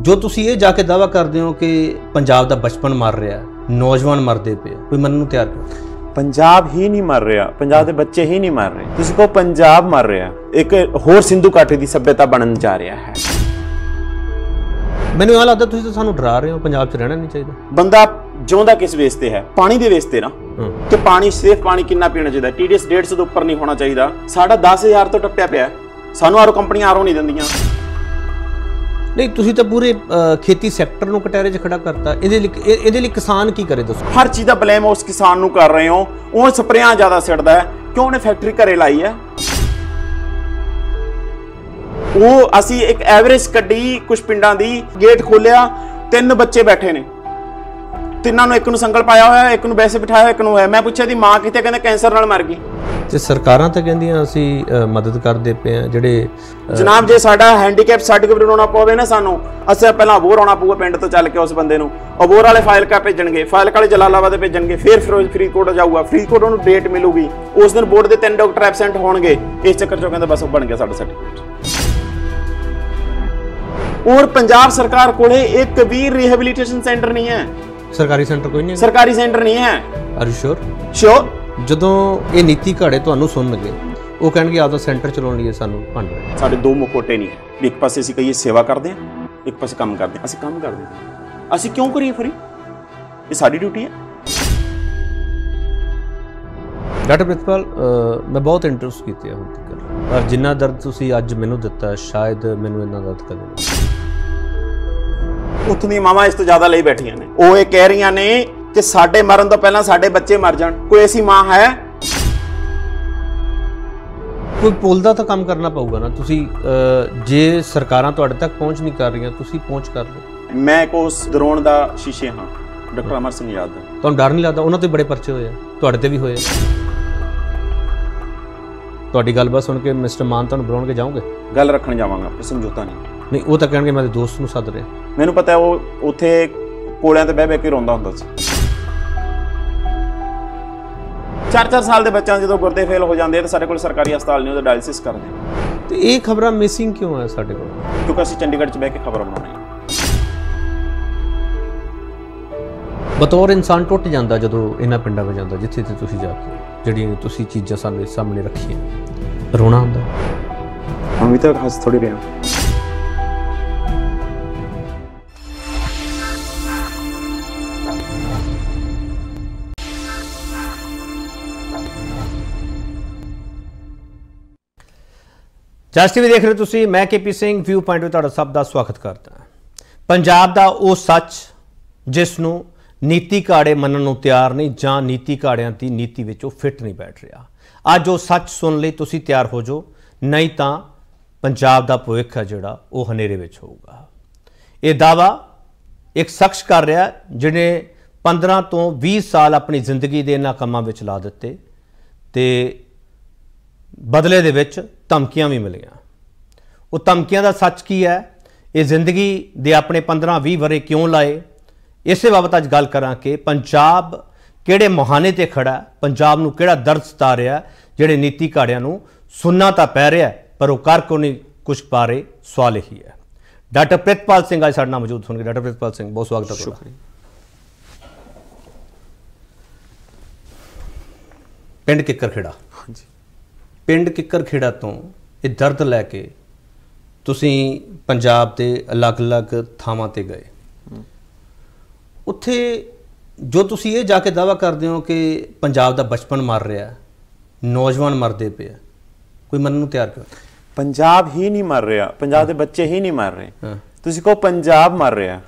ਜੋ ਤੁਸੀਂ ਇਹ ਜਾ ਕੇ ਦਾਵਾ ਕਰਦੇ ਹੋ ਕਿ ਪੰਜਾਬ ਦਾ ਬਚਪਨ ਮਰ ਰਿਹਾ ਨੌਜਵਾਨ ਮਰਦੇ ਪਏ ਕੋਈ ਮਨ ਨੂੰ ਤਿਆਰ ਨਹੀਂ ਪੰਜਾਬ ਹੀ ਨਹੀਂ ਮਰ ਰਿਹਾ ਪੰਜਾਬ ਦੇ ਬੱਚੇ ਹੀ ਨਹੀਂ ਮਰ ਰਹੇ ਤੁਸੀਂ ਕੋ ਪੰਜਾਬ ਮਰ ਰਿਹਾ ਇੱਕ ਹੋਰ ਸਿੰਧੂ ਘਾਟੀ ਦੀ ਸਭਿਅਤਾ ਬਣਨ ਜਾ ਰਿਹਾ ਹੈ ਮੈਨੂੰ ਇਹ ਲੱਗਦਾ ਤੁਸੀਂ ਤਾਂ ਸਾਨੂੰ ਡਰਾ ਰਹੇ ਹੋ ਪੰਜਾਬ 'ਚ ਰਹਿਣਾ ਨਹੀਂ ਚਾਹੀਦਾ ਬੰਦਾ ਜਿਉਂਦਾ ਕਿਸ ਵੇਸ ਤੇ ਹੈ ਪਾਣੀ ਦੇ ਵੇਸ ਤੇ ਨਾ ਤੇ ਪਾਣੀ ਸਿਰਫ ਪਾਣੀ ਕਿੰਨਾ ਪੀਣਾ ਚਾਹੀਦਾ ਟੀਡੀਐਸ 150 ਤੋਂ ਉੱਪਰ ਨਹੀਂ ਹੋਣਾ ਚਾਹੀਦਾ ਸਾਡਾ 10000 ਤੋਂ ਟੱਪਿਆ ਪਿਆ ਸਾਨੂੰ ਆਰੋ ਕੰਪਨੀਆਂ ਆਰੋ ਨਹੀਂ ਦਿੰਦੀਆਂ ਨਹੀਂ ਤੁਸੀਂ ਤਾਂ ਪੂਰੇ ਖੇਤੀ ਸੈਕਟਰ ਨੂੰ ਕਟਹਿਰੇ 'ਚ ਖੜਾ ਕਰਤਾ ਇਹਦੇ ਲਈ ਇਹਦੇ ਲਈ ਕਿਸਾਨ ਕੀ ਕਰੇ ਦੱਸੋ ਹਰ ਚੀਜ਼ ਦਾ ਬਲੇਮ ਉਸ ਕਿਸਾਨ ਨੂੰ ਕਰ ਰਹੇ ਹੋ ਉਹ ਸਪਰੇਆਂ ਜ਼ਿਆਦਾ ਸਿੱਟਦਾ ਹੈ ਕਿਉਂ ਨੇ ਫੈਕਟਰੀ ਘਰੇ ਲਾਈ ਹੈ ਉਹ ਅਸੀਂ ਇੱਕ ਐਵਰੇਜ ਕੱਢੀ ਕੁਝ ਪਿੰਡਾਂ ਦੀ ਗੇਟ ਖੋਲਿਆ ਤਿੰਨ ਬੱਚੇ ਬੈਠੇ ਨੇ ਤਿੰਨਾਂ ਨੂੰ ਇੱਕ ਨੂੰ ਸੰਗਲ ਪਾਇਆ ਹੋਇਆ ਇੱਕ ਨੂੰ ਵੈਸੇ ਬਿਠਾਇਆ ਇੱਕ ਨੂੰ ਹੈ ਮੈਂ ਪੁੱਛਿਆ ਦੀ ਮਾਂ ਕਿਤੇ ਕਹਿੰਦੇ ਕੈਂਸਰ ਨਾਲ ਮਰ ਗਈ ਤੇ ਸਰਕਾਰਾਂ ਤਾਂ ਕਹਿੰਦੀਆਂ ਅਸੀਂ ਮਦਦ ਕਰਦੇ ਪਏ ਆ ਜਿਹੜੇ ਜਨਾਬ ਜੇ ਸਾਡਾ ਹੈਂਡੀਕੈਪ ਸਰਟੀਫਿਕੇਟ ਬਣਾਉਣਾ ਪਵੇ ਨਾ ਸਾਨੂੰ ਅਸੀਂ ਪਹਿਲਾਂ ਅਬੋਰ ਆਉਣਾ ਪਊਗਾ ਪਿੰਡ ਤੋਂ ਚੱਲ ਕੇ ਉਸ ਬੰਦੇ ਨੂੰ ਅਬੋਰ ਵਾਲੇ ਫਾਈਲ ਕਾ ਭੇਜਣਗੇ ਫਾਈਲ ਵਾਲੇ ਜਲਾਲਾਬਾਦ ਭੇਜਣਗੇ ਫਿਰ ਫਿਰੋਜ਼ ਕੋਟ ਜਾਊਗਾ ਕੋਟ ਨੂੰ ਡੇਟ ਮਿਲੂਗੀ ਉਸ ਦਿਨ ਬੋਰਡ ਦੇ ਤਿੰਨ ਡਾਕਟਰ ਐਬਸੈਂਟ ਹੋਣਗੇ ਇਸ ਚੱਕਰ ਚੋਂ ਕਹਿੰਦਾ ਬਸ ਉਹ ਬਣ ਗਿਆ ਸਾਡਾ ਸਰਟੀਫਿਕੇਟ ਔਰ ਪੰਜਾਬ ਸਰਕਾਰ ਕੋਲੇ ਇੱਕ ਵੀ ਰੀਹੈਬਿਲਿਟੇਸ਼ਨ ਸੈਂਟਰ ਨਹੀਂ ਹੈ ਸਰਕਾਰੀ ਸੈਂਟਰ ਕੋਈ ਨਹੀਂ ਸਰਕਾਰੀ ਸੈਂਟਰ ਨਹੀਂ ਹੈ ਆਰ ਯੂ ਸ਼ੋਰ ਸ਼ੋਰ ਜਦੋਂ ਇਹ ਨੀਤੀ ਘਾੜੇ ਤੁਹਾਨੂੰ ਸੁਣਨਗੇ ਉਹ ਕਹਿਣਗੇ ਆਪਦਾ ਸੈਂਟਰ ਚਲਾਉਣ ਲਈ ਸਾਨੂੰ ਭੰਡ ਰਹੇ ਸਾਡੇ ਦੋ ਮੁਕੋਟੇ ਨਹੀਂ ਹੈ ਇੱਕ ਪਾਸੇ ਅਸੀਂ ਕਹੀਏ ਸੇਵਾ ਕਰਦੇ ਹਾਂ ਇੱਕ ਪਾਸੇ ਕੰਮ ਕਰਦੇ ਹਾਂ ਅਸੀਂ ਕੰਮ ਕਰਦੇ ਹਾਂ ਅਸੀਂ ਕਿਉਂ ਕਰੀਏ ਫਰੀ ਇਹ ਸਾਡੀ ਡਿਊਟੀ ਹੈ ਡਾਕਟਰ ਪ੍ਰਿੰਸੀਪਲ ਮੈਂ ਬਹੁਤ ਇੰਟਰਸਟ ਕੀਤੇ ਹੁਣ ਤੱਕ ਪਰ ਜਿੰਨਾ ਦਰਦ ਤੁਸੀਂ ਅੱਜ ਮੈਨੂੰ ਦਿੱਤਾ ਸ਼ਾਇਦ ਮੈਨੂੰ ਇੰਨਾ ਦਰਦ ਕਦੇ ਨਹੀਂ ਉੱਥੋਂ ਦੀਆਂ ਮਾਵਾਂ ਇਸ ਤੋਂ ਜ਼ਿਆਦਾ ਲਈ ਬੈਠੀਆਂ ਨੇ ਉਹ ਇਹ ਕਹਿ ਰਹੀਆਂ ਨੇ ਕਿ ਸਾਡੇ ਮਰਨ ਤੋਂ ਪਹਿਲਾਂ ਸਾਡੇ ਬੱਚੇ ਮਰ ਜਾਣ ਕੋਈ ਐਸੀ ਮਾਂ ਹੈ ਕੋਈ ਪੁੱਲ ਦਾ ਤਾਂ ਕੰਮ ਕਰਨਾ ਪਊਗਾ ਨਾ ਤੁਸੀਂ ਜੇ ਸਰਕਾਰਾਂ ਤੁਹਾਡੇ ਤੱਕ ਪਹੁੰਚ ਨਹੀਂ ਕਰ ਰਹੀਆਂ ਤੁਸੀਂ ਪਹੁੰਚ ਕਰ ਲਓ ਮੈਂ ਕੋਸ ਦਰੋਣ ਦਾ ਸ਼ੀਸ਼ੇ ਹਾਂ ਡਾਕਟਰ ਅਮਰ ਸਿੰਘ ਯਾਦ ਤੁਹਾਨੂੰ ਡਰ ਨਹੀਂ ਲੱਗਦਾ ਉਹਨਾਂ ਤੇ ਬੜੇ ਪਰਚੇ ਹੋਏ ਆ ਤੁਹਾਡੇ ਤੇ ਵੀ ਹੋਏ ਆ ਤੁਹਾਡੀ ਗੱਲਬਾਤ ਸੁਣ ਕੇ ਮਿਸਟਰ ਮਾਨ ਤੁਹਾਨੂੰ ਬੁਲਾਉਣ ਕੇ ਜਾਓਗੇ ਗੱਲ ਰੱਖਣ ਜਾਵਾਂਗਾ ਪਰ ਸਮਝੋਤਾ ਨਹੀਂ ਨਹੀਂ ਉਹ ਤਾਂ ਕਹਿਣਗੇ ਮੈਂ ਤੇ ਦੋਸਤ ਨੂੰ ਸੱਦ ਰਿਹਾ ਮੈਨੂੰ ਪਤਾ ਹੈ ਉਹ ਉੱਥੇ ਕੋਲਿਆਂ ਤੇ ਬਹਿ ਬਹਿ ਕੇ ਰੋਂਦਾ ਹੁੰਦਾ ਸੀ ਚਾਰ ਚਾਰ ਸਾਲ ਦੇ ਬੱਚਿਆਂ ਜਦੋਂ ਗੁਰਦੇ ਫੇਲ ਹੋ ਜਾਂਦੇ ਆ ਤਾਂ ਸਾਡੇ ਕੋਲ ਸਰਕਾਰੀ ਹਸਪਤਾਲ ਨਹੀਂ ਉਹਦਾ ਡਾਇਲਿਸਿਸ ਕਰਦੇ ਤੇ ਇਹ ਖਬਰਾਂ ਮਿਸਿੰਗ ਕਿਉਂ ਆ ਸਾਡੇ ਕੋਲ ਕਿਉਂਕਿ ਅਸੀਂ ਚੰਡੀਗੜ੍ਹ 'ਚ ਬਹਿ ਕੇ ਖਬਰ ਬਣਾਉਣੀ ਹਾਂ ਬਤੌਰ ਇਨਸਾਨ ਟੁੱਟ ਜਾਂਦਾ ਜਦੋਂ ਇਹਨਾਂ ਪਿੰਡਾਂ ਵਿੱਚ ਜਾਂਦਾ ਜਿੱਥੇ ਤੇ ਤੁਸੀਂ ਜਾ ਕੇ ਜਿਹੜੀਆਂ ਤੁਸੀਂ ਚੀਜ਼ਾਂ ਸਾਡੇ ਸਾਹਮਣੇ ਰੱਖੀਆਂ ਰੋਣਾ ਹੁੰਦਾ ਹੁਣ ਵੀ ਤਾਂ ਹੱਸ ਥੋੜੀ ਰਿਹਾ ਜਸਟੀ ਵੀ ਦੇਖ ਰਹੇ ਤੁਸੀਂ ਮੈਂ ਕੇਪੀ ਸਿੰਘ ਵਿਊ ਪੁਆਇੰਟ ਵਿੱਚ ਤੁਹਾਡਾ ਸਭ ਦਾ ਸਵਾਗਤ ਕਰਦਾ ਪੰਜਾਬ ਦਾ ਉਹ ਸੱਚ ਜਿਸ ਨੂੰ ਨੀਤੀ ਘਾੜੇ ਮੰਨਣ ਨੂੰ ਤਿਆਰ ਨਹੀਂ ਜਾਂ ਨੀਤੀ ਘਾੜਿਆਂ ਦੀ ਨੀਤੀ ਵਿੱਚ ਉਹ ਫਿੱਟ ਨਹੀਂ ਬੈਠ ਰਿਹਾ ਅੱਜ ਉਹ ਸੱਚ ਸੁਣ ਲਈ ਤੁਸੀਂ ਤਿਆਰ ਹੋ ਜਾਓ ਨਹੀਂ ਤਾਂ ਪੰਜਾਬ ਦਾ ਭਵਿੱਖ ਹੈ ਜਿਹੜਾ ਉਹ ਹਨੇਰੇ ਵਿੱਚ ਹੋਊਗਾ ਇਹ ਦਾਵਾ ਇੱਕ ਸ਼ਖਸ ਕਰ ਰਿਹਾ ਜਿਹਨੇ 15 ਤੋਂ 20 ਸਾਲ ਆਪਣੀ ਜ਼ਿੰਦਗੀ ਦੇ ਇਹਨਾਂ ਕੰਮਾਂ ਵਿੱਚ ਲਾ ਦਿੱਤੇ ਤੇ ਬਦਲੇ ਦੇ ਵਿੱਚ ਧਮਕੀਆਂ ਵੀ ਮਿਲੀਆਂ ਉਹ ਧਮਕੀਆਂ ਦਾ ਸੱਚ ਕੀ ਹੈ ਇਹ ਜ਼ਿੰਦਗੀ ਦੇ ਆਪਣੇ 15 20 ਵਰੇ ਕਿਉਂ ਲਾਏ ਇਸੇ ਬਾਬਤ ਅੱਜ ਗੱਲ ਕਰਾਂ ਕਿ ਪੰਜਾਬ ਕਿਹੜੇ ਮਹਾਨੇ ਤੇ ਖੜਾ ਪੰਜਾਬ ਨੂੰ ਕਿਹੜਾ ਦਰਦ ਸਤਾ ਰਿਹਾ ਜਿਹੜੇ ਨੀਤੀ ਘਾੜਿਆਂ ਨੂੰ ਸੁਣਨਾ ਤਾਂ ਪੈ ਰਿਹਾ ਪਰ ਉਹ ਕਰ ਕੋ ਨਹੀਂ ਕੁਝ ਪਾ ਰਹੇ ਸਵਾਲ ਹੀ ਹੈ ਡਾਕਟਰ ਪ੍ਰਿਤਪਾਲ ਸਿੰਘ ਅੱਜ ਸਾਡੇ ਨਾਲ ਮੌਜੂਦ ਹੋਣਗੇ ਡਾਕਟਰ ਪ੍ਰਿਤਪਾਲ ਸਿੰਘ ਬਹੁਤ ਸਵਾਗਤ ਹੈ ਤੁਹਾਡਾ ਪਿੰਡ ਕਿੱਕਰ ਖੇੜਾ ਪਿੰਡ ਕਿੱਕਰ ਖੇੜਾ ਤੋਂ ਇਹ ਦਰਦ ਲੈ ਕੇ ਤੁਸੀਂ ਪੰਜਾਬ ਦੇ ਅਲੱਗ-ਅਲੱਗ ਥਾਵਾਂ ਤੇ ਗਏ ਉੱਥੇ ਜੋ ਤੁਸੀਂ ਇਹ ਜਾ ਕੇ ਦਾਵਾ ਕਰਦੇ ਹੋ ਕਿ ਪੰਜਾਬ ਦਾ ਬਚਪਨ ਮਰ ਰਿਹਾ ਨੌਜਵਾਨ ਮਰਦੇ ਪਏ ਕੋਈ ਮਨ ਨੂੰ ਤਿਆਰ ਕਰ ਪੰਜਾਬ ਹੀ ਨਹੀਂ ਮਰ ਰਿਹਾ ਪੰਜਾਬ ਦੇ ਬੱਚੇ ਹੀ ਨਹੀਂ ਮਰ ਰਹੇ ਤੁਸੀਂ ਕਹੋ ਪੰਜਾਬ ਮਰ ਰਿਹਾ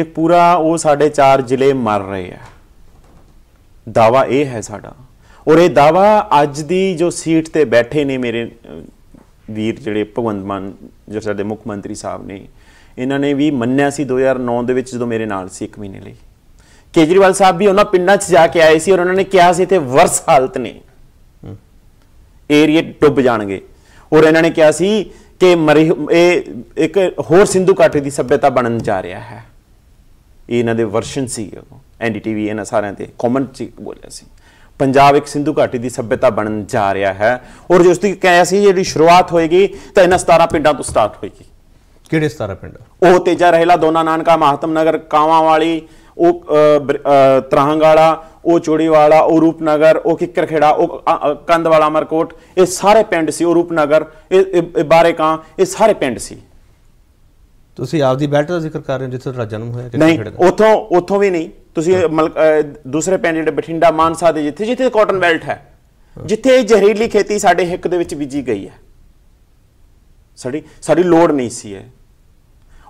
ਇੱਕ ਪੂਰਾ ਉਹ ਸਾਡੇ 4 ਜ਼ਿਲ੍ਹੇ ਮਰ ਰਹੇ ਆ ਦਾਵਾ ਇਹ ਹੈ ਸਾਡਾ ਔਰ ਇਹ ਦਾਵਾ ਅੱਜ ਦੀ ਜੋ ਸੀਟ ਤੇ ਬੈਠੇ ਨੇ ਮੇਰੇ ਵੀਰ ਜਿਹੜੇ ਭਗਵੰਤ ਮਾਨ ਜੋ ਸਾਡੇ ਮੁੱਖ ਮੰਤਰੀ ਸਾਹਿਬ ਨੇ ਇਹਨਾਂ ਨੇ ਵੀ ਮੰਨਿਆ ਸੀ 2009 ਦੇ ਵਿੱਚ ਜਦੋਂ ਮੇਰੇ ਨਾਲ ਸੀ 1 ਮਹੀਨੇ ਲਈ ਕੇਜਰੀਵਾਲ ਸਾਹਿਬ ਵੀ ਉਹਨਾਂ ਪਿੰਡਾਂ 'ਚ ਜਾ ਕੇ ਆਏ ਸੀ ਔਰ ਉਹਨਾਂ ਨੇ ਕਿਹਾ ਸੀ ਤੇ ਵਰਸ ਹਾਲਤ ਨੇ ਏਰੀਏ ਡੁੱਬ ਜਾਣਗੇ ਔਰ ਇਹਨਾਂ ਨੇ ਕਿਹਾ ਸੀ ਕਿ ਮਰੇ ਇਹ ਇੱਕ ਹੋਰ ਸਿੰਧੂ ਘਾਟੀ ਦੀ ਸਭਿਅਤਾ ਬਣਨ ਜਾ ਰਿਹਾ ਹੈ ਇਹ ਇਹਨਾਂ ਦੇ ਵਰਸ਼ਨ ਸੀ ਐਨਡੀਟੀਵੀ ਇਹਨਾਂ ਸਾਰਿਆਂ ਤੇ ਕਮੈਂਟ ਚ ਬੋਲਿਆ ਸੀ ਪੰਜਾਬ ਇੱਕ ਸਿੰਧੂ ਘਾਟੀ ਦੀ ਸੱਭਿਅਤਾ ਬਣਨ ਜਾ ਰਿਹਾ ਹੈ ਔਰ ਉਸ ਦੀ ਕਹਿਆ ਸੀ ਜਿਹੜੀ ਸ਼ੁਰੂਆਤ ਹੋਏਗੀ ਤਾਂ ਇਹਨਾਂ 17 ਪਿੰਡਾਂ ਤੋਂ ਸਟਾਰਟ ਹੋਏਗੀ ਕਿਹੜੇ 17 ਪਿੰਡ ਉਹ ਤੇਜਾ ਰਹਿਲਾ ਦੋਨਾ ਨਾਨਕਾ ਮਹਾਤਮ ਨਗਰ ਕਾਵਾਂ ਵਾਲੀ ਉਹ ਤਰਹੰਗ ਵਾਲਾ ਉਹ ਚੋੜੀ ਵਾਲਾ ਉਹ ਰੂਪਨਗਰ ਉਹ ਕਿੱਕਰਖੇੜਾ ਉਹ ਕੰਦ ਵਾਲਾ ਮਰਕੋਟ ਇਹ ਸਾਰੇ ਪਿੰਡ ਸੀ ਉਹ ਰੂਪਨਗਰ ਇਹ ਬਾਰੇ ਕਾਂ ਇਹ ਸਾਰੇ ਪਿੰਡ ਸੀ ਤੁਸੀਂ ਆਪਦੀ ਬੈਲਟ ਦਾ ਜ਼ਿਕਰ ਕਰ ਰਹੇ ਹੋ ਜਿੱਥੇ ਤੁਹਾਡਾ ਜਨਮ ਹੋਇਆ ਨਹੀਂ ਉਥੋਂ ਉਥੋਂ ਵੀ ਨਹੀਂ ਤੁਸੀਂ ਦੂਸਰੇ ਪਿੰਡ ਜਿਹੜੇ ਬਠਿੰਡਾ ਮਾਨਸਾ ਦੇ ਜਿੱਥੇ ਜਿੱਥੇ ਕਾਟਨ ਬੈਲਟ ਹੈ ਜਿੱਥੇ ਇਹ ਜ਼ਹਿਰੀਲੀ ਖੇਤੀ ਸਾਡੇ ਹਿੱਕ ਦੇ ਵਿੱਚ ਬੀਜੀ ਗਈ ਹੈ ਸਾਡੀ ਸਾਡੀ ਲੋੜ ਨਹੀਂ ਸੀ ਹੈ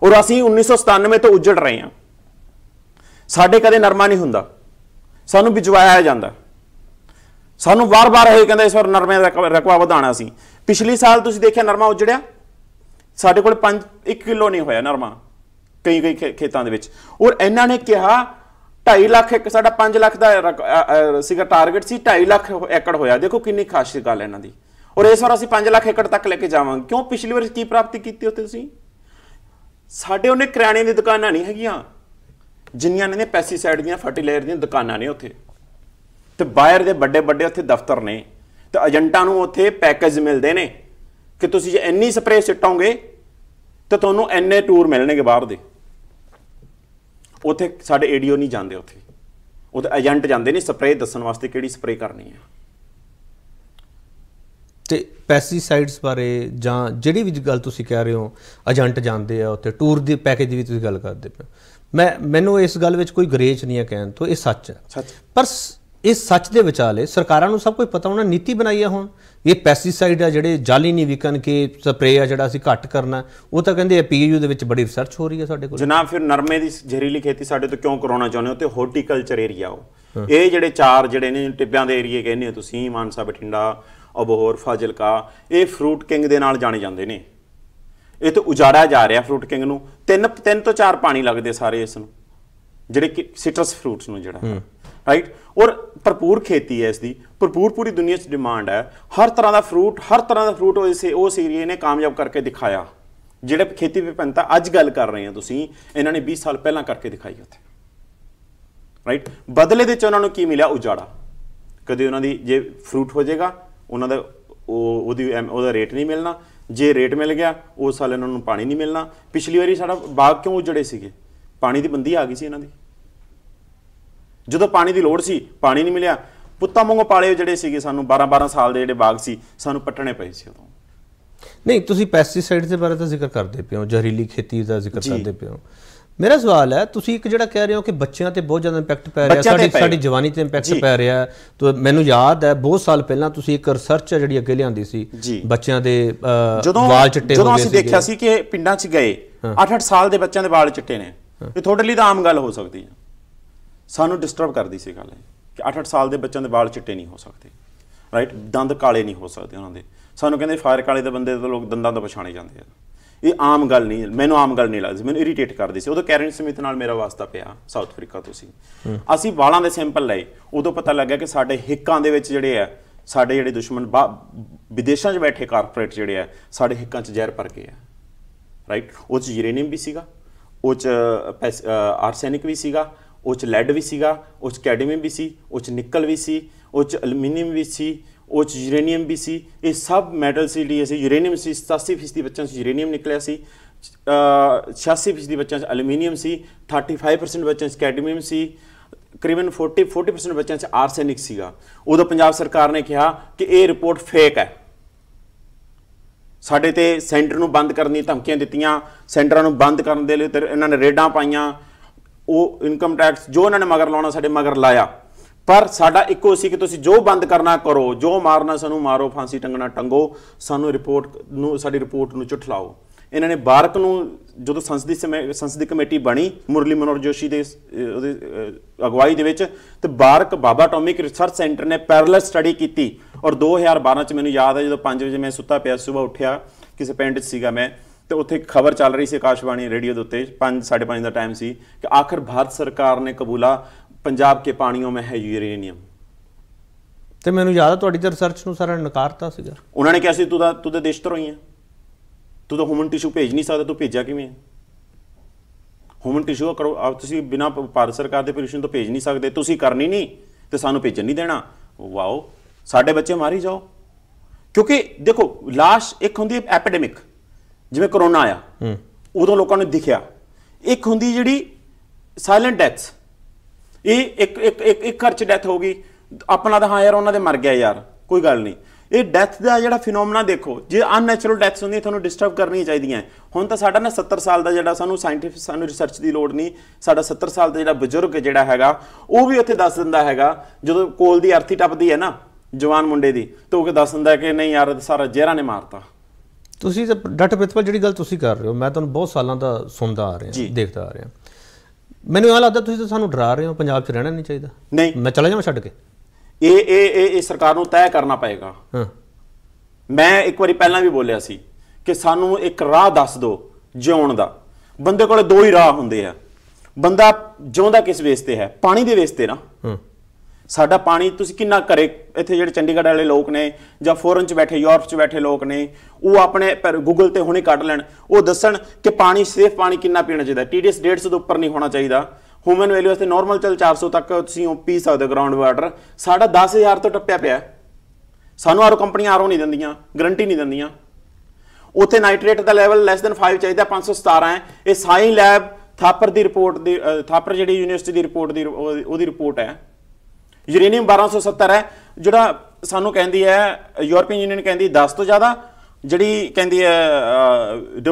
ਔਰ ਅਸੀਂ 1997 ਤੋਂ ਉਜੜ ਰਹੇ ਹਾਂ ਸਾਡੇ ਕਦੇ ਨਰਮਾ ਨਹੀਂ ਹੁੰਦਾ ਸਾਨੂੰ ਬਿਜਵਾਇਆ ਜਾਂਦਾ ਸਾਨੂੰ ਵਾਰ-ਵਾਰ ਇਹ ਕਹਿੰਦਾ ਇਸ ਵਾਰ ਨਰਮੇ ਦਾ ਰਕਵਾ ਵਧਾਣਾ ਸੀ ਪਿਛਲੇ ਸਾਲ ਤੁਸੀਂ ਦੇਖਿਆ ਨਰਮਾ ਉਜੜਿਆ ਸਾਡੇ ਕੋਲ 5 1 ਕਿਲੋ ਨਹੀਂ ਹੋਇਆ ਨਰਮਾ ਕਈ ਕਈ ਖੇਤਾਂ ਦੇ ਵਿੱਚ ਔਰ ਇਹਨਾਂ ਨੇ ਕਿਹਾ 2.5 ਲੱਖ ਇੱਕ ਸਾਡਾ 5 ਲੱਖ ਦਾ ਸੀਗਾ ਟਾਰਗੇਟ ਸੀ 2.5 ਲੱਖ ਏਕੜ ਹੋਇਆ ਦੇਖੋ ਕਿੰਨੀ ਖਾਸ ਗੱਲ ਇਹਨਾਂ ਦੀ ਔਰ ਇਸ ਵਾਰ ਅਸੀਂ 5 ਲੱਖ ਏਕੜ ਤੱਕ ਲੈ ਕੇ ਜਾਵਾਂਗੇ ਕਿਉਂ ਪਿਛਲੀ ਵਾਰ ਕੀ ਪ੍ਰਾਪਤੀ ਕੀਤੀ ਉੱਥੇ ਤੁਸੀਂ ਸਾਡੇ ਉਹਨੇ ਕਿਰਾਣੇ ਦੀ ਦੁਕਾਨਾਂ ਨਹੀਂ ਹੈਗੀਆਂ ਜਿੰਨੀਆਂ ਨੇ ਪੈਸਟੀਸਾਈਡ ਦੀਆਂ ਫਰਟੀਲਾਈਜ਼ਰ ਦੀਆਂ ਦੁਕਾਨਾਂ ਨੇ ਉੱਥੇ ਤੇ ਬਾਇਰ ਦੇ ਵੱਡੇ ਵੱਡੇ ਉੱਥੇ ਦਫ਼ਤਰ ਨੇ ਤੇ ਏਜੰਟਾਂ ਨੂੰ ਉੱਥੇ ਪੈਕੇਜ ਮਿਲਦੇ ਨੇ ਕਿ ਤੁਸੀਂ ਜੇ ਇੰਨੀ ਸਪਰੇਅ ਸਿੱਟੋਗੇ ਤਾਂ ਤੁਹਾਨੂੰ ਐਨੇ ਟੂਰ ਮਿਲਣਗੇ ਬਾਹਰ ਦੇ ਉੱਥੇ ਸਾਡੇ ਏਡੀਓ ਨਹੀਂ ਜਾਂਦੇ ਉੱਥੇ ਉਹਦੇ ਏਜੰਟ ਜਾਂਦੇ ਨੇ ਸਪਰੇਅ ਦੱਸਣ ਵਾਸਤੇ ਕਿਹੜੀ ਸਪਰੇਅ ਕਰਨੀ ਹੈ ਤੇ ਪੈਸਟੀਸਾਈਡਸ ਬਾਰੇ ਜਾਂ ਜਿਹੜੀ ਵੀ ਗੱਲ ਤੁਸੀਂ ਕਹਿ ਰਹੇ ਹੋ ਏਜੰਟ ਜਾਂਦੇ ਆ ਉੱਥੇ ਟੂਰ ਦੇ ਪੈਕੇਜ ਦੀ ਵੀ ਤੁਸੀਂ ਗੱਲ ਕਰਦੇ ਪਏ ਮੈਂ ਮੈਨੂੰ ਇਸ ਗੱਲ ਵਿੱਚ ਕੋਈ ਗਰੇਜ ਨਹੀਂ ਹੈ ਕਹਿਣ ਤੋਂ ਇਹ ਸੱਚ ਹੈ ਪਰ ਇਸ ਸੱਚ ਦੇ ਵਿਚਾਲੇ ਸਰਕਾਰਾਂ ਨੂੰ ਸਭ ਕੁਝ ਪਤਾ ਹੋਣਾ ਨੀਤੀ ਬਣਾਈ ਆ ਹੁਣ ਇਹ ਪੈਸਟੀਸਾਈਡ ਆ ਜਿਹੜੇ ਜਾਲੀ ਨਹੀਂ ਵਿਕਣ ਕੇ ਸਪਰੇਅ ਆ ਜਿਹੜਾ ਅਸੀਂ ਘੱਟ ਕਰਨਾ ਉਹ ਤਾਂ ਕਹਿੰਦੇ ਪੀਯੂ ਦੇ ਵਿੱਚ ਬੜੀ ਰਿਸਰਚ ਹੋ ਰਹੀ ਹੈ ਸਾਡੇ ਕੋਲ ਜਨਾਬ ਫਿਰ ਨਰਮੇ ਦੀ ਜ਼ਹਿਰੀਲੀ ਖੇਤੀ ਸਾਡੇ ਤੋਂ ਕਿਉਂ ਕਰਾਉਣਾ ਚਾਹੁੰਦੇ ਹੋ ਤੇ ਹਾਰਟੀਕਲਚਰ ਏਰੀਆ ਉਹ ਇਹ ਜਿਹੜੇ ਚਾਰ ਜਿਹੜੇ ਨੇ ਟਿੱਬਿਆਂ ਦੇ ਏਰੀਏ ਕਹਿੰਦੇ ਹੋ ਤੁਸੀਂ ਮਾਨਸਾ ਬਠਿੰਡਾ ਅਬਹੋਰ ਫਾਜ਼ਿਲਕਾ ਇਹ ਫਰੂਟ ਕਿੰਗ ਦੇ ਨਾਲ ਜਾਣੇ ਜਾਂਦੇ ਨੇ ਇਹ ਤਾਂ ਉਜਾੜਿਆ ਜਾ ਰਿਹਾ ਫਰੂਟ ਕਿੰਗ ਨੂੰ ਤਿੰਨ ਤਿੰਨ ਤੋਂ ਚਾਰ ਪਾਣੀ ਲੱਗਦੇ ਸਾਰੇ ਇਸ ਨੂੰ ਜਿਹੜੇ ਸਿਟਰਸ ਫਰੂਟਸ ਨੂੰ ਜਿਹੜਾ ਰਾਈਟ ਔਰ ਭਰਪੂਰ ਖੇਤੀ ਹੈ ਇਸ ਦੀ ਭਰਪੂਰ ਪੂਰੀ ਦੁਨੀਆ 'ਚ ਡਿਮਾਂਡ ਹੈ ਹਰ ਤਰ੍ਹਾਂ ਦਾ ਫਰੂਟ ਹਰ ਤਰ੍ਹਾਂ ਦਾ ਫਰੂਟ ਉਹ ਸੀਰੀਏ ਨੇ ਕਾਮਯਾਬ ਕਰਕੇ ਦਿਖਾਇਆ ਜਿਹੜੇ ਖੇਤੀ ਵਿਭਿੰਨਤਾ ਅੱਜ ਗੱਲ ਕਰ ਰਹੇ ਆ ਤੁਸੀਂ ਇਹਨਾਂ ਨੇ 20 ਸਾਲ ਪਹਿਲਾਂ ਕਰਕੇ ਦਿਖਾਈ ਉੱਥੇ ਰਾਈਟ ਬਦਲੇ ਦੇ ਚ ਉਹਨਾਂ ਨੂੰ ਕੀ ਮਿਲਿਆ ਉਜਾੜਾ ਕਦੇ ਉਹਨਾਂ ਦੀ ਜੇ ਫਰੂਟ ਹੋ ਜਾਏਗਾ ਉਹਨਾਂ ਦਾ ਉਹ ਉਹਦੀ ਉਹਦਾ ਰੇਟ ਨਹੀਂ ਮਿਲਣਾ ਜੇ ਰੇਟ ਮਿਲ ਗਿਆ ਉਸ ਸਾਲ ਇਹਨਾਂ ਨੂੰ ਪਾਣੀ ਨਹੀਂ ਮਿਲਣਾ ਪਿਛਲੀ ਵਾਰੀ ਸਾਡਾ ਬਾਗ ਕਿਉਂ ਉਜੜੇ ਸੀਗੇ ਪਾਣੀ ਦੀ ਬੰਦੀ ਆ ਗਈ ਸੀ ਇਹਨਾਂ ਦੀ ਜਦੋਂ ਪਾਣੀ ਦੀ ਲੋੜ ਸੀ ਪਾਣੀ ਨਹੀਂ ਮਿਲਿਆ ਪੁੱਤਾਂ ਵਾਂਗੂ ਪਾਲੇ ਜਿਹੜੇ ਸੀਗੇ ਸਾਨੂੰ 12 12 ਸਾਲ ਦੇ ਜਿਹੜੇ ਬਾਗ ਸੀ ਸਾਨੂੰ ਪੱਟਣੇ ਪਏ ਸੀ ਉਦੋਂ ਨਹੀਂ ਤੁਸੀਂ ਪੈਸਟੀਸਾਈਡ ਦੇ ਬਾਰੇ ਤਾਂ ਜ਼ਿਕਰ ਕਰਦੇ ਪਿਓ ਜ਼ਹਿਰੀਲੀ ਖੇਤੀ ਦਾ ਜ਼ਿਕਰ ਕਰਦੇ ਪਿਓ ਮੇਰਾ ਸਵਾਲ ਹੈ ਤੁਸੀਂ ਇੱਕ ਜਿਹੜਾ ਕਹਿ ਰਹੇ ਹੋ ਕਿ ਬੱਚਿਆਂ ਤੇ ਬਹੁਤ ਜ਼ਿਆਦਾ ਇੰਪੈਕਟ ਪੈ ਰਿਹਾ ਸਾਡੀ ਸਾਡੀ ਜਵਾਨੀ ਤੇ ਇੰਪੈਕਟ ਪੈ ਰਿਹਾ ਤੋ ਮੈਨੂੰ ਯਾਦ ਹੈ ਬਹੁਤ ਸਾਲ ਪਹਿਲਾਂ ਤੁਸੀਂ ਇੱਕ ਰਿਸਰਚ ਜਿਹੜੀ ਅੱਗੇ ਲਿਆਂਦੀ ਸੀ ਬੱਚਿਆਂ ਦੇ ਵਾਲ ਚਿੱਟੇ ਹੋ ਗਏ ਸੀ ਜਦੋਂ ਅਸੀਂ ਦੇਖਿਆ ਸੀ ਕਿ ਪਿੰਡਾਂ 'ਚ ਗਏ 8-8 ਸਾਲ ਦੇ ਬੱਚਿਆਂ ਦੇ ਵਾਲ ਚਿੱਟੇ ਨੇ ਇਹ ਤੁਹਾਡੇ ਲਈ ਤਾਂ ਆਮ ਗੱਲ ਹੋ ਸਕਦੀ ਹੈ ਸਾਨੂੰ ਡਿਸਟਰਬ ਕਰਦੀ ਸੀ ਗੱਲ ਇਹ ਕਿ 8-8 ਸਾਲ ਦੇ ਬੱਚਿਆਂ ਦੇ ਵਾਲ ਚਿੱਟੇ ਨਹੀਂ ਹੋ ਸਕਦੇ ਰਾਈਟ ਦੰਦ ਕਾਲੇ ਨਹੀਂ ਹੋ ਸਕਦੇ ਉਹਨਾਂ ਦੇ ਸਾਨੂੰ ਕਹਿੰਦੇ ਫਾਇਰ ਕਾਲੇ ਦੇ ਬੰਦੇ ਤਾਂ ਲੋਕ ਦੰਦਾਂ ਤੋਂ ਪਛਾਣੇ ਜਾਂਦੇ ਆ ਇਹ ਆਮ ਗੱਲ ਨਹੀਂ ਮੈਨੂੰ ਆਮ ਗੱਲ ਨਹੀਂ ਲੱਗਦੀ ਮੈਨੂੰ ਇਰੀਟੇਟ ਕਰਦੀ ਸੀ ਉਦੋਂ ਕੈਰਨ ਸਮਿਤ ਨਾਲ ਮੇਰਾ ਵਾਸਤਾ ਪਿਆ ਸਾਊਥ ਅਫਰੀਕਾ ਤੋਂ ਸੀ ਅਸੀਂ ਵਾਲਾਂ ਦੇ ਸੈਂਪਲ ਲਏ ਉਦੋਂ ਪਤਾ ਲੱਗਿਆ ਕਿ ਸਾਡੇ ਹਿੱਕਾਂ ਦੇ ਵਿੱਚ ਜਿਹੜੇ ਆ ਸਾਡੇ ਜਿਹੜੇ ਦੁਸ਼ਮਣ ਵਿਦੇਸ਼ਾਂ 'ਚ ਬੈਠੇ ਕਾਰਪੋਰੇਟ ਜਿਹੜੇ ਆ ਸਾਡੇ ਹਿੱਕਾਂ 'ਚ ਜ਼ਹਿਰ ਭਰ ਗਏ ਆ ਰਾਈਟ ਉਹ 'ਚ ਯੂਰੇਨੀਅਮ ਵੀ ਸੀਗਾ ਉਹ 'ਚ ਆਰਸੈਨਿਕ ਵੀ ਸੀਗਾ ਉਹ ਚ ਲੈਡ ਵੀ ਸੀਗਾ ਉਹ ਚ ਕੈਡਮੀਅਮ ਵੀ ਸੀ ਉਹ ਚ ਨਿਕਲ ਵੀ ਸੀ ਉਹ ਚ ਅਲਮੀਨੀਅਮ ਵੀ ਸੀ ਉਹ ਚ ਯੂਰੇਨੀਅਮ ਵੀ ਸੀ ਇਹ ਸਭ ਮੈਟਲ ਸੀ ਲਈ ਅਸੀਂ ਯੂਰੇਨੀਅਮ ਸੀ 87% ਬੱਚਿਆਂ ਚ ਯੂਰੇਨੀਅਮ ਨਿਕਲਿਆ ਸੀ 86% ਬੱਚਿਆਂ ਚ ਅਲਮੀਨੀਅਮ ਸੀ 35% ਬੱਚਿਆਂ ਚ ਕੈਡਮੀਅਮ ਸੀ ਕਰੀਬਨ 40 40% ਬੱਚਿਆਂ 'ਚ ਆਰਸੈਨਿਕ ਸੀਗਾ ਉਦੋਂ ਪੰਜਾਬ ਸਰਕਾਰ ਨੇ ਕਿਹਾ ਕਿ ਇਹ ਰਿਪੋਰਟ ਫੇਕ ਹੈ ਸਾਡੇ ਤੇ ਸੈਂਟਰ ਨੂੰ ਬੰਦ ਕਰਨ ਦੀ ਧਮਕੀਆਂ ਦਿੱਤੀਆਂ ਸੈਂਟਰਾਂ ਨੂੰ ਬੰਦ ਕਰਨ ਦੇ ਲਈ ਇਹਨਾਂ ਨੇ ਰੇਡਾਂ ਪਾਈਆਂ ਉਹ ਇਨਕਮ ਟੈਕਸ ਜੋ ਉਹਨਾਂ ਨੇ ਮਗਰ ਲਾਉਣਾ ਸਾਡੇ ਮਗਰ ਲਾਇਆ ਪਰ ਸਾਡਾ ਇੱਕੋ ਸੀ ਕਿ ਤੁਸੀਂ ਜੋ ਬੰਦ ਕਰਨਾ ਕਰੋ ਜੋ ਮਾਰਨਾ ਸਾਨੂੰ ਮਾਰੋ ਫਾਂਸੀ ਟੰਗਣਾ ਟੰਗੋ ਸਾਨੂੰ ਰਿਪੋਰਟ ਨੂੰ ਸਾਡੀ ਰਿਪੋਰਟ ਨੂੰ ਲਾਓ ਇਹਨਾਂ ਨੇ ਬਾਰਕ ਨੂੰ ਜਦੋਂ ਸੰਸਦੀ ਸੰਸਦੀ ਕਮੇਟੀ ਬਣੀ ਮੁਰਲੀ ਮਨੋਰ ਜੋਸ਼ੀ ਦੇ ਉਹਦੇ ਅਗਵਾਈ ਦੇ ਵਿੱਚ ਤੇ BARC Bhabha atomic research centre ਨੇ ਪੈਰਲਲ ਸਟੱਡੀ ਕੀਤੀ ਔਰ 2012 ਚ ਮੈਨੂੰ ਯਾਦ ਹੈ ਜਦੋਂ 5 ਵਜੇ ਮੈਂ ਸੁੱਤਾ ਪਿਆ ਸਵੇਰ ਉੱਠਿਆ ਕਿਸੇ ਪਿੰਡ 'ਚ ਸੀਗਾ ਮੈਂ ਤੇ ਉੱਥੇ ਇੱਕ ਖਬਰ ਚੱਲ ਰਹੀ ਸੀ ਆਕਾਸ਼ਵਾਣੀ ਰੇਡੀਓ ਦੇ ਉੱਤੇ 5 5:30 ਦਾ ਟਾਈਮ ਸੀ ਕਿ ਆਖਰ ਭਾਰਤ ਸਰਕਾਰ ਨੇ ਕਬੂਲਾ ਪੰਜਾਬ ਕੇ ਪਾਣੀਆਂ ਮੈਂ ਹੈ ਯੂਰੇਨੀਅਮ ਤੇ ਮੈਨੂੰ ਯਾਦ ਆ ਤੁਹਾਡੀ ਤੇ ਰਿਸਰਚ ਨੂੰ ਸਾਰਾ ਨਕਾਰਤਾ ਸੀਗਾ ਉਹਨਾਂ ਨੇ ਕਿਹਾ ਸੀ ਤੂੰ ਤਾਂ ਤੂੰ ਤਾਂ ਦੇਸ਼ ਤੋਂ ਹੀ ਹੈ ਤੂੰ ਤਾਂ ਹਿਊਮਨ ਟਿਸ਼ੂ ਭੇਜ ਨਹੀਂ ਸਕਦਾ ਤੂੰ ਭੇਜਿਆ ਕਿਵੇਂ ਹੈ ਹਿਊਮਨ ਟਿਸ਼ੂ ਕਰੋ ਆਪ ਤੁਸੀਂ ਬਿਨਾ ਭਾਰਤ ਸਰਕਾਰ ਦੇ ਪਰਮਿਸ਼ਨ ਤੋਂ ਭੇਜ ਨਹੀਂ ਸਕਦੇ ਤੁਸੀਂ ਕਰਨੀ ਨਹੀਂ ਤੇ ਸਾਨੂੰ ਭੇਜਣ ਨਹੀਂ ਦੇਣਾ ਵਾਓ ਸਾਡੇ ਬੱਚੇ ਮਾਰੀ ਜਾਓ ਕਿਉਂਕਿ ਦੇਖੋ ਲਾਸ਼ ਇੱਕ ਹੁੰਦੀ ਹੈ ਐਪੀਡੈਮਿਕ ਜਿਵੇਂ ਕਰੋਨਾ ਆਇਆ ਹੂੰ ਉਦੋਂ ਲੋਕਾਂ ਨੂੰ ਦਿਖਿਆ ਇੱਕ ਹੁੰਦੀ ਜਿਹੜੀ ਸਾਇਲੈਂਟ ਡੈਥ ਇਹ ਇੱਕ ਇੱਕ ਇੱਕ ਇੱਕ ਘਰ 'ਚ ਡੈਥ ਹੋ ਗਈ ਆਪਣਾ ਤਾਂ ਹਾਂ ਯਾਰ ਉਹਨਾਂ ਦੇ ਮਰ ਗਿਆ ਯਾਰ ਕੋਈ ਗੱਲ ਨਹੀਂ ਇਹ ਡੈਥ ਦਾ ਜਿਹੜਾ ਫੀਨੋਮਨਾ ਦੇਖੋ ਜੇ ਅਨਨੈਚੁਰਲ ਡੈਥਸ ਹੁੰਦੀਆਂ ਤੁਹਾਨੂੰ ਡਿਸਟਰਬ ਕਰਨੀ ਚਾਹੀਦੀਆਂ ਹੁਣ ਤਾਂ ਸਾਡਾ ਨਾ 70 ਸਾਲ ਦਾ ਜਿਹੜਾ ਸਾਨੂੰ ਸਾਇੰਟਿਫਿਕ ਸਾਨੂੰ ਰਿਸਰਚ ਦੀ ਲੋੜ ਨਹੀਂ ਸਾਡਾ 70 ਸਾਲ ਦਾ ਜਿਹੜਾ ਬਜ਼ੁਰਗ ਜਿਹੜਾ ਹੈਗਾ ਉਹ ਵੀ ਉੱਥੇ ਦੱਸ ਦਿੰਦਾ ਹੈਗਾ ਜਦੋਂ ਕੋਲ ਦੀ ਅਰਥੀ ਟੱਪਦੀ ਹੈ ਨਾ ਜਵਾਨ ਮੁੰਡੇ ਦੀ ਤਾਂ ਉਹ ਕੇ ਦੱਸ ਦਿੰਦਾ ਕਿ ਨਹੀਂ ਯਾਰ ਸਾਰਾ ਜਿਹੜਾ ਨੇ ਮਾਰਤਾ ਤੁਸੀਂ ਤਾਂ ਡਾਕਟਰ ਪ੍ਰਿਤਪਾਲ ਜਿਹੜੀ ਗੱਲ ਤੁਸੀਂ ਕਰ ਰਹੇ ਹੋ ਮੈਂ ਤੁਹਾਨੂੰ ਬਹੁਤ ਸਾਲਾਂ ਦਾ ਸੁਣਦਾ ਆ ਰਿਹਾ ਦੇਖਦਾ ਆ ਰਿਹਾ ਮੈਨੂੰ ਇਹ ਲੱਗਦਾ ਤੁਸੀਂ ਤਾਂ ਸਾਨੂੰ ਡਰਾ ਰਹੇ ਹੋ ਪੰਜਾਬ 'ਚ ਰਹਿਣਾ ਨਹੀਂ ਚਾਹੀਦਾ ਨਹੀਂ ਮੈਂ ਚਲਾ ਜਾਵਾਂ ਛੱਡ ਕੇ ਇਹ ਇਹ ਇਹ ਸਰਕਾਰ ਨੂੰ ਤੈਅ ਕਰਨਾ ਪਏਗਾ ਹਾਂ ਮੈਂ ਇੱਕ ਵਾਰੀ ਪਹਿਲਾਂ ਵੀ ਬੋਲਿਆ ਸੀ ਕਿ ਸਾਨੂੰ ਇੱਕ ਰਾਹ ਦੱਸ ਦਿਓ ਜਿਉਣ ਦਾ ਬੰਦੇ ਕੋਲੇ ਦੋ ਹੀ ਰਾਹ ਹੁੰਦੇ ਆ ਬੰਦਾ ਜਿਉਂਦਾ ਕਿਸ ਵੇਸ ਤੇ ਹੈ ਪਾਣੀ ਦੇ ਵੇਸ ਤੇ ਨਾ ਸਾਡਾ ਪਾਣੀ ਤੁਸੀਂ ਕਿੰਨਾ ਕਰੇ ਇੱਥੇ ਜਿਹੜੇ ਚੰਡੀਗੜ੍ਹ ਵਾਲੇ ਲੋਕ ਨੇ ਜਾਂ ਫੋਰਨ 'ਚ ਬੈਠੇ ਯੂਰਪ 'ਚ ਬੈਠੇ ਲੋਕ ਨੇ ਉਹ ਆਪਣੇ ਗੂਗਲ ਤੇ ਹੁਣੇ ਕੱਢ ਲੈਣ ਉਹ ਦੱਸਣ ਕਿ ਪਾਣੀ ਸੇਫ ਪਾਣੀ ਕਿੰਨਾ ਪੀਣਾ ਚਾਹੀਦਾ ਟੀਡੀਐਸ 150 ਤੋਂ ਉੱਪਰ ਨਹੀਂ ਹੋਣਾ ਚਾਹੀਦਾ ਹਿਊਮਨ ਵੈਲਿਊ ਵਾਸਤੇ ਨਾਰਮਲ ਚਲ 400 ਤੱਕ ਤੁਸੀਂ ਉਹ ਪੀ ਸਕਦੇ ਗਰਾਊਂਡ ਵਾਟਰ ਸਾਡਾ 10000 ਤੋਂ ਟੱਪਿਆ ਪਿਆ ਸਾਨੂੰ ਆਰੋ ਕੰਪਨੀਆਂ ਆਰੋ ਨਹੀਂ ਦਿੰਦੀਆਂ ਗਰੰਟੀ ਨਹੀਂ ਦਿੰਦੀਆਂ ਉੱਥੇ ਨਾਈਟ੍ਰੇਟ ਦਾ ਲੈਵਲ ਲੈਸ ਦਨ 5 ਚਾਹੀਦਾ 517 ਹੈ ਇਹ ਸਾਈ ਲੈਬ ਥਾਪਰ ਦੀ ਰਿਪੋਰਟ ਦੀ ਥਾਪਰ ਜਿਹੜੀ ਯੂਨੀਵਰਸਿਟੀ ਦੀ ਰਿਪੋਰਟ ਦੀ ਉਹਦੀ ਰਿਪੋਰਟ ਹੈ ਯੂਰੇਨੀਅਮ 1270 ਹੈ ਜਿਹੜਾ ਸਾਨੂੰ ਕਹਿੰਦੀ ਹੈ ਯੂਰਪੀਅਨ ਯੂਨੀਅਨ ਕਹਿੰਦੀ 10 ਤੋਂ ਜ਼ਿਆਦਾ ਜਿਹੜੀ ਕਹਿੰਦੀ ਹੈ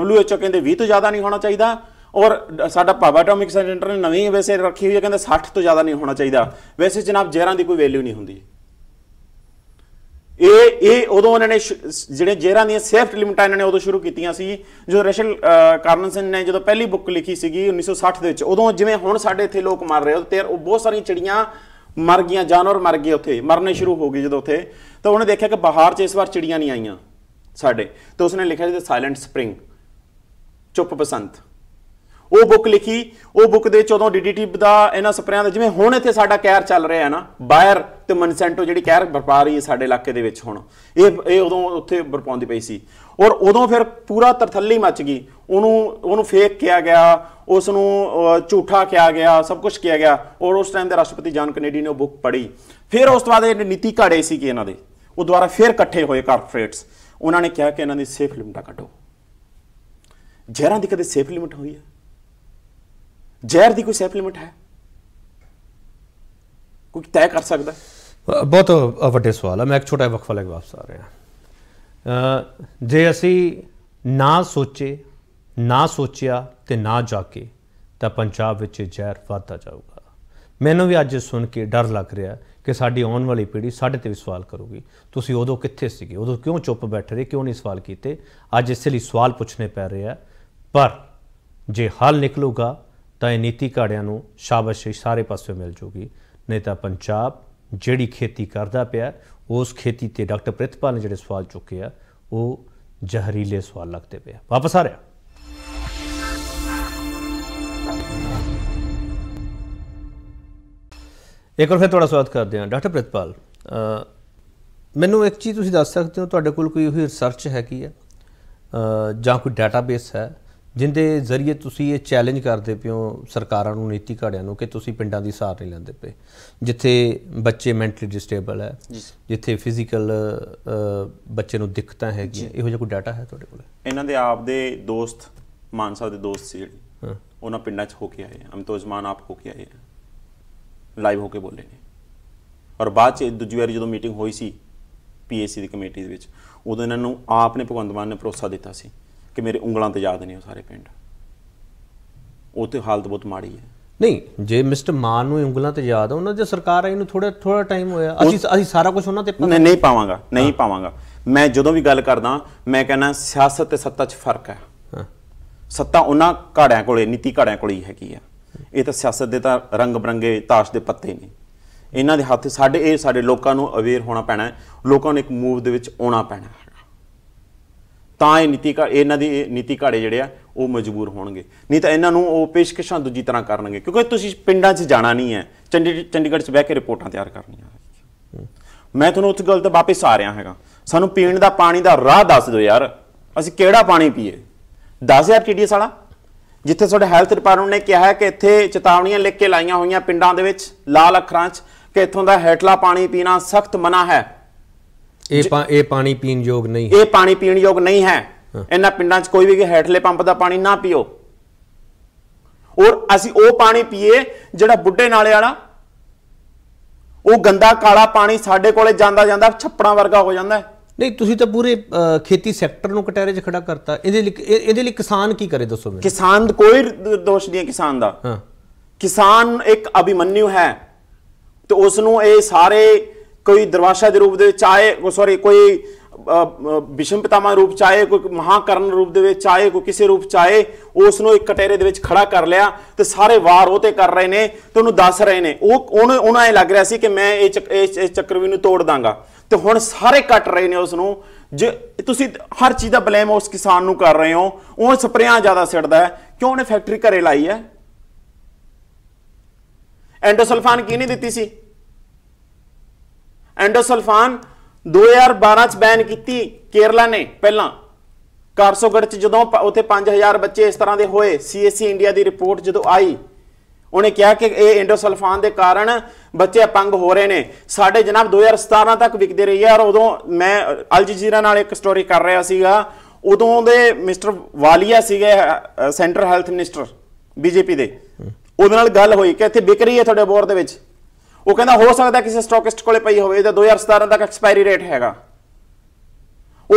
WHO ਕਹਿੰਦੇ 20 ਤੋਂ ਜ਼ਿਆਦਾ ਨਹੀਂ ਹੋਣਾ ਚਾਹੀਦਾ ਔਰ ਸਾਡਾ ਪਾਵਰ ਐਟੋਮਿਕ ਸੈਂਟਰ ਨੇ ਨਵੀਂ ਵੈਸੇ ਰੱਖੀ ਹੋਈ ਹੈ ਕਹਿੰਦੇ 60 ਤੋਂ ਜ਼ਿਆਦਾ ਨਹੀਂ ਹੋਣਾ ਚਾਹੀਦਾ ਵੈਸੇ ਜਨਾਬ ਜ਼ਹਿਰਾਂ ਦੀ ਕੋਈ ਵੈਲਿਊ ਨਹੀਂ ਹੁੰਦੀ ਇਹ ਇਹ ਉਦੋਂ ਉਹਨਾਂ ਨੇ ਜਿਹੜੇ ਜ਼ਹਿਰਾਂ ਦੀਆਂ ਸੇਫਟ ਲਿਮਟਾਂ ਇਹਨਾਂ ਨੇ ਉਦੋਂ ਸ਼ੁਰੂ ਕੀਤੀਆਂ ਸੀ ਜੋ ਰੈਸ਼ਲ ਕਾਰਨਸਨ ਨੇ ਜਦੋਂ ਪਹਿਲੀ ਬੁੱਕ ਲਿਖੀ ਸੀਗੀ 1960 ਦੇ ਵਿੱਚ ਉਦੋਂ ਜਿਵੇਂ ਹੁਣ ਸਾਡੇ ਇੱਥੇ ਲੋਕ ਮਾਰ ਰਹੇ ਉਹ ਬਹੁਤ ਸਾਰੀਆਂ ਚਿੜੀਆਂ ਮਰ ਗਈਆਂ ਜਾਨਵਰ ਮਰ ਗਏ ਉੱਥੇ ਮਰਨੇ ਸ਼ੁਰੂ ਹੋ ਗਏ ਜਦੋਂ ਉੱਥੇ ਤਾਂ ਉਹਨੇ ਦੇਖਿਆ ਕਿ ਬਹਾਰ 'ਚ ਇਸ ਵਾਰ ਚਿੜੀਆਂ ਨਹੀਂ ਆਈਆਂ ਸਾਡੇ ਤਾਂ ਉਸਨੇ ਲਿਖਿਆ ਜਿਹਦੇ ਸਾਇਲੈਂਟ ਸਪ੍ਰਿੰਗ ਚੁੱਪ ਬਸੰਤ ਉਹ ਬੁੱਕ ਲਿਖੀ ਉਹ ਬੁੱਕ ਦੇ ਚੋਂ ਡੀਡੀਟੀ ਦਾ ਇਹਨਾਂ ਸਪਰਿਆਂ ਦਾ ਜਿਵੇਂ ਹੁਣ ਇੱਥੇ ਸਾਡਾ ਕਹਿਰ ਚੱਲ ਰਿਹਾ ਹੈ ਨਾ ਬਾਇਰ ਤੇ ਮਨਸੈਂਟੋ ਜਿਹੜੀ ਕਹਿਰ ਵਰਪਾ ਰਹੀ ਹੈ ਸਾਡੇ ਇਲਾਕੇ ਦੇ ਵਿੱਚ ਹੁਣ ਇਹ ਇਹ ਉਦੋਂ ਉੱਥੇ ਵਰਪਾਉਂਦੀ ਪਈ ਸੀ ਔਰ ਉਦੋਂ ਫਿਰ ਪੂਰਾ ਤਰਥੱਲੀ ਮਚ ਗਈ ਉਹਨੂੰ ਉਹਨੂੰ ਫੇਕ ਕਿਹਾ ਗਿਆ ਉਸ ਨੂੰ ਝੂਠਾ ਕਿਹਾ ਗਿਆ ਸਭ ਕੁਝ ਕਿਹਾ ਗਿਆ ਔਰ ਉਸ ਟਾਈਮ ਦੇ ਰਾਸ਼ਟਰਪਤੀ ਜਾਨ ਕੈਨੇਡੀ ਨੇ ਉਹ ਬੁੱਕ ਪੜ੍ਹੀ ਫਿਰ ਉਸ ਤੋਂ ਬਾਅਦ ਇਹ ਨੀਤੀ ਘਾੜੇ ਸੀ ਕਿ ਇਹਨਾਂ ਦੇ ਉਹ ਦੁਆਰਾ ਫਿਰ ਇਕੱਠੇ ਹੋਏ ਕਾਰਪੋਰੇਟਸ ਉਹਨਾਂ ਨੇ ਕਿਹਾ ਕਿ ਇਹਨਾਂ ਦੀ ਸੇਫ ਲਿਮਟਾ ਕੱਢੋ ਜ਼ਹਿਰਾਂ ਦੀ ਕਦੇ ਸੇਫ ਲਿਮਟ ਹੋਈ ਹੈ ਜ਼ਹਿਰ ਦੀ ਕੋਈ ਸੇਫ ਲਿਮਟ ਹੈ ਕੋਈ ਤੈਅ ਕਰ ਸਕਦਾ ਬਹੁਤ ਵੱਡੇ ਸਵਾਲ ਹੈ ਮੈਂ ਇੱਕ ਛੋਟਾ ਵਕਫਾ ਲੈ ਕੇ ਵਾਪਸ ਆ ਰਿਹਾ ਜੇ ਅਸੀਂ ਨਾ ਸੋਚੇ ਨਾ ਸੋਚਿਆ ਤੇ ਨਾ ਜਾਕੇ ਤਾਂ ਪੰਜਾਬ ਵਿੱਚ ਜ਼ਹਿਰ ਵਧਦਾ ਜਾਊਗਾ ਮੈਨੂੰ ਵੀ ਅੱਜ ਸੁਣ ਕੇ ਡਰ ਲੱਗ ਰਿਹਾ ਕਿ ਸਾਡੀ ਆਉਣ ਵਾਲੀ ਪੀੜ੍ਹੀ ਸਾਡੇ ਤੇ ਵੀ ਸਵਾਲ ਕਰੂਗੀ ਤੁਸੀਂ ਉਦੋਂ ਕਿੱਥੇ ਸੀਗੇ ਉਦੋਂ ਕਿਉਂ ਚੁੱਪ ਬੈਠੇ ਰਹੇ ਕਿਉਂ ਨਹੀਂ ਸਵਾਲ ਕੀਤੇ ਅੱਜ ਇਸ ਲਈ ਸਵਾਲ ਪੁੱਛਨੇ ਪੈ ਰਹੇ ਆ ਪਰ ਜੇ ਹੱਲ ਨਿਕਲੂਗਾ ਤਾਂ ਇਹ ਨੀਤੀ ਘਾੜਿਆਂ ਨੂੰ ਸ਼ਾਬਾਸ਼ ਸਾਰੇ ਪਾਸੇ ਮਿਲ ਜੂਗੀ ਨਹੀਂ ਤਾਂ ਪੰਜਾਬ ਜਿਹੜੀ ਖੇਤੀ ਕਰਦਾ ਪਿਆ ਉਸ ਖੇਤੀ ਤੇ ਡਾਕਟਰ ਪ੍ਰਿਤਪਾਲ ਨੇ ਜਿਹੜੇ ਸਵਾਲ ਚੁੱਕੇ ਆ ਉਹ ਜ਼ਹਿਰੀਲੇ ਸਵਾਲ ਲੱਗਦੇ ਪਿਆ ਵਾਪਸ ਆ ਰਿਹਾ ਇੱਕ ਵਾਰ ਫਿਰ ਤੁਹਾਡਾ ਸਵਾਗਤ ਕਰਦੇ ਹਾਂ ਡਾਕਟਰ ਪ੍ਰਿਤਪਾਲ ਮੈਨੂੰ ਇੱਕ ਚੀਜ਼ ਤੁਸੀਂ ਦੱਸ ਸਕਦੇ ਹੋ ਤੁਹਾਡੇ ਕੋਲ ਕੋਈ ਉਹੀ ਰਿਸਰਚ ਹੈ ਕੀ ਹੈ ਜਾਂ ਕੋਈ ਡਾਟਾਬੇਸ ਹੈ ਜਿੰਦੇ ਜ਼ਰੀਏ ਤੁਸੀਂ ਇਹ ਚੈਲੰਜ ਕਰਦੇ ਪਿਓ ਸਰਕਾਰਾਂ ਨੂੰ ਨੀਤੀ ਘੜਿਆਂ ਨੂੰ ਕਿ ਤੁਸੀਂ ਪਿੰਡਾਂ ਦੀ ਸਾਰ ਨਹੀਂ ਲੈਂਦੇ ਪਏ ਜਿੱਥੇ ਬੱਚੇ ਮੈਂਟਲੀ ਡਿਸਟੇਬਲ ਹੈ ਜਿੱਥੇ ਫਿਜ਼ੀਕਲ ਬੱਚੇ ਨੂੰ ਦਿੱਕਤਾਂ ਹੈਗੀਆਂ ਇਹੋ ਜਿਹਾ ਕੋਈ ਡਾਟਾ ਹੈ ਤੁਹਾਡੇ ਕੋਲ ਇਹਨਾਂ ਦੇ ਆਪ ਦੇ ਦੋਸਤ ਮਾਨਸਾ ਦੇ ਦੋਸਤ ਸੀ ਜਿਹੜੇ ਉਹਨਾਂ ਪਿੰਡਾਂ 'ਚ ਹੋ ਕੇ ਆਏ ਅਮਤੋਜ਼ਮਾਨ ਆਪ ਹੋ ਕੇ ਆਏ ਲਾਈਵ ਹੋ ਕੇ ਬੋਲੇ ਨੇ ਔਰ ਬਾਅਦ 'ਚ ਦੂਜੀ ਵਾਰੀ ਜਦੋਂ ਮੀਟਿੰਗ ਹੋਈ ਸੀ ਪੀਏਸੀ ਦੀ ਕਮੇਟੀ ਦੇ ਵਿੱਚ ਉਦੋਂ ਇਹਨਾਂ ਨੂੰ ਆਪ ਨੇ ਭਗਵੰਤ ਮਾਨ ਨੇ ਭਰੋਸਾ ਦਿੱਤਾ ਸੀ ਕਿ ਮੇਰੇ ਉਂਗਲਾਂ ਤੇ ਯਾਦ ਨਹੀਂ ਉਹ ਸਾਰੇ ਪਿੰਡ ਉਹ ਤੇ ਹਾਲਤ ਬਹੁਤ ਮਾੜੀ ਹੈ ਨਹੀਂ ਜੇ ਮਿਸਟਰ ਮਾਨ ਨੂੰ ਉਂਗਲਾਂ ਤੇ ਯਾਦ ਆ ਉਹਨਾਂ ਦੇ ਸਰਕਾਰ ਆਈ ਨੂੰ ਥੋੜਾ ਥੋੜਾ ਟਾਈਮ ਹੋਇਆ ਅਸੀਂ ਅਸੀਂ ਸਾਰਾ ਕੁਝ ਉਹਨਾਂ ਤੇ ਨਹੀਂ ਨਹੀਂ ਪਾਵਾਂਗਾ ਨਹੀਂ ਪਾਵਾਂਗਾ ਮੈਂ ਜਦੋਂ ਵੀ ਗੱਲ ਕਰਦਾ ਮੈਂ ਕਹਿੰਦਾ ਸਿਆਸਤ ਤੇ ਸੱਤਾ 'ਚ ਫਰਕ ਹੈ ਸੱਤਾ ਉਹਨਾਂ ਘਾੜਿਆਂ ਕੋਲੇ ਨੀਤੀ ਘਾੜਿਆਂ ਕੋਲੇ ਹੀ ਹੈਗੀ ਆ ਇਹ ਤਾਂ ਸਿਆਸਤ ਦੇ ਤਾਂ ਰੰਗ ਬਰੰਗੇ ਤਾਸ਼ ਦੇ ਪੱਤੇ ਨੇ ਇਹਨਾਂ ਦੇ ਹੱਥ ਸਾਡੇ ਇਹ ਸਾਡੇ ਲੋਕਾਂ ਨੂੰ ਅਵੇਅਰ ਹੋਣਾ ਪੈਣਾ ਲੋਕਾਂ ਨੂੰ ਇੱਕ ਮੂਵ ਦੇ ਵਿੱਚ ਆਉਣਾ ਪੈਣਾ ਤਾਂ ਇਹ ਨੀਤੀ ਘਾ ਇਹਨਾਂ ਦੀ ਨੀਤੀ ਘਾੜੇ ਜਿਹੜੇ ਆ ਉਹ ਮਜਬੂਰ ਹੋਣਗੇ ਨਹੀਂ ਤਾਂ ਇਹਨਾਂ ਨੂੰ ਉਹ ਪੇਸ਼ਕਸ਼ਾਂ ਦੂਜੀ ਤਰ੍ਹਾਂ ਕਰਨਗੇ ਕਿਉਂਕਿ ਤੁਸੀਂ ਪਿੰਡਾਂ 'ਚ ਜਾਣਾ ਨਹੀਂ ਹੈ ਚੰਡੀਗੜ੍ਹ 'ਚ ਬਹਿ ਕੇ ਰਿਪੋਰਟਾਂ ਤਿਆਰ ਕਰਨੀਆਂ ਮੈਂ ਤੁਹਾਨੂੰ ਉੱਥੇ ਗੱਲ ਤੇ ਵਾਪਸ ਆ ਰਿਹਾ ਹੈਗਾ ਸਾਨੂੰ ਪੀਣ ਦਾ ਪਾਣੀ ਦਾ ਰਾਹ ਦੱਸ ਦਿਓ ਯਾਰ ਅਸੀਂ ਕਿਹੜਾ ਪਾਣੀ ਪੀਏ 10000 ਟੀਡੀਐਸ ਵਾਲਾ ਜਿੱਥੇ ਤੁਹਾਡੇ ਹੈਲਥ ਡਿਪਾਰਟਮੈਂਟ ਨੇ ਕਿਹਾ ਹੈ ਕਿ ਇੱਥੇ ਚੇਤਾਵਨੀਆਂ ਲਿਖ ਕੇ ਲਾਈਆਂ ਹੋਈਆਂ ਪਿੰਡਾਂ ਦੇ ਵਿੱਚ ਲਾਲ ਅੱਖਰਾਂ 'ਚ ਕਿ ਇੱਥੋਂ ਦਾ ਹੈਟਲਾ ਪਾਣੀ ਪੀਣਾ ਸਖਤ ਮਨਾ ਹੈ ਇਹ ਇਹ ਪਾਣੀ ਪੀਣ ਯੋਗ ਨਹੀਂ ਇਹ ਪਾਣੀ ਪੀਣ ਯੋਗ ਨਹੀਂ ਹੈ ਇਹਨਾਂ ਪਿੰਡਾਂ 'ਚ ਕੋਈ ਵੀ ਹੈਟਲੇ ਪੰਪ ਦਾ ਪਾਣੀ ਨਾ ਪੀਓ ਔਰ ਅਸੀਂ ਉਹ ਪਾਣੀ ਪੀਏ ਜਿਹੜਾ ਬੁੱਢੇ ਨਾਲੇ ਵਾਲਾ ਉਹ ਗੰਦਾ ਕਾਲਾ ਪਾਣੀ ਸਾਡੇ ਕੋਲੇ ਜਾਂਦਾ ਜਾਂਦਾ ਛੱਪੜਾਂ ਵਰਗਾ ਹੋ ਜਾਂਦਾ ਨਹੀਂ ਤੁਸੀਂ ਤਾਂ ਪੂਰੇ ਖੇਤੀ ਸੈਕਟਰ ਨੂੰ ਕਟਹਿਰੇ 'ਚ ਖੜਾ ਕਰਤਾ ਇਹਦੇ ਲਈ ਇਹਦੇ ਲਈ ਕਿਸਾਨ ਕੀ ਕਰੇ ਦੱਸੋ ਮੈਨੂੰ ਕਿਸਾਨ ਕੋਈ ਦੋਸ਼ ਨਹੀਂ ਹੈ ਕਿਸਾਨ ਦਾ ਹਾਂ ਕਿਸਾਨ ਇੱਕ ਅਭਿਮਨਿਉ ਹੈ ਤੇ ਉਸ ਨੂੰ ਇਹ ਸਾਰੇ ਕੋਈ ਦਰਵਾਸ਼ਾ ਦੇ ਰੂਪ ਦੇ ਵਿੱਚ ਆਏ ਸੌਰੀ ਕੋਈ ਵਿਸ਼ਮ ਪਿਤਾਮਾ ਰੂਪ ਚਾਏ ਕੋਈ ਮਹਾਕਰਨ ਰੂਪ ਦੇ ਵਿੱਚ ਆਏ ਕੋਈ ਕਿਸੇ ਰੂਪ ਚਾਏ ਉਸ ਨੂੰ ਇੱਕ ਕਟੇਰੇ ਦੇ ਵਿੱਚ ਖੜਾ ਕਰ ਲਿਆ ਤੇ ਸਾਰੇ ਵਾਰ ਉਹ ਤੇ ਕਰ ਰਹੇ ਨੇ ਤੇ ਉਹਨੂੰ ਦੱਸ ਰਹੇ ਨੇ ਉਹ ਉਹਨਾਂ ਇਹ ਲੱਗ ਰਿਹਾ ਸੀ ਕਿ ਮੈਂ ਇਹ ਇਹ ਚੱਕਰਵੀ ਨੂੰ ਤੋੜ ਦਾਂਗਾ ਤੇ ਹੁਣ ਸਾਰੇ ਕੱਟ ਰਹੇ ਨੇ ਉਸ ਨੂੰ ਜੇ ਤੁਸੀਂ ਹਰ ਚੀਜ਼ ਦਾ ਬਲੇਮ ਉਸ ਕਿਸਾਨ ਨੂੰ ਕਰ ਰਹੇ ਹੋ ਉਹ ਸਪਰੇਆਂ ਜ਼ਿਆਦਾ ਸਿੱਟਦਾ ਹੈ ਕਿਉਂ ਉਹਨੇ ਫੈਕਟਰੀ ਘਰੇ ਲਾਈ ਹੈ ਐਂਡੋਸਲਫਾਨ ਕੀ ਨਹੀਂ ਦਿੱਤੀ ਸੀ ਐਂਡੋਸਲਫਾਨ 2012 ਚ ਬੈਨ ਕੀਤੀ ਕੇਰਲਾ ਨੇ ਪਹਿਲਾਂ ਕਾਰਸੋਗੜ ਚ ਜਦੋਂ ਉੱਥੇ 5000 ਬੱਚੇ ਇਸ ਤਰ੍ਹਾਂ ਦੇ ਹੋਏ ਸੀਐਸਸੀ ਇੰਡੀਆ ਦੀ ਰਿਪੋਰਟ ਜਦੋਂ ਆਈ ਉਹਨੇ ਕਿਹਾ ਕਿ ਇਹ ਐਂਡੋਸਲਫਾਨ ਦੇ ਕਾਰਨ ਬੱਚੇ ਅਪੰਗ ਹੋ ਰਹੇ ਨੇ ਸਾਡੇ ਜਨਾਬ 2017 ਤੱਕ ਵਿਕਦੇ ਰਹੀ ਹੈ ਔਰ ਉਦੋਂ ਮੈਂ ਅਲਜੀਜ਼ੀਰਾ ਨਾਲ ਇੱਕ ਸਟੋਰੀ ਕਰ ਰਿਹਾ ਸੀਗਾ ਉਦੋਂ ਦੇ ਮਿਸਟਰ ਵਾਲੀਆ ਸੀਗੇ ਸੈਂਟਰ ਹੈਲਥ ਮਿਨਿਸਟਰ ਬੀਜੇਪੀ ਦੇ ਉਹਦੇ ਨਾਲ ਗੱਲ ਹੋਈ ਕਿ ਇੱਥੇ ਵਿਕ ਰਹੀ ਹੈ ਤੁਹਾਡੇ ਬੋਰ ਦੇ ਵਿੱਚ ਉਹ ਕਹਿੰਦਾ ਹੋ ਸਕਦਾ ਕਿਸੇ ਸਟਾਕਿਸਟ ਕੋਲੇ ਪਈ ਹੋਵੇ ਜਾਂ 2017 ਤੱਕ ਐਕਸਪਾਇਰੀ ਰੇਟ ਹੈਗਾ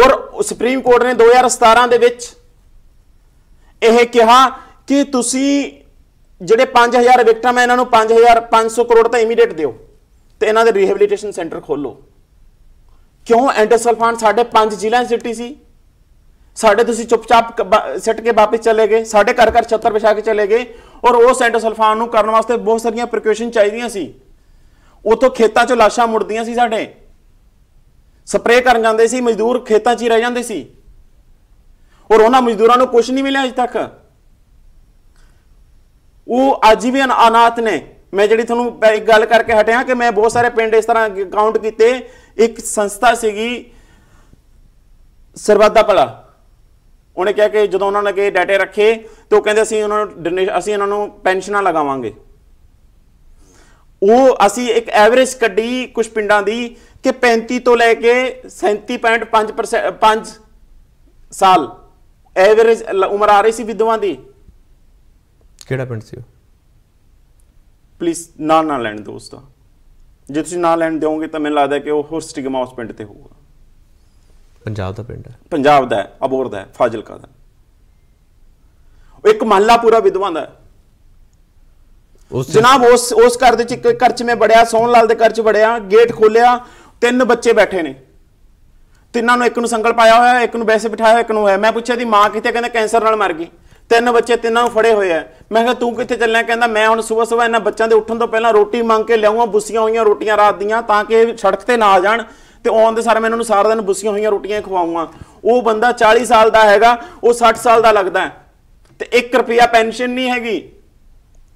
ਔਰ ਸੁਪਰੀਮ ਕੋਰਟ ਨੇ 2017 ਦੇ ਵਿੱਚ ਇਹ ਕਿਹਾ ਕਿ ਤੁਸੀਂ ਜਿਹੜੇ 5000 ਵਿਕਟਮ ਹੈ ਇਹਨਾਂ ਨੂੰ 5500 ਕਰੋੜ ਤਾਂ ਇਮੀਡੀਏਟ ਦਿਓ ਤੇ ਇਹਨਾਂ ਦੇ ਰੀਹੈਬਿਲਿਟੇਸ਼ਨ ਸੈਂਟਰ ਖੋਲੋ ਕਿਉਂ ਐਂਟਸਲਫਾਨ ਸਾਡੇ ਪੰਜ ਜ਼ਿਲ੍ਹਿਆਂ ਸਿਟੀ ਸੀ ਸਾਡੇ ਤੁਸੀਂ ਚੁੱਪਚਾਪ ਸੱਟ ਕੇ ਵਾਪਸ ਚਲੇ ਗਏ ਸਾਡੇ ਘਰ ਘਰ ਛੱਤਰ ਵਿਛਾ ਕੇ ਚਲੇ ਗਏ ਔਰ ਸੈਂਟਰ ਸਲਫਾਨ ਨੂੰ ਕਰਨ ਵਾਸਤੇ ਬਹੁਤ ਸਾਰੀਆਂ ਪ੍ਰੀਕਿਊਸ਼ਨ ਚਾਹੀਦੀਆਂ ਸੀ ਉਥੋਂ ਖੇਤਾਂ 'ਚੋਂ ਲਾਸ਼ਾਂ ਮੁੜਦੀਆਂ ਸੀ ਸਾਡੇ ਸਪਰੇਅ ਕਰਨ ਜਾਂਦੇ ਸੀ ਮਜ਼ਦੂਰ ਖੇਤਾਂ 'ਚ ਹੀ ਰਹਿ ਜਾਂਦੇ ਸੀ ਔਰ ਉਹਨਾਂ ਮਜ਼ਦੂਰਾਂ ਨੂੰ ਕੁਝ ਨਹੀਂ ਮਿਲਿਆ ਅਜੇ ਤੱਕ ਉਹ ਅੱਜ ਵੀ ਅਨਾਥ ਨੇ ਮੈਂ ਜਿਹੜੀ ਤੁਹਾਨੂੰ ਇੱਕ ਗੱਲ ਕਰਕੇ ਹਟਿਆ ਕਿ ਮੈਂ ਬਹੁਤ ਸਾਰੇ ਪਿੰਡ ਇਸ ਤਰ੍ਹਾਂ ਕਾਊਂਟ ਕੀਤੇ ਇੱਕ ਸੰਸਥਾ ਸੀਗੀ ਸਰਵਾਦਾ ਪੜਾ ਉਹਨੇ ਕਿਹਾ ਕਿ ਜਦੋਂ ਉਹਨਾਂ ਨੇ ਕਿ ਡਾਟੇ ਰੱਖੇ ਤੇ ਉਹ ਕਹਿੰਦੇ ਅਸੀਂ ਉਹਨਾਂ ਨੂੰ ਅਸੀਂ ਇਹਨਾਂ ਨੂੰ ਪੈਨਸ਼ਨਾਂ ਲਗਾਵਾਂਗੇ ਉਹ ਅਸੀਂ ਇੱਕ ਐਵਰੇਜ ਕੱਢੀ ਕੁਝ ਪਿੰਡਾਂ ਦੀ ਕਿ 35 ਤੋਂ ਲੈ ਕੇ 37.5% 5 ਸਾਲ ਐਵਰੇਜ ਉਮਰ ਆ ਰਹੀ ਸੀ ਵਿਧਵਾਂ ਦੀ ਕਿਹੜਾ ਪਿੰਡ ਸੀ ਉਹ ਪਲੀਜ਼ ਨਾ ਨਾ ਲੈਣ ਦਿਓ ਜੇ ਤੁਸੀਂ ਨਾ ਲੈਣ ਦਿਓਗੇ ਤਾਂ ਮੈਨੂੰ ਲੱਗਦਾ ਕਿ ਉਹ ਹੋਰ ਸਟਿਗਮਾ ਉਸ ਪਿੰਡ ਤੇ ਹੋਊਗਾ ਪੰਜਾਬ ਦਾ ਪਿੰਡ ਹੈ ਪੰਜਾਬ ਦਾ ਹੈ ਅਬੋਰ ਦਾ ਹੈ ਫਾਜ਼ਿਲਕਾ ਦਾ ਇੱਕ ਮਹੱਲਾ ਪੂਰਾ ਵਿਧਵਾਂ ਦਾ ਹੈ ਜਨਾਬ ਉਸ ਉਸ ਘਰ ਦੇ ਚ ਇੱਕ ਘਰ ਚ ਮੈਂ ਬੜਿਆ ਸੋਹਣ ਲਾਲ ਦੇ ਘਰ ਚ ਬੜਿਆ ਗੇਟ ਖੋਲਿਆ ਤਿੰਨ ਬੱਚੇ ਬੈਠੇ ਨੇ ਤਿੰਨਾਂ ਨੂੰ ਇੱਕ ਨੂੰ ਸੰਗਲ ਪਾਇਆ ਹੋਇਆ ਇੱਕ ਨੂੰ ਵੈਸੇ ਬਿਠਾਇਆ ਇੱਕ ਨੂੰ ਹੈ ਮੈਂ ਪੁੱਛਿਆ ਦੀ ਮਾਂ ਕਿੱਥੇ ਕਹਿੰਦਾ ਕੈਂਸਰ ਨਾਲ ਮਰ ਗਈ ਤਿੰਨ ਬੱਚੇ ਤਿੰਨਾਂ ਨੂੰ ਫੜੇ ਹੋਏ ਆ ਮੈਂ ਕਿਹਾ ਤੂੰ ਕਿੱਥੇ ਚੱਲਿਆ ਕਹਿੰਦਾ ਮੈਂ ਹੁਣ ਸਵੇਰ ਸਵੇਰ ਇਹਨਾਂ ਬੱਚਿਆਂ ਦੇ ਉੱਠਣ ਤੋਂ ਪਹਿਲਾਂ ਰੋਟੀ ਮੰਗ ਕੇ ਲਿਆਉਂਗਾ ਬੁੱਸੀਆਂ ਹੋਈਆਂ ਰੋਟੀਆਂ ਰਾਤ ਦੀਆਂ ਤਾਂ ਕਿ ਸੜਕ ਤੇ ਨਾ ਜਾਣ ਤੇ ਆਉਣ ਦੇ ਸਾਰ ਮੈਂ ਇਹਨਾਂ ਨੂੰ ਸਾਰਾ ਦਿਨ ਬੁੱਸੀਆਂ ਹੋਈਆਂ ਰੋਟੀਆਂ ਖਵਾਉਂਗਾ ਉਹ ਬੰਦਾ 40 ਸਾਲ ਦਾ ਹੈਗਾ ਉਹ 60 ਸਾਲ ਦਾ ਲੱਗਦਾ ਤੇ 1 ਰੁਪਿਆ ਪੈਨਸ਼ਨ ਨਹੀਂ ਹੈਗੀ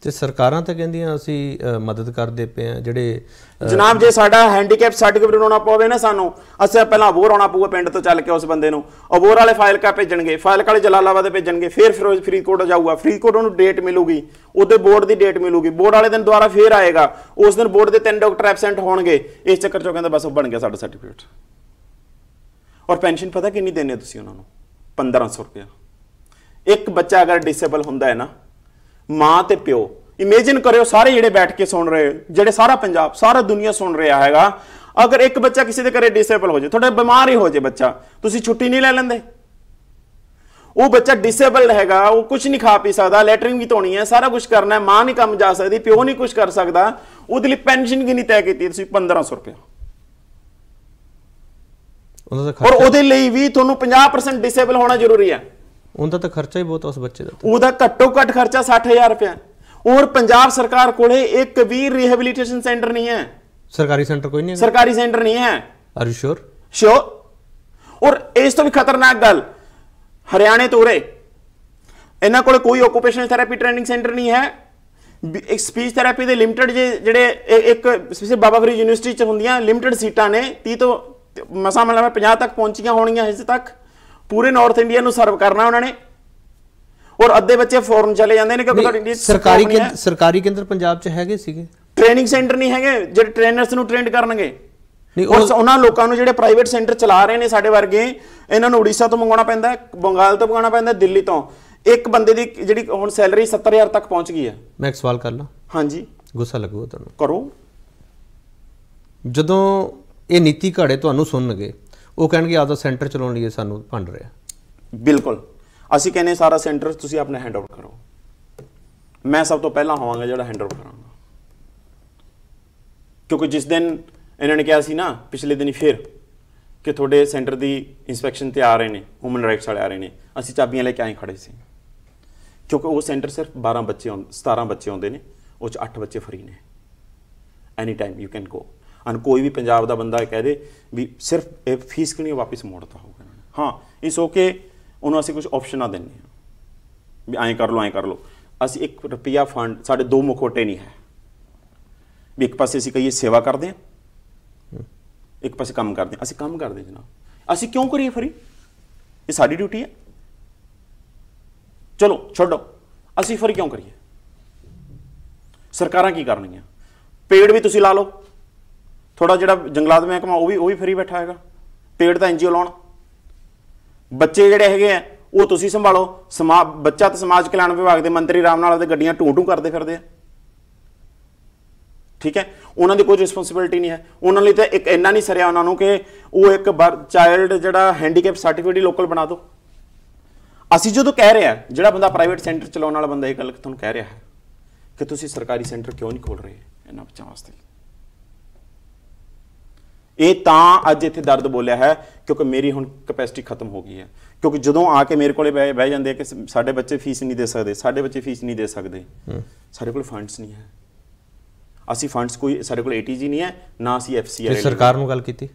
ਤੇ ਸਰਕਾਰਾਂ ਤਾਂ ਕਹਿੰਦੀਆਂ ਅਸੀਂ ਮਦਦ ਕਰਦੇ ਪਏ ਆ ਜਿਹੜੇ ਜਨਾਬ ਜੇ ਸਾਡਾ ਹੈਂਡੀਕੈਪ ਸਰਟੀਫਿਕੇਟ ਬਣਾਉਣਾ ਪਵੇ ਨਾ ਸਾਨੂੰ ਅਸੀਂ ਪਹਿਲਾਂ ਅਬੋਰ ਆਉਣਾ ਪਊਗਾ ਪਿੰਡ ਤੋਂ ਚੱਲ ਕੇ ਉਸ ਬੰਦੇ ਨੂੰ ਅਬੋਰ ਵਾਲੇ ਫਾਈਲ ਕਾ ਭੇਜਣਗੇ ਫਾਈਲ ਕਾਲੇ ਜਲਾਲਾਬਾਦ ਭੇਜਣਗੇ ਫਿਰ ਫਿਰੋਜ਼ ਫਰੀਦਕੋਟ ਜਾਊਗਾ ਫਰੀਦਕੋਟ ਨੂੰ ਡੇਟ ਮਿਲੂਗੀ ਉਹਦੇ ਬੋਰਡ ਦੀ ਡੇਟ ਮਿਲੂਗੀ ਬੋਰਡ ਵਾਲੇ ਦਿਨ ਦੁਆਰਾ ਫੇਰ ਆਏਗਾ ਉਸ ਦਿਨ ਬੋਰਡ ਦੇ ਤਿੰਨ ਡਾਕਟਰ ਐਬਸੈਂਟ ਹੋਣਗੇ ਇਸ ਚੱਕਰ ਚੋਂ ਕਹਿੰਦਾ ਬਸ ਉਹ ਬਣ ਗਿਆ ਸਾਡਾ ਸਰਟੀਫਿਕੇਟ ਔਰ ਪੈਨਸ਼ਨ ਪਤਾ ਕਿੰਨੀ ਦੇਣੀ ਤੁਸੀਂ ਉਹਨਾਂ ਨੂੰ 1500 ਰੁਪਏ ਇੱਕ ਬੱਚਾ ਅਗਰ ਡਿਸੇਬਲ ਹੁੰਦਾ ਹੈ ਨਾ ਮਾਂ ਤੇ ਪਿਓ ਇਮੇਜਿਨ ਕਰਿਓ ਸਾਰੇ ਜਿਹੜੇ ਬੈਠ ਕੇ ਸੁਣ ਰਹੇ ਜਿਹੜੇ ਸਾਰਾ ਪੰਜਾਬ ਸਾਰਾ ਦੁਨੀਆ ਸੁਣ ਰਿਹਾ ਹੈਗਾ ਅਗਰ ਇੱਕ ਬੱਚਾ ਕਿਸੇ ਦੇ ਘਰੇ ਡਿਸੇਬਲ ਹੋ ਜਾਏ ਤੁਹਾਡੇ ਬਿਮਾਰ ਹੀ ਹੋ ਜਾਏ ਬੱਚਾ ਤੁਸੀਂ ਛੁੱਟੀ ਨਹੀਂ ਲੈ ਲੈਂਦੇ ਉਹ ਬੱਚਾ ਡਿਸੇਬਲ ਹੈਗਾ ਉਹ ਕੁਝ ਨਹੀਂ ਖਾ ਪੀ ਸਕਦਾ ਲੈਟਰਿੰਗ ਵੀ ਧੋਣੀ ਹੈ ਸਾਰਾ ਕੁਝ ਕਰਨਾ ਹੈ ਮਾਂ ਨਹੀਂ ਕੰਮ ਜਾ ਸਕਦੀ ਪਿਓ ਨਹੀਂ ਕੁਝ ਕਰ ਸਕਦਾ ਉਹਦੇ ਲਈ ਪੈਨਸ਼ਨ ਨਹੀਂ ਤੈਅ ਕੀਤੀ ਤੁਸੀਂ 1500 ਰੁਪਏ ਔਰ ਉਹਦੇ ਲਈ ਵੀ ਤੁਹਾਨੂੰ 50% ਡਿਸੇਬਲ ਹੋਣਾ ਜ਼ਰੂਰੀ ਹੈ ਉਹਦਾ ਤਾਂ ਖਰਚਾ ਹੀ ਬਹੁਤ ਉਸ ਬੱਚੇ ਦਾ ਉਹਦਾ ਘੱਟੋ ਘੱਟ ਖਰਚਾ 60000 ਰੁਪਏ ਔਰ ਪੰਜਾਬ ਸਰਕਾਰ ਕੋਲੇ ਇੱਕ ਵੀ ਰਿਹੈਬਿਲਿਟੇਸ਼ਨ ਸੈਂਟਰ ਨਹੀਂ ਹੈ ਸਰਕਾਰੀ ਸੈਂਟਰ ਕੋਈ ਨਹੀਂ ਹੈ ਸਰਕਾਰੀ ਸੈਂਟਰ ਨਹੀਂ ਹੈ ਆਰ ਯੂ ਸ਼ੋਰ ਸ਼ੋਰ ਔਰ ਇਸ ਤੋਂ ਵੀ ਖਤਰਨਾਕ ਗੱਲ ਹਰਿਆਣੇ ਤੋਂ ਰੇ ਇਹਨਾਂ ਕੋਲੇ ਕੋਈ ਓਕੂਪੇਸ਼ਨਲ ਥੈਰੇਪੀ ਟ੍ਰੇਨਿੰਗ ਸੈਂਟਰ ਨਹੀਂ ਹੈ ਇੱਕ ਸਪੀਚ ਥੈਰੇਪੀ ਦੇ ਲਿਮਟਿਡ ਜਿਹੜੇ ਇੱਕ ਸਪੈਸ਼ਲ ਬਾਬਾ ਫਰੀਦ ਯੂਨੀਵਰਸਿਟੀ ਚ ਹੁੰਦੀਆਂ ਲਿਮਟਿਡ ਸੀਟਾਂ ਨੇ 30 ਤੋਂ ਮਸਾ ਮਤਲਬ 50 ਤੱਕ ਪਹੁੰਚੀਆਂ ਹੋਣੀਆਂ ਹਜੇ ਤੱਕ ਪੂਰੇ ਨਾਰਥ ਇੰਡੀਆ ਨੂੰ ਸਰਵ ਕਰਨਾ ਉਹਨਾਂ ਨੇ ਔਰ ਅੱਧੇ ਬੱਚੇ ਫੋਰਨ ਚਲੇ ਜਾਂਦੇ ਨੇ ਕਿਉਂਕਿ ਤੁਹਾਡੀ ਇੰਡੀਆ ਸਰਕਾਰੀ ਸਰਕਾਰੀ ਕੇਂਦਰ ਪੰਜਾਬ 'ਚ ਹੈਗੇ ਸੀਗੇ ਟ੍ਰੇਨਿੰਗ ਸੈਂਟਰ ਨਹੀਂ ਹੈਗੇ ਜਿਹੜੇ ਟ੍ਰੇਨਰਸ ਨੂੰ ਟ੍ਰੇਨਡ ਕਰਨਗੇ ਨਹੀਂ ਉਹਨਾਂ ਲੋਕਾਂ ਨੂੰ ਜਿਹੜੇ ਪ੍ਰਾਈਵੇਟ ਸੈਂਟਰ ਚਲਾ ਰਹੇ ਨੇ ਸਾਡੇ ਵਰਗੇ ਇਹਨਾਂ ਨੂੰ ਉੜੀਸਾ ਤੋਂ ਮੰਗਾਉਣਾ ਪੈਂਦਾ ਬੰਗਾਲ ਤੋਂ ਮੰਗਾਉਣਾ ਪੈਂਦਾ ਦਿੱਲੀ ਤੋਂ ਇੱਕ ਬੰਦੇ ਦੀ ਜਿਹੜੀ ਹੁਣ ਸੈਲਰੀ 70000 ਤੱਕ ਪਹੁੰਚ ਗਈ ਹੈ ਮੈਂ ਇੱਕ ਸਵਾਲ ਕਰ ਲਾਂ ਹਾਂਜੀ ਗੁੱਸਾ ਲੱਗੂਗਾ ਤੁਹਾਨੂੰ ਕਰੋ ਜਦੋਂ ਇਹ ਨੀਤੀ ਘਾੜੇ ਤੁਹਾਨੂੰ ਸੁਣਨਗੇ ਉਹ ਕਹਿਣਗੇ ਆਪਦਾ ਸੈਂਟਰ ਚਲਾਉਣ ਲਈ ਸਾਨੂੰ ਭੰਡ ਰਿਹਾ ਬਿਲਕੁਲ ਅਸੀਂ ਕਹਿੰਨੇ ਸਾਰਾ ਸੈਂਟਰ ਤੁਸੀਂ ਆਪਣਾ ਹੈਂਡ ਆਊਟ ਕਰੋ ਮੈਂ ਸਭ ਤੋਂ ਪਹਿਲਾਂ ਹੋਵਾਂਗਾ ਜਿਹੜਾ ਹੈਂਡ ਆਊਟ ਕਰਾਂਗਾ ਕਿਉਂਕਿ ਜਿਸ ਦਿਨ ਇਹਨਾਂ ਨੇ ਕਿਹਾ ਸੀ ਨਾ ਪਿਛਲੇ ਦਿਨ ਫਿਰ ਕਿ ਤੁਹਾਡੇ ਸੈਂਟਰ ਦੀ ਇਨਸਪੈਕਸ਼ਨ ਤੇ ਆ ਰਹੇ ਨੇ ਹਿਊਮਨ ਰਾਈਟਸ ਵਾਲੇ ਆ ਰਹੇ ਨੇ ਅਸੀਂ ਚਾਬੀਆਂ ਲੈ ਕੇ ਆਏ ਖੜੇ ਸੀ ਕਿਉਂਕਿ ਉਹ ਸੈਂਟਰ ਸਿਰਫ 12 ਬੱਚੇ 17 ਬੱਚੇ ਆਉਂਦੇ ਨੇ ਉਹ ਚ 8 ਬੱਚੇ ਫਰੀ ਨੇ any time you can go ਹਨ ਕੋਈ ਵੀ ਪੰਜਾਬ ਦਾ ਬੰਦਾ ਕਹਿ ਦੇ ਵੀ ਸਿਰਫ ਇਹ ਫੀਸ ਕਿਣੀ ਵਾਪਸ ਮੋੜਤਾ ਹੋਊਗਾ ਹਾਂ ਇਸ ਓਕੇ ਉਹਨਾਂ ਅਸੀਂ ਕੁਝ ਆਪਸ਼ਨਾਂ ਦਿੰਨੇ ਆ ਵੀ ਐਂ ਕਰ ਲਓ ਐਂ ਕਰ ਲਓ ਅਸੀਂ 1 ਰੁਪਿਆ ਫੰਡ ਸਾਡੇ ਦੋ ਮੁਖੋਟੇ ਨਹੀਂ ਹੈ ਵੀ ਇੱਕ ਪਾਸੇ ਅਸੀਂ ਕਹੀਏ ਸੇਵਾ ਕਰਦੇ ਆ ਇੱਕ ਪਾਸੇ ਕੰਮ ਕਰਦੇ ਆ ਅਸੀਂ ਕੰਮ ਕਰਦੇ ਜਨਾਬ ਅਸੀਂ ਕਿਉਂ ਕਰੀਏ ਫਰੀ ਇਹ ਸਾਡੀ ਡਿਊਟੀ ਹੈ ਚਲੋ ਛੱਡੋ ਅਸੀਂ ਫਰੀ ਕਿਉਂ ਕਰੀਏ ਸਰਕਾਰਾਂ ਕੀ ਕਰਨਗੀਆਂ ਪੇੜ ਵੀ ਤੁਸੀਂ ਲਾ ਲਓ ਥੋੜਾ ਜਿਹੜਾ ਜੰਗਲਾਤ ਮਹਿਕਮਾ ਉਹ ਵੀ ਉਹ ਵੀ ਫਰੀ ਬੈਠਾ ਹੈਗਾ ਪੇੜ ਤਾਂ ਐਨਜੀਓ ਲਾਉਣ ਬੱਚੇ ਜਿਹੜੇ ਹੈਗੇ ਆ ਉਹ ਤੁਸੀਂ ਸੰਭਾਲੋ ਸਮਾ ਬੱਚਾ ਤੇ ਸਮਾਜ ਕਲਿਆਣ ਵਿਭਾਗ ਦੇ ਮੰਤਰੀ ਰਾਮ ਨਾਲ ਉਹਦੇ ਗੱਡੀਆਂ ਟੂ ਟੂ ਕਰਦੇ ਫਿਰਦੇ ਆ ਠੀਕ ਹੈ ਉਹਨਾਂ ਦੀ ਕੋਈ ਰਿਸਪੌਂਸਿਬਿਲਟੀ ਨਹੀਂ ਹੈ ਉਹਨਾਂ ਲਈ ਤਾਂ ਇੱਕ ਇੰਨਾ ਨਹੀਂ ਸਰਿਆ ਉਹਨਾਂ ਨੂੰ ਕਿ ਉਹ ਇੱਕ ਚਾਈਲਡ ਜਿਹੜਾ ਹੈਂਡੀਕੈਪ ਸਰਟੀਫਿਕੇਟ ਲੋਕਲ ਬਣਾ ਦਿਓ ਅਸੀਂ ਜਦੋਂ ਕਹਿ ਰਹੇ ਆ ਜਿਹੜਾ ਬੰਦਾ ਪ੍ਰਾਈਵੇਟ ਸੈਂਟਰ ਚਲਾਉਣ ਵਾਲਾ ਬੰਦਾ ਇਹ ਗੱਲ ਤੁਹਾਨੂੰ ਕਹਿ ਰਿਹਾ ਹੈ ਕਿ ਤੁਸੀਂ ਸਰਕਾਰੀ ਸੈਂਟਰ ਕਿਉਂ ਨਹੀਂ ਖੋਲ ਰਹੇ ਇਹਨਾਂ ਬੱਚਿਆਂ ਵਾਸਤੇ ਇਹ ਤਾਂ ਅੱਜ ਇੱਥੇ ਦਰਦ ਬੋਲਿਆ ਹੈ ਕਿਉਂਕਿ ਮੇਰੀ ਹੁਣ ਕੈਪੈਸਿਟੀ ਖਤਮ ਹੋ ਗਈ ਹੈ ਕਿਉਂਕਿ ਜਦੋਂ ਆ ਕੇ ਮੇਰੇ ਕੋਲੇ ਬਹਿ ਜਾਂਦੇ ਕਿ ਸਾਡੇ ਬੱਚੇ ਫੀਸ ਨਹੀਂ ਦੇ ਸਕਦੇ ਸਾਡੇ ਬੱਚੇ ਫੀਸ ਨਹੀਂ ਦੇ ਸਕਦੇ ਸਾਡੇ ਕੋਲ ਫੰਡਸ ਨਹੀਂ ਹੈ ਅਸੀਂ ਫੰਡਸ ਕੋਈ ਸਾਡੇ ਕੋਲ ਏਟੀਜੀ ਨਹੀਂ ਹੈ ਨਾ ਅਸੀਂ ਐਫਸੀਆਰ ਤੇ ਸਰਕਾਰ ਨੂੰ ਗੱਲ ਕੀਤੀ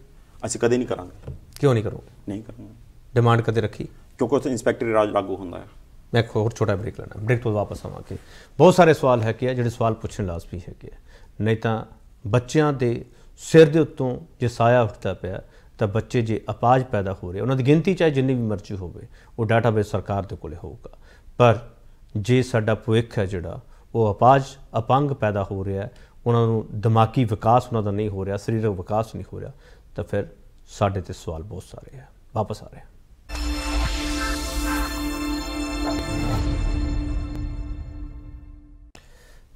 ਅਸੀਂ ਕਦੇ ਨਹੀਂ ਕਰਾਂਗੇ ਕਿਉਂ ਨਹੀਂ ਕਰੋ ਨਹੀਂ ਕਰਾਂਗੇ ਡਿਮਾਂਡ ਕਦੇ ਰੱਖੀ ਕਿਉਂਕਿ ਉਸ ਇੰਸਪੈਕਟਰ ਰਾਜ ਲਾਗੂ ਹੁੰਦਾ ਹੈ ਮੈਂ ਇੱਕ ਹੋਰ ਛੋਟਾ ਬ੍ਰੇਕ ਲੈਣਾ ਬ੍ਰੇਕ ਤੋਂ ਵਾਪਸ ਆਵਾਂਗੇ ਬਹੁਤ ਸਾਰੇ ਸਵਾਲ ਹੈ ਕਿ ਜਿਹੜੇ ਸਵਾਲ ਪੁੱਛਣ ਲਾਜ਼ਮੀ ਹੈ ਕਿ ਨਹੀਂ ਤਾਂ ਬੱਚਿਆਂ ਦੇ ਸਿਰ ਦੇ ਉੱਤੋਂ ਜੇ ਸਾਇਆ ਉੱਠਦਾ ਪਿਆ ਤਾਂ ਬੱਚੇ ਜੇ ਅਪਾਜ ਪੈਦਾ ਹੋ ਰਹੇ ਉਹਨਾਂ ਦੀ ਗਿਣਤੀ ਚਾਹੇ ਜਿੰਨੀ ਵੀ ਮਰਜ਼ੀ ਹੋਵੇ ਉਹ ਡਾਟਾਬੇਸ ਸਰਕਾਰ ਦੇ ਕੋਲੇ ਹੋਊਗਾ ਪਰ ਜੇ ਸਾਡਾ ਪੁਇਖ ਹੈ ਜਿਹੜਾ ਉਹ ਅਪਾਜ ਅਪੰਗ ਪੈਦਾ ਹੋ ਰਿਹਾ ਉਹਨਾਂ ਨੂੰ ਦਿਮਾਗੀ ਵਿਕਾਸ ਉਹਨਾਂ ਦਾ ਨਹੀਂ ਹੋ ਰਿਹਾ ਸਰੀਰਕ ਵਿਕਾਸ ਨਹੀਂ ਹੋ ਰਿਹਾ ਤਾਂ ਫਿਰ ਸਾਡੇ ਤੇ ਸਵਾਲ ਬਹੁਤ ਸਾਰੇ ਆ ਵਾਪਸ ਆ ਰਹੇ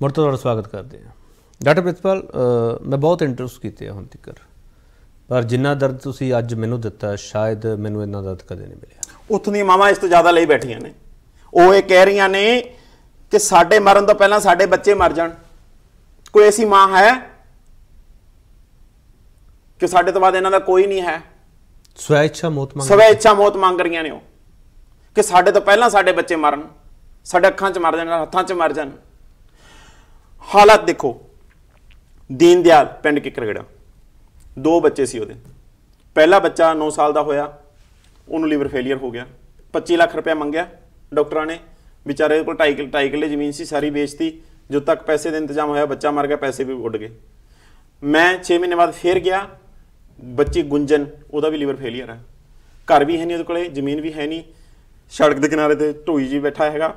ਆ ਦਾ ਸਵਾਗਤ ਕਰਦੇ ਹਾਂ ਡਾਕਟਰ ਪ੍ਰਿਤਪਾਲ ਮੈਂ ਬਹੁਤ ਇੰਟਰਸਟ ਕੀਤੇ ਹੁਣ ਤੱਕਰ ਪਰ ਜਿੰਨਾ ਦਰਦ ਤੁਸੀਂ ਅੱਜ ਮੈਨੂੰ ਦਿੱਤਾ ਸ਼ਾਇਦ ਮੈਨੂੰ ਇੰਨਾ ਦਰਦ ਕਦੇ ਨਹੀਂ ਮਿਲਿਆ ਉੱਥੋਂ ਦੀ ਮਾਵਾ ਇਸ ਤੋਂ ਜ਼ਿਆਦਾ ਲਈ ਬੈਠੀਆਂ ਨੇ ਉਹ ਇਹ ਕਹਿ ਰਹੀਆਂ ਨੇ ਕਿ ਸਾਡੇ ਮਰਨ ਤੋਂ ਪਹਿਲਾਂ ਸਾਡੇ ਬੱਚੇ ਮਰ ਜਾਣ ਕੋਈ ਐਸੀ ਮਾਂ ਹੈ ਕਿ ਸਾਡੇ ਤੋਂ ਬਾਅਦ ਇਹਨਾਂ ਦਾ ਕੋਈ ਨਹੀਂ ਹੈ ਸਵੈ ਇੱਛਾ ਮੌਤ ਮੰਗ ਸਵੈਇੱਛਾ ਮੌਤ ਮੰਗ ਰਹੀਆਂ ਨੇ ਉਹ ਕਿ ਸਾਡੇ ਤੋਂ ਪਹਿਲਾਂ ਸਾਡੇ ਬੱਚੇ ਮਰਨ ਸਾਡੇ ਅੱਖਾਂ 'ਚ ਮਰ ਜਾਣ ਹੱਥਾਂ 'ਚ ਮਰ ਜਾਣ ਹਾਲਤ ਦੇਖੋ ਦੀਨ ਦਿਆਲ ਪਿੰਡ ਕਿਕਰਗੜਾ ਦੋ ਬੱਚੇ ਸੀ ਉਹਦੇ ਪਹਿਲਾ ਬੱਚਾ 9 ਸਾਲ ਦਾ ਹੋਇਆ ਉਹਨੂੰ ਲੀਵਰ ਫੇਲਿਅਰ ਹੋ ਗਿਆ 25 ਲੱਖ ਰੁਪਏ ਮੰਗਿਆ ਡਾਕਟਰਾਂ ਨੇ ਵਿਚਾਰੇ ਕੋਲ ਟਾਈਕਲ 2.5 ਜ਼ਮੀਨ ਸੀ ਸਾਰੀ ਵੇਚਤੀ ਜੋ ਤੱਕ ਪੈਸੇ ਦਾ ਇੰਤਜ਼ਾਮ ਹੋਇਆ ਬੱਚਾ ਮਰ ਗਿਆ ਪੈਸੇ ਵੀ ਉੱਡ ਗਏ ਮੈਂ 6 ਮਹੀਨੇ ਬਾਅਦ ਫੇਰ ਗਿਆ ਬੱਚੀ ਗੁੰਜਨ ਉਹਦਾ ਵੀ ਲੀਵਰ ਫੇਲਿਅਰ ਹੈ ਘਰ ਵੀ ਹੈ ਨਹੀਂ ਉਹਦੇ ਕੋਲੇ ਜ਼ਮੀਨ ਵੀ ਹੈ ਨਹੀਂ ਸੜਕ ਦੇ ਕਿਨਾਰੇ ਤੇ ਢੋਈ ਜੀ ਬੈਠਾ ਹੈਗਾ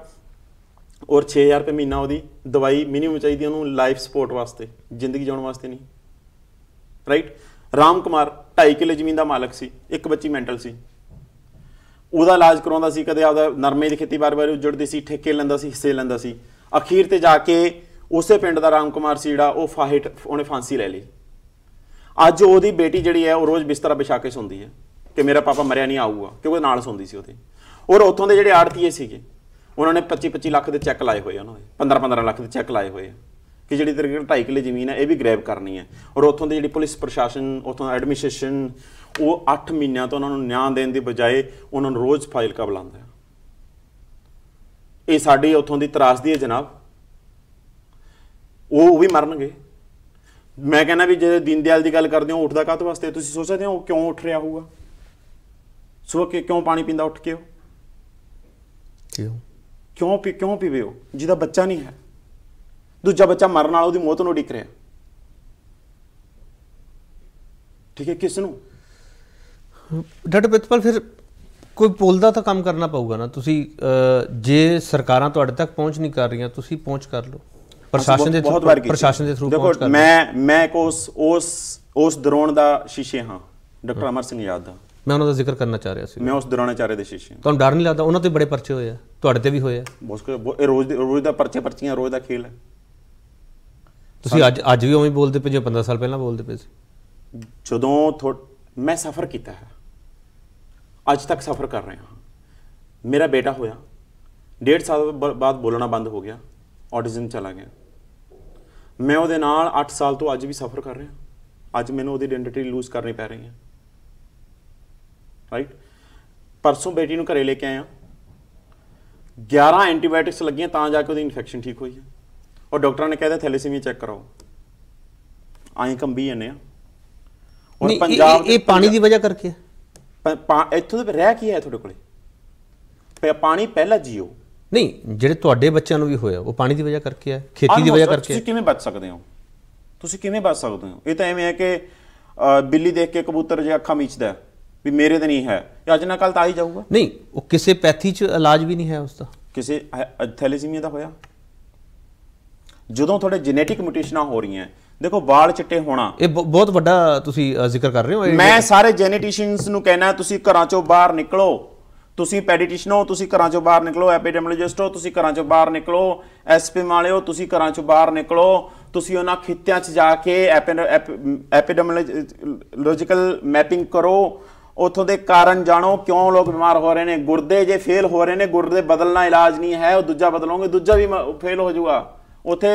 ਔਰ 6000 ਰੁਪਏ ਮਹੀਨਾ ਉਹਦੀ ਦਵਾਈ ਮਿਨੀਮਮ ਚਾਹੀਦੀ ਉਹਨੂੰ ਲਾਈਫ ਸਪੋਰਟ ਵਾਸਤੇ ਜ਼ਿੰਦਗੀ ਜਿਉਣ ਵਾਸਤੇ ਨਹੀਂ ਰਾਈਟ ਰਾਮ ਕੁਮਾਰ 2.5 ਕਿਲੇ ਜ਼ਮੀਨ ਦਾ ਮਾਲਕ ਸੀ ਇੱਕ ਬੱਚੀ ਮੈਂਟਲ ਸੀ ਉਹਦਾ ਇਲਾਜ ਕਰਾਉਂਦਾ ਸੀ ਕਦੇ ਆਪਦਾ ਨਰਮੇ ਦੀ ਖੇਤੀ ਬਾਰ-ਬਾਰ ਉਜੜਦੀ ਸੀ ਠੇਕੇ ਲੈਂਦਾ ਸੀ ਹਿੱਸੇ ਲੈਂਦਾ ਸੀ ਅਖੀਰ ਤੇ ਜਾ ਕੇ ਉਸੇ ਪਿੰਡ ਦਾ ਰਾਮ ਕੁਮਾਰ ਸੀ ਜਿਹੜਾ ਉਹ ਫਾਹਿਟ ਉਹਨੇ ਫਾਂਸੀ ਲੈ ਲਈ ਅੱਜ ਉਹਦੀ ਬੇਟੀ ਜਿਹੜੀ ਹੈ ਉਹ ਰੋਜ਼ ਬਿਸਤਰਾ ਵਿਛਾ ਕੇ ਸੌਂਦੀ ਹੈ ਕਿ ਮੇਰਾ ਪਾਪਾ ਮਰਿਆ ਨਹੀਂ ਆਊਗਾ ਕਿਉਂਕਿ ਨਾਲ ਸੌਂਦੀ ਸੀ ਉਹਦੇ ਔਰ ਉੱਥੋਂ ਦੇ ਜਿਹੜੇ ਆੜਤੀਏ ਸੀਗੇ ਉਹਨਾਂ ਨੇ 25-25 ਲੱਖ ਦੇ ਚੈੱਕ ਲਾਏ ਹੋਏ ਉਹਨਾਂ ਦੇ 15-15 ਲੱਖ ਦੇ ਚੈੱਕ ਲਾਏ ਹੋਏ ਕਿ ਜਿਹੜੀ ਤੇਰੇ ਕੋਲ 2.5 ਕਿਲੇ ਜ਼ਮੀਨ ਹੈ ਇਹ ਵੀ ਗ੍ਰੈਬ ਕਰਨੀ ਹੈ ਔਰ ਉੱਥੋਂ ਦੀ ਜਿਹੜੀ ਪੁਲਿਸ ਪ੍ਰਸ਼ਾਸਨ ਉੱਥੋਂ ਦਾ ਐਡਮਿਨਿਸਟ੍ਰੇਸ਼ਨ ਉਹ 8 ਮਹੀਨਿਆਂ ਤੋਂ ਉਹਨਾਂ ਨੂੰ ਨਿਆਂ ਦੇਣ ਦੀ ਬਜਾਏ ਉਹਨਾਂ ਨੂੰ ਰੋਜ਼ ਫਾਈਲ ਆ ਇਹ ਸਾਡੀ ਉੱਥੋਂ ਦੀ ਤਰਾਸਦੀ ਹੈ ਜਨਾਬ ਉਹ ਵੀ ਮਰਨਗੇ ਮੈਂ ਕਹਿੰਦਾ ਵੀ ਜੇ ਦਿਨਦਿਆਲ ਦੀ ਗੱਲ ਕਰਦੇ ਹੋ ਉੱਠਦਾ ਕਾਹਤ ਵਾਸਤੇ ਤੁਸੀਂ ਸੋਚ ਸਕਦੇ ਹੋ ਉਹ ਕਿਉਂ ਉੱਠ ਰਿਹਾ ਹੋਊਗਾ ਸੁਬਹ ਕਿਉਂ ਪਾਣੀ ਪੀਂਦਾ ਉੱਠ ਕੇ ਉਹ ਕਿਉਂ ਕਿਉਂ ਪੀ ਕਿਉਂ ਪੀਵੇ ਹੋ ਜਿਹਦਾ ਬੱਚਾ ਨਹੀਂ ਹੈ ਦੂਜਾ ਬੱਚਾ ਮਰਨ ਵਾਲਾ ਉਹਦੀ ਮੌਤ ਨੂੰ ਡਿਕ ਰਿਹਾ ਠੀਕ ਹੈ ਕਿਸ ਨੂੰ ਡਾਕਟਰ ਪ੍ਰਿਤਪਾਲ ਫਿਰ ਕੋਈ ਪੁੱਲ ਦਾ ਤਾਂ ਕੰਮ ਕਰਨਾ ਪਊਗਾ ਨਾ ਤੁਸੀਂ ਜੇ ਸਰਕਾਰਾਂ ਤੁਹਾਡੇ ਤੱਕ ਪਹੁੰਚ ਨਹੀਂ ਕਰ ਰਹੀਆਂ ਤੁਸੀਂ ਪਹੁੰਚ ਕਰ ਲਓ ਪ੍ਰਸ਼ਾਸਨ ਦੇ ਥਰੂ ਪ੍ਰਸ਼ਾਸਨ ਦੇ ਥਰੂ ਪਹੁੰਚ ਕਰ ਮੈਂ ਮੈਂ ਉਸ ਉਸ ਉਸ ਦਰੋਣ ਦਾ ਸ਼ੀਸ਼ੇ ਹਾਂ ਡਾਕਟਰ ਅਮਰ ਸਿੰਘ ਯਾਦ ਦਾ ਮੈਂ ਉਹਨਾਂ ਦਾ ਜ਼ਿਕਰ ਕਰਨਾ ਚਾਹ ਰਿਹਾ ਸੀ ਮੈਂ ਉਸ ਦੌਰਾਨ ਚਾਰੇ ਦੇ ਸ਼ੀਸ਼ੇ ਤੁਹਾਨੂੰ ਡਰ ਨਹੀਂ ਲੱਗਦਾ ਉਹਨਾਂ ਤੇ ਬੜੇ ਪਰਚੇ ਹੋਏ ਆ ਤੁਹਾਡੇ ਤੇ ਵੀ ਹੋਏ ਆ ਇਹ ਰੋਜ਼ ਦੇ ਰੋਜ਼ ਦਾ ਪਰਚੇ ਪਰਚੀਆਂ ਰੋਜ਼ ਦਾ ਖੇਲ ਹੈ ਤੁਸੀਂ ਅੱਜ ਅੱਜ ਵੀ ਉਵੇਂ ਬੋਲਦੇ ਪਏ ਜਿਵੇਂ 15 ਸਾਲ ਪਹਿਲਾਂ ਬੋਲਦੇ ਪਏ ਸੀ ਜਦੋਂ ਮੈਂ ਸਫ਼ਰ ਕੀਤਾ ਹੈ ਅੱਜ ਤੱਕ ਸਫ਼ਰ ਕਰ ਰਿਹਾ ਹਾਂ ਮੇਰਾ ਬੇਟਾ ਹੋਇਆ ਡੇਢ ਸਾਲ ਬਾਅਦ ਬੋਲਣਾ ਬੰਦ ਹੋ ਗਿਆ ਆਟਿਜ਼ਮ ਚਲਾ ਗਿਆ ਮੈਂ ਉਹਦੇ ਨਾਲ 8 ਸਾਲ ਤੋਂ ਅੱਜ ਵੀ ਸਫ਼ਰ ਕਰ ਰਿਹਾ ਅੱਜ ਮੈਨੂੰ ਉਹਦੀ ਆਇਡੈਂਟੀਟੀ ਲੂਜ਼ ਕਰਨੀ ਪੈ ਰਹੀ ਹੈ ਰਾਈਟ ਪਰਸੋਂ ਬੇਟੀ ਨੂੰ ਘਰੇ ਲੈ ਕੇ ਆਇਆ 11 ਐਂਟੀਬਾਇਓਟਿਕਸ ਲੱਗੀਆਂ ਤਾਂ ਜਾ ਕੇ ਉਹਦੀ ਇਨਫੈਕਸ਼ਨ ਠੀਕ ਹੋਈ ਹੈ ਔਰ ਡਾਕਟਰਾਂ ਨੇ ਕਹਿੰਦਾ ਥੈਲੇਸੀਮੀਆ ਚੈੱਕ ਕਰਾਓ ਆਈ ਕੰਬੀ ਜਾਂਦੇ ਆ ਔਰ ਪੰਜਾਬ ਇਹ ਪਾਣੀ ਦੀ ਵਜ੍ਹਾ ਕਰਕੇ ਇੱਥੋਂ ਦੇ ਰਹਿ ਕੀ ਆਇਆ ਤੁਹਾਡੇ ਕੋਲੇ ਪਾਣੀ ਪਹਿਲਾਂ ਜੀਓ ਨਹੀਂ ਜਿਹੜੇ ਤੁਹਾਡੇ ਬੱਚਿਆਂ ਨੂੰ ਵੀ ਹੋਇਆ ਉਹ ਪਾਣੀ ਦੀ ਵਜ੍ਹਾ ਕਰਕੇ ਹੈ ਖੇਤੀ ਦੀ ਵਜ੍ਹਾ ਕਰਕੇ ਤੁਸੀਂ ਕਿਵੇਂ ਬਚ ਸਕਦੇ ਹੋ ਤੁਸੀਂ ਕਿਵੇਂ ਬਚ ਸਕਦੇ ਹੋ ਇਹ ਤਾਂ ਐਵੇਂ ਹੈ ਕਿ ਬਿੱਲੀ ਦੇਖ ਕੇ ਕਬੂਤਰ ਜੇ ਅੱਖਾਂ ਮੀਚਦਾ ਹੈ ਵੀ ਮੇਰੇ ਤੇ ਨਹੀਂ ਹੈ ਇਹ ਅਜਨਾ ਕੱਲ ਤਾਂ ਆ ਹੀ ਜਾਊਗਾ ਨਹੀਂ ਉਹ ਕਿਸੇ ਪੈਥੀ 'ਚ ਇਲਾਜ ਵੀ ਨਹੀਂ ਹੈ ਉਸ ਦਾ ਕਿਸੇ ਥੈਲੇਸੀਮੀਆ ਦਾ ਹੋਇਆ ਜਦੋਂ ਤੁਹਾਡੇ ਜੈਨੇਟਿਕ ਮਿਊਟੇਸ਼ਨਾਂ ਹੋ ਰਹੀਆਂ ਦੇਖੋ ਵਾਲ ਚਿੱਟੇ ਹੋਣਾ ਇਹ ਬਹੁਤ ਵੱਡਾ ਤੁਸੀਂ ਜ਼ਿਕਰ ਕਰ ਰਹੇ ਹੋ ਮੈਂ ਸਾਰੇ ਜੈਨੇਟਿਸ਼ੀਅਨਸ ਨੂੰ ਕਹਿਣਾ ਤੁਸੀਂ ਘਰਾਂ ਚੋਂ ਬਾਹਰ ਨਿਕਲੋ ਤੁਸੀਂ ਪੈਡੀਟਿਸ਼ਨ ਹੋ ਤੁਸੀਂ ਘਰਾਂ ਚੋਂ ਬਾਹਰ ਨਿਕਲੋ ਐਪੀਡੈਮੋਲੋਜਿਸਟ ਹੋ ਤੁਸੀਂ ਘਰਾਂ ਚੋਂ ਬਾਹਰ ਨਿਕਲੋ ਐਸਪੀ ਵਾਲੇ ਹੋ ਤੁਸੀਂ ਘਰਾਂ ਚੋਂ ਬਾਹਰ ਨਿਕਲੋ ਤੁਸੀਂ ਉਹਨਾਂ ਖਿੱਤਿਆਂ 'ਚ ਜਾ ਕੇ ਐਪੀਡੈਮੋਲੋਜੀਕਲ ਮੈਪਿੰਗ ਕਰੋ ਉਥੋਂ ਦੇ ਕਾਰਨ ਜਾਣੋ ਕਿਉਂ ਲੋਕ ਬਿਮਾਰ ਹੋ ਰਹੇ ਨੇ ਗੁਰਦੇ ਜੇ ਫੇਲ ਹੋ ਰਹੇ ਨੇ ਗੁਰਦੇ ਬਦਲਣਾ ਇਲਾਜ ਨਹੀਂ ਹੈ ਉਹ ਦੂਜਾ ਬਦਲੋਗੇ ਦੂਜਾ ਵੀ ਫੇਲ ਹੋ ਜਾਊਗਾ ਉਥੇ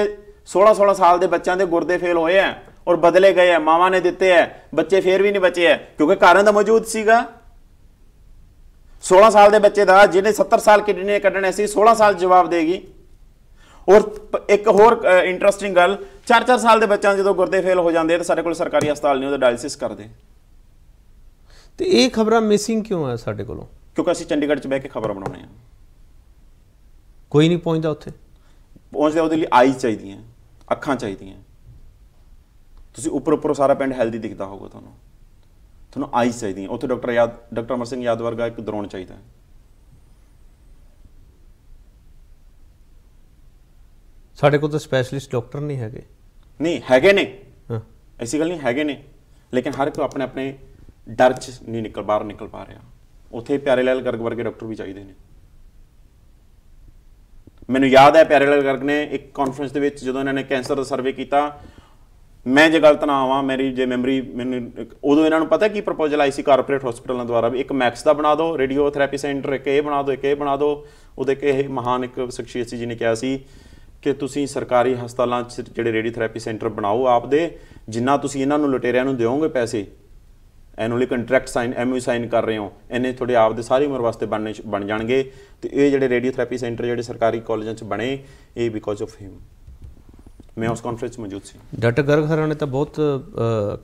16 16 ਸਾਲ ਦੇ ਬੱਚਿਆਂ ਦੇ ਗੁਰਦੇ ਫੇਲ ਹੋਏ ਆ ਔਰ ਬਦਲੇ ਗਏ ਆ ਮਾਵਾ ਨੇ ਦਿੱਤੇ ਆ ਬੱਚੇ ਫੇਰ ਵੀ ਨਹੀਂ ਬਚੇ ਆ ਕਿਉਂਕਿ ਕਾਰਨ ਤਾਂ ਮੌਜੂਦ ਸੀਗਾ 16 ਸਾਲ ਦੇ ਬੱਚੇ ਦਾ ਜਿਹਨੇ 70 ਸਾਲ ਕਿਡਨੀ ਕੱਢਣੇ ਸੀ 16 ਸਾਲ ਜਵਾਬ ਦੇਗੀ ਔਰ ਇੱਕ ਹੋਰ ਇੰਟਰਸਟਿੰਗ ਗੱਲ 4-4 ਸਾਲ ਦੇ ਬੱਚਿਆਂ ਜਦੋਂ ਗੁਰਦੇ ਫੇਲ ਹੋ ਜਾਂਦੇ ਤਾਂ ਸਾਡੇ ਕੋਲ ਸਰਕਾਰੀ ਹਸਪਤਾਲ ਨਹੀਂ ਉਹਦਾ ਡਾਇਲਿਸਿਸ ਕਰਦੇ ਤੇ ਇਹ ਖਬਰਾਂ ਮਿਸਿੰਗ ਕਿਉਂ ਆ ਸਾਡੇ ਕੋਲੋਂ ਕਿਉਂਕਿ ਅਸੀਂ ਚੰਡੀਗੜ੍ਹ 'ਚ ਬਹਿ ਕੇ ਖਬਰਾਂ ਬਣਾਉਣੇ ਆ ਕੋਈ ਨਹੀਂ ਪਹੁੰਚਦਾ ਉੱਥੇ ਪਹੁੰਚਦੇ ਉਹਦੇ ਲਈ ਆਈ ਚਾਹੀਦੀਆਂ ਅੱਖਾਂ ਚਾਹੀਦੀਆਂ ਤੁਸੀਂ ਉੱਪਰ ਉੱਪਰ ਸਾਰਾ ਪਿੰਡ ਹੈਲਦੀ ਦਿਖਦਾ ਹੋਊਗਾ ਤੁਹਾਨੂੰ ਤੁਹਾਨੂੰ ਆਈ ਚਾਹੀਦੀਆਂ ਉੱਥੇ ਡਾਕਟਰ ਯਾਦ ਡਾਕਟਰ ਅਮਰ ਸਿੰਘ ਯਾਦ ਵਰਗਾ ਇੱਕ ਦਰੋਣ ਚਾਹੀਦਾ ਸਾਡੇ ਕੋਲ ਤਾਂ ਸਪੈਸ਼ਲਿਸਟ ਡਾਕਟਰ ਨਹੀਂ ਹੈਗੇ ਨਹੀਂ ਹੈਗੇ ਨੇ ਐਸੀ ਗੱਲ ਨਹੀਂ ਹੈਗੇ ਨੇ ਲੇਕਿਨ ਹਰ ਇੱਕ ਆਪਣੇ ਆਪਣੇ ਡਰ ਚ ਨਹੀਂ ਨਿਕਲ ਬਾਹਰ ਨਿਕਲ ਪਾ ਰਿਹਾ ਉਥੇ ਪਿਆਰੇ ਲਾਲ ਗਰਗ ਵਰਗੇ ਡਾਕਟਰ ਵੀ ਚਾਹੀਦੇ ਨੇ ਮੈਨੂੰ ਯਾਦ ਹੈ ਪਿਆਰੇ ਲਾਲ ਗਰਗ ਨੇ ਇੱਕ ਕਾਨਫਰੰਸ ਦੇ ਵਿੱਚ ਜਦੋਂ ਇਹਨਾਂ ਨੇ ਕੈਂਸਰ ਦਾ ਸਰਵੇ ਕੀਤਾ ਮੈਂ ਜੇ ਗਲਤ ਨਾ ਆਵਾਂ ਮੇਰੀ ਜੇ ਮੈਮਰੀ ਮੈਨੂੰ ਉਦੋਂ ਇਹਨਾਂ ਨੂੰ ਪਤਾ ਕੀ ਪ੍ਰਪੋਜ਼ਲ ਆਈ ਸੀ ਕਾਰਪੋਰੇਟ ਹਸਪੀਟਲਾਂ ਦੁਆਰਾ ਵੀ ਇੱਕ ਮੈਕਸ ਦਾ ਬਣਾ ਦਿਓ ਰੇਡੀਓ ਥੈਰੇਪੀ ਸੈਂਟਰ ਇੱਕ ਇਹ ਬਣਾ ਦਿਓ ਇੱਕ ਇਹ ਬਣਾ ਦਿਓ ਉਹਦੇ ਕੇ ਇਹ ਮਹਾਨ ਇੱਕ ਸ਼ਖਸੀਅਤ ਸੀ ਜਿਹਨੇ ਕਿਹਾ ਸੀ ਕਿ ਤੁਸੀਂ ਸਰਕਾਰੀ ਹਸਪਤਾਲਾਂ 'ਚ ਜਿਹੜੇ ਰੇਡੀਓ ਥੈਰੇਪੀ ਸੈਂਟਰ ਬਣਾਓ ਆਪਦੇ ਜਿੰਨਾ ਤੁਸੀਂ ਇਹਨਾਂ ਨੂੰ ਲੁਟੇਰਿਆਂ ਨੂੰ ਦਿਓਗੇ ਪੈਸੇ ਲਈ ਕੰਟਰੈਕਟ ਸਾਈਨ ਐਮਯੂ ਸਾਈਨ ਕਰ ਰਹੇ ਹੋ ਇਹਨੇ ਤੁਹਾਡੇ ਆਪ ਦੇ ਸਾਰੀ ਉਮਰ ਵਾਸਤੇ ਬਣਨੇ ਬਣ ਜਾਣਗੇ ਤੇ ਇਹ ਜਿਹੜੇ ਰੇਡੀਓਥੈਰੇਪੀ ਸੈਂਟਰ ਜਿਹੜੇ ਸਰਕਾਰੀ ਕਾਲਜਾਂ 'ਚ ਬਣੇ ਇਹ ਬਿਕੋਜ਼ ਆਫ ਹਿਮ ਮੈਂ ਉਸ ਕਾਨਫਰੰਸ ਮੌਜੂਦ ਸੀ ਡਾਕਟਰ ਗਰਗ ਨੇ ਤਾਂ ਬਹੁਤ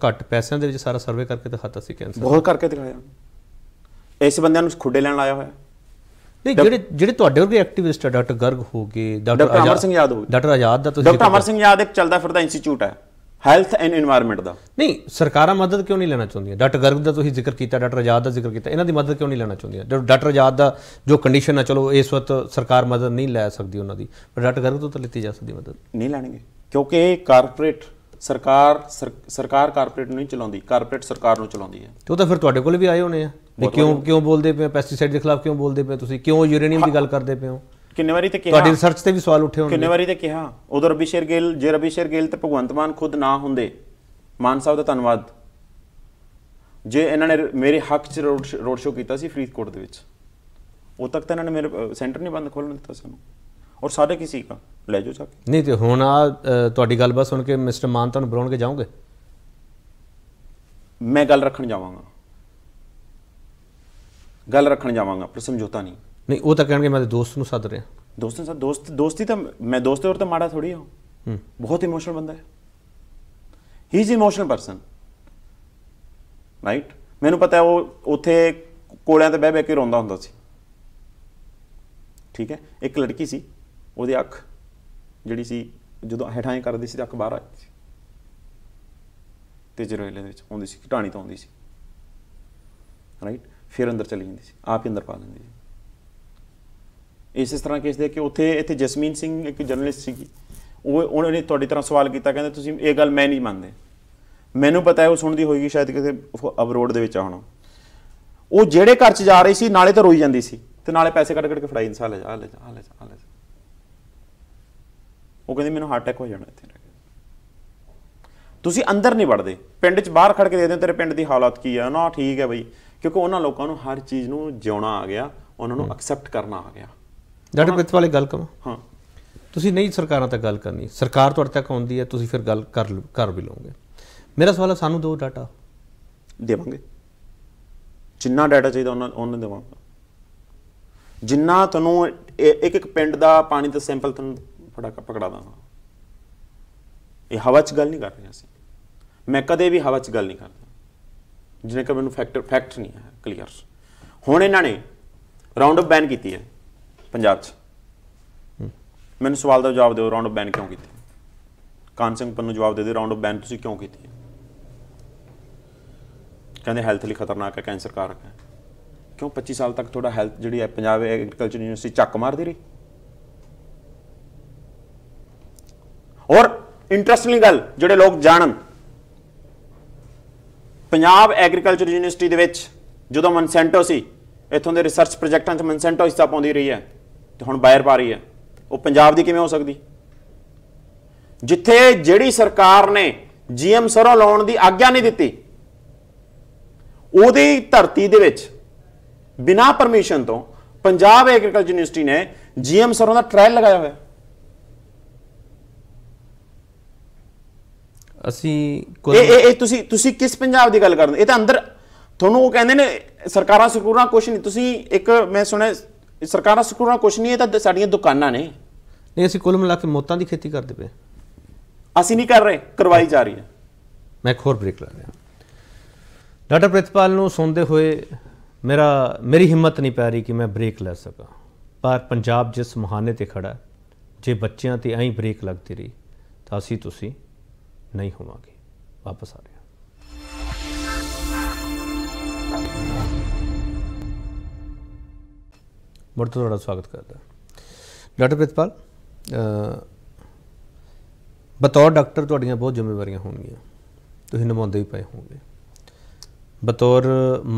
ਘੱਟ ਪੈਸਿਆਂ ਦੇ ਵਿੱਚ ਸਾਰਾ ਸਰਵੇ ਕਰਕੇ ਦਿਖਾਤਾ ਸੀ ਕੈਂਸਰ ਬਹੁਤ ਕਰਕੇ ਦਿਖਾਇਆ ਇਸ ਬੰਦਿਆਂ ਨੂੰ ਖੁੱਡੇ ਲੈਣ ਆਇਆ ਹੋਇਆ ਨਹੀਂ ਜਿਹੜੇ ਜਿਹੜੇ ਤੁਹਾਡੇ ਵਰਗੇ ਐਕਟਿਵਿਸਟ ਡਾਕਟਰ ਗਰਗ ਹੋਗੇ ਡਾਕਟਰ ਅਮਰ ਸਿੰਘ ਯਾਦ ਹੋਗੇ ਡਾਕਟਰ ਆਜ਼ਾਦ ਦਾ ਤੁਸੀਂ ਡਾਕਟਰ ਅਮਰ ਸਿੰਘ ਯਾਦ ਇੱਕ ਚੱਲਦਾ ਫਿਰਦਾ ਇੰਸਟੀਚਿਊਟ ਹੈ ਹੈਲਥ ਐਂਡ এনवायरमेंट ਦਾ ਨਹੀਂ ਸਰਕਾਰਾਂ ਮਦਦ ਕਿਉਂ ਨਹੀਂ ਲੈਣਾ ਚਾਹੁੰਦੀਆਂ ਡਾਕਟਰ ਗਰਗ ਦਾ ਤੁਸੀਂ ਜ਼ਿਕਰ ਕੀਤਾ ਡਾਕਟਰ ਆਜ਼ਾਦ ਦਾ ਜ਼ਿਕਰ ਕੀਤਾ ਇਹਨਾਂ ਦੀ ਮਦਦ ਕਿਉਂ ਨਹੀਂ ਲੈਣਾ ਚਾਹੁੰਦੀਆਂ ਡਾਕਟਰ ਆਜ਼ਾਦ ਦਾ ਜੋ ਕੰਡੀਸ਼ਨ ਆ ਚਲੋ ਇਸ ਵਕਤ ਸਰਕਾਰ ਮਦਦ ਨਹੀਂ ਲੈ ਸਕਦੀ ਉਹਨਾਂ ਦੀ ਪਰ ਡਾਕਟਰ ਗਰਗ ਤੋਂ ਤਾਂ ਲਿੱਤੀ ਜਾ ਸਕਦੀ ਮਦਦ ਨਹੀਂ ਲੈਣਗੇ ਕਿਉਂਕਿ ਇਹ ਕਾਰਪੋਰੇਟ ਸਰਕਾਰ ਸਰਕਾਰ ਕਾਰਪੋਰੇਟ ਨੂੰ ਨਹੀਂ ਚਲਾਉਂਦੀ ਕਾਰਪੋਰੇਟ ਸਰਕਾਰ ਨੂੰ ਚਲਾਉਂਦੀ ਹੈ ਤੇ ਉਹ ਤਾਂ ਫਿਰ ਤੁਹਾਡੇ ਕੋਲ ਵੀ ਆਏ ਹੋਣੇ ਆ ਕਿਉਂ ਕਿਉਂ ਬੋਲਦੇ ਪਏ ਪੈਸਟੀਸਾਈਡ ਦੇ ਖਿਲਾਫ ਕਿਉਂ ਬੋਲਦੇ ਪਏ ਤੁਸੀਂ ਕਿਉਂ ਯੂਰੇਨੀਅਮ ਦੀ ਗੱਲ ਕਰਦੇ ਪਏ ਹੋ ਕਿੰਨੇ ਵਾਰੀ ਤੇ ਕਿਹਾ ਤੁਹਾਡੀ ਰਿਸਰਚ ਤੇ ਵੀ ਸਵਾਲ ਉੱਠੇ ਹੋਣਗੇ ਕਿੰਨੇ ਵਾਰੀ ਤੇ ਕਿਹਾ ਉਦੋਂ ਰਬੀ ਸ਼ੇਰ ਗਿੱਲ ਜੇ ਰਬੀ ਸ਼ੇਰ ਗਿੱਲ ਤੇ ਭਗਵੰਤ ਮਾਨ ਖੁਦ ਨਾ ਹੁੰਦੇ ਮਾਨ ਸਾਹਿਬ ਦਾ ਧੰਨਵਾਦ ਜੇ ਇਹਨਾਂ ਨੇ ਮੇਰੇ ਹੱਕ 'ਚ ਰੋਡ ਸ਼ੋਅ ਕੀਤਾ ਸੀ ਫਰੀਦਕੋਟ ਦੇ ਵਿੱਚ ਉਹ ਤੱਕ ਤਾਂ ਇਹਨਾਂ ਨੇ ਮੇਰੇ ਸੈਂਟਰ ਨਹੀਂ ਬੰਦ ਖੋਲਣ ਦਿੱਤਾ ਸਾਨੂੰ ਔਰ ਸਾਡੇ ਕਿਸੇ ਦਾ ਲੈ ਜਾਓ ਜਾ ਕੇ ਨਹੀਂ ਤੇ ਹੁਣ ਆ ਤੁਹਾਡੀ ਗੱਲਬਾਤ ਸੁਣ ਕੇ ਮਿਸਟਰ ਮਾਨ ਤੁਹਾਨੂੰ ਬੁਲਾਉਣ ਕੇ ਜਾਓਗੇ ਮੈਂ ਗੱਲ ਰੱਖਣ ਜਾਵਾਂਗਾ ਗੱਲ ਰੱਖਣ ਜਾਵਾਂਗਾ ਪਰ ਸਮਝੋਤਾ ਨਹੀਂ ਨਹੀਂ ਉਹ ਤਾਂ ਕਹਿਣਗੇ ਮੈਂ ਤੇ ਦੋਸਤ ਨੂੰ ਸੱਦ ਰਿਹਾ ਦੋਸਤ ਨੂੰ ਸੱਦ ਦੋਸਤ ਦੋਸਤੀ ਤਾਂ ਮੈਂ ਦੋਸਤ ਹੋਰ ਤਾਂ ਮਾੜਾ ਥੋੜੀ ਹਾਂ ਹੂੰ ਬਹੁਤ ਇਮੋਸ਼ਨਲ ਬੰਦਾ ਹੈ he is emotional person right ਮੈਨੂੰ ਪਤਾ ਹੈ ਉਹ ਉੱਥੇ ਕੋਲਿਆਂ ਤੇ ਬਹਿ ਬਹਿ ਕੇ ਰੋਂਦਾ ਹੁੰਦਾ ਸੀ ਠੀਕ ਹੈ ਇੱਕ ਲੜਕੀ ਸੀ ਉਹਦੀ ਅੱਖ ਜਿਹੜੀ ਸੀ ਜਦੋਂ ਹੇਠਾਂ ਕਰਦੀ ਸੀ ਤਾਂ ਅੱਖ ਬਾਹਰ ਆਈ ਸੀ ਤੇ ਜਿਹੜੇ ਦੇ ਵਿੱਚ ਆਉਂਦੀ ਸੀ ਘਟਾਣੀ ਤੋਂ ਆਉਂਦੀ ਸੀ ਰਾਈਟ ਫਿਰ ਅੰਦਰ ਚਲੀ ਜਾਂਦੀ ਸੀ ਆਪ ਹੀ ਅੰਦਰ ਪਾ ਲੈਂਦੀ ਸੀ ਇਸੇ ਤਰ੍ਹਾਂ ਕੇਸ ਦੇ ਕਿ ਉੱਥੇ ਇੱਥੇ ਜਸਮੀਨ ਸਿੰਘ ਇੱਕ ਜਰਨਲਿਸਟ ਸੀਗੀ ਉਹ ਉਹਨਾਂ ਨੇ ਤੁਹਾਡੀ ਤਰ੍ਹਾਂ ਸਵਾਲ ਕੀਤਾ ਕਹਿੰਦੇ ਤੁਸੀਂ ਇਹ ਗੱਲ ਮੈਂ ਨਹੀਂ ਮੰਨਦੇ ਮੈਨੂੰ ਪਤਾ ਹੈ ਉਹ ਸੁਣਦੀ ਹੋਏਗੀ ਸ਼ਾਇਦ ਕਿਸੇ ਅਬਰੋਡ ਦੇ ਵਿੱਚ ਆਉਣਾ ਉਹ ਜਿਹੜੇ ਘਰ 'ਚ ਜਾ ਰਹੀ ਸੀ ਨਾਲੇ ਤਾਂ ਰੋਈ ਜਾਂਦੀ ਸੀ ਤੇ ਨਾਲੇ ਪੈਸੇ ਕੱਢ ਕੱਢ ਕੇ ਫੜਾਈ ਇਨਸਾਨ ਲੈ ਜਾ ਲੈ ਜਾ ਲੈ ਜਾ ਲੈ ਜਾ ਉਹ ਕਹਿੰਦੀ ਮੈਨੂੰ ਹਾਰਟ ਅਟੈਕ ਹੋ ਜਾਣਾ ਇੱਥੇ ਤੁਸੀਂ ਅੰਦਰ ਨਹੀਂ ਵੜਦੇ ਪਿੰਡ 'ਚ ਬਾਹਰ ਖੜ ਕੇ ਦੇਖਦੇ ਤੇਰੇ ਪਿੰਡ ਦੀ ਹਾਲਤ ਕੀ ਆ ਨਾ ਠੀਕ ਹੈ ਬਈ ਕਿਉਂਕਿ ਉਹਨਾਂ ਲੋਕਾਂ ਨੂੰ ਹਰ ਚੀਜ਼ ਨੂੰ ਜਿਉਣਾ ਆ ਗਿਆ ਉਹਨਾਂ ਨੂੰ ਐਕਸੈਪਟ ਕਰਨਾ ਆ ਗਿਆ ਡਾਕਟਰ ਪ੍ਰਿਤ ਵਾਲੇ ਗੱਲ ਕਰਾਂ ਹਾਂ ਤੁਸੀਂ ਨਹੀਂ ਸਰਕਾਰਾਂ ਤੱਕ ਗੱਲ ਕਰਨੀ ਸਰਕਾਰ ਤੁਹਾਡੇ ਤੱਕ ਆਉਂਦੀ ਹੈ ਤੁਸੀਂ ਫਿਰ ਗੱਲ ਕਰ ਕਰ ਵੀ ਲਓਗੇ ਮੇਰਾ ਸਵਾਲ ਹੈ ਸਾਨੂੰ ਦੋ ਡਾਟਾ ਦੇਵਾਂਗੇ ਜਿੰਨਾ ਡਾਟਾ ਚਾਹੀਦਾ ਉਹਨਾਂ ਉਹਨਾਂ ਦੇਵਾਂਗੇ ਜਿੰਨਾ ਤੁਹਾਨੂੰ ਇੱਕ ਇੱਕ ਪਿੰਡ ਦਾ ਪਾਣੀ ਦਾ ਸੈਂਪਲ ਤੁਹਾਨੂੰ ਫੜਾ ਪਕੜਾ ਦਾਂਗਾ ਇਹ ਹਵਾ 'ਚ ਗੱਲ ਨਹੀਂ ਕਰ ਰਹੇ ਅਸੀਂ ਮੈਂ ਕਦੇ ਵੀ ਹਵਾ 'ਚ ਗੱਲ ਨਹੀਂ ਕਰਦਾ ਜਿਹਨੇ ਕਿ ਮੈਨੂੰ ਫੈਕਟ ਫੈਕਟ ਨਹੀਂ ਹੈ ਕਲੀਅਰ ਹੁਣ ਇਹਨਾਂ ਨੇ ਰਾਉਂਡ ਅਪ ਬੈਨ ਕੀਤੀ ਹੈ ਪੰਜਾਬ 'ਚ ਮੈਨੂੰ ਸਵਾਲ ਦਾ ਜਵਾਬ ਦਿਓ ਰਾਉਂਡ ਆਫ ਬੈਨ ਕਿਉਂ ਕੀਤੀ ਕਾਨ ਸਿੰਘ ਪੰਨੂ ਜਵਾਬ ਦੇ ਦੇ ਰਾਉਂਡ ਆਫ ਬੈਨ ਤੁਸੀਂ ਕਿਉਂ ਕੀਤੀ ਕਹਿੰਦੇ ਹੈਲਥ ਲਈ ਖਤਰਨਾਕ ਹੈ ਕੈਂਸਰ ਕਾਰਕ ਹੈ ਕਿਉਂ 25 ਸਾਲ ਤੱਕ ਤੁਹਾਡਾ ਹੈਲਥ ਜਿਹੜੀ ਹੈ ਪੰਜਾਬ ਐਗਰੀਕਲਚਰ ਯੂਨੀਵਰਸਿਟੀ ਚੱਕ ਮਾਰਦੀ ਰਹੀ ਔਰ ਇੰਟਰਸਟਿੰਗ ਗੱਲ ਜਿਹੜੇ ਲੋਕ ਜਾਣਨ ਪੰਜਾਬ ਐਗਰੀਕਲਚਰ ਯੂਨੀਵਰਸਿਟੀ ਦੇ ਵਿੱਚ ਜਦੋਂ ਮਨਸੈਂਟੋ ਸੀ ਇਥੋਂ ਦੇ ਰਿਸਰਚ ਪ੍ਰੋਜੈਕਟਾਂ 'ਚ ਮਨਸੈਂਟੋ ਹਿੱਸਾ ਪਾਉਂਦੀ ਰਹੀ ਹੈ ਤੇ ਹੁਣ ਬਾਹਰ ਪਾ ਰਹੀ ਹੈ ਉਹ ਪੰਜਾਬ ਦੀ ਕਿਵੇਂ ਹੋ ਸਕਦੀ ਜਿੱਥੇ ਜਿਹੜੀ ਸਰਕਾਰ ਨੇ ਜੀਐਮ ਸਰੋਂ ਲਾਉਣ ਦੀ ਆਗਿਆ ਨਹੀਂ ਦਿੱਤੀ ਉਹਦੀ ਧਰਤੀ ਦੇ ਵਿੱਚ ਬਿਨਾ ਪਰਮਿਸ਼ਨ ਤੋਂ ਪੰਜਾਬ ਐਗਰੀਕਲਚਰ ਯੂਨੀਵਰਸਿਟੀ ਨੇ ਜੀਐਮ ਸਰੋਂ ਦਾ ਟ੍ਰਾਇਲ ਲਗਾਇਆ ਹੋਇਆ ਅਸੀਂ ਇਹ ਇਹ ਤੁਸੀਂ ਤੁਸੀਂ ਕਿਸ ਪੰਜਾਬ ਦੀ ਗੱਲ ਕਰਦੇ ਇਹ ਤਾਂ ਅੰਦਰ ਤੁਹਾਨੂੰ ਉਹ ਕਹਿੰਦੇ ਨੇ ਸਰਕਾਰਾਂ ਸਕੂਰਾਂ ਕੁਝ ਨਹੀਂ ਤੁਸੀਂ ਇੱਕ ਮੈਂ ਸੁਣਿਆ ਇਹ ਸਰਕਾਰਾਂ ਸਕੂਲਾਂ ਕੁਝ ਨਹੀਂ ਇਹ ਤਾਂ ਸਾਡੀਆਂ ਦੁਕਾਨਾਂ ਨੇ ਨਹੀਂ ਅਸੀਂ ਕੁੱਲ ਮਿਲਾ ਕੇ ਮੋਤਾਂ ਦੀ ਖੇਤੀ ਕਰਦੇ ਪਏ ਅਸੀਂ ਨਹੀਂ ਕਰ ਰਹੇ ਕਰਵਾਈ ਜਾ ਰਹੀ ਹੈ ਮੈਂ ਖੋਰ ਬ੍ਰੇਕ ਲੈ ਰਿਹਾ ਡਾਕਟਰ ਪ੍ਰਿਤਪਾਲ ਨੂੰ ਸੁਣਦੇ ਹੋਏ ਮੇਰਾ ਮੇਰੀ ਹਿੰਮਤ ਨਹੀਂ ਪੈ ਰਹੀ ਕਿ ਮੈਂ ਬ੍ਰੇਕ ਲੈ ਸਕਾਂ ਪਰ ਪੰਜਾਬ ਜਿਸ ਮਹਾਨੇ ਤੇ ਖੜਾ ਜੇ ਬੱਚਿਆਂ ਤੇ ਐਂ ਬ੍ਰੇਕ ਲੱਗਦੀ ਰਹੀ ਤਾਂ ਅਸੀਂ ਤੁਸੀਂ ਨਹੀਂ ਹੋਵਾਂਗੇ ਵਾਪਸ ਆ ਰਹੇ ਹਾਂ ਮੁੜ ਤੋਂ ਤੁਹਾਡਾ ਸਵਾਗਤ ਕਰਦਾ ਡਾਕਟਰ ਪ੍ਰਿਤਪਾਲ ਬਤੌਰ ਡਾਕਟਰ ਤੁਹਾਡੀਆਂ ਬਹੁਤ ਜ਼ਿੰਮੇਵਾਰੀਆਂ ਹੋਣਗੀਆਂ ਤੁਸੀਂ ਨਿਭਾਉਂਦੇ ਹੀ ਪਏ ਹੋਵੋਗੇ ਬਤੌਰ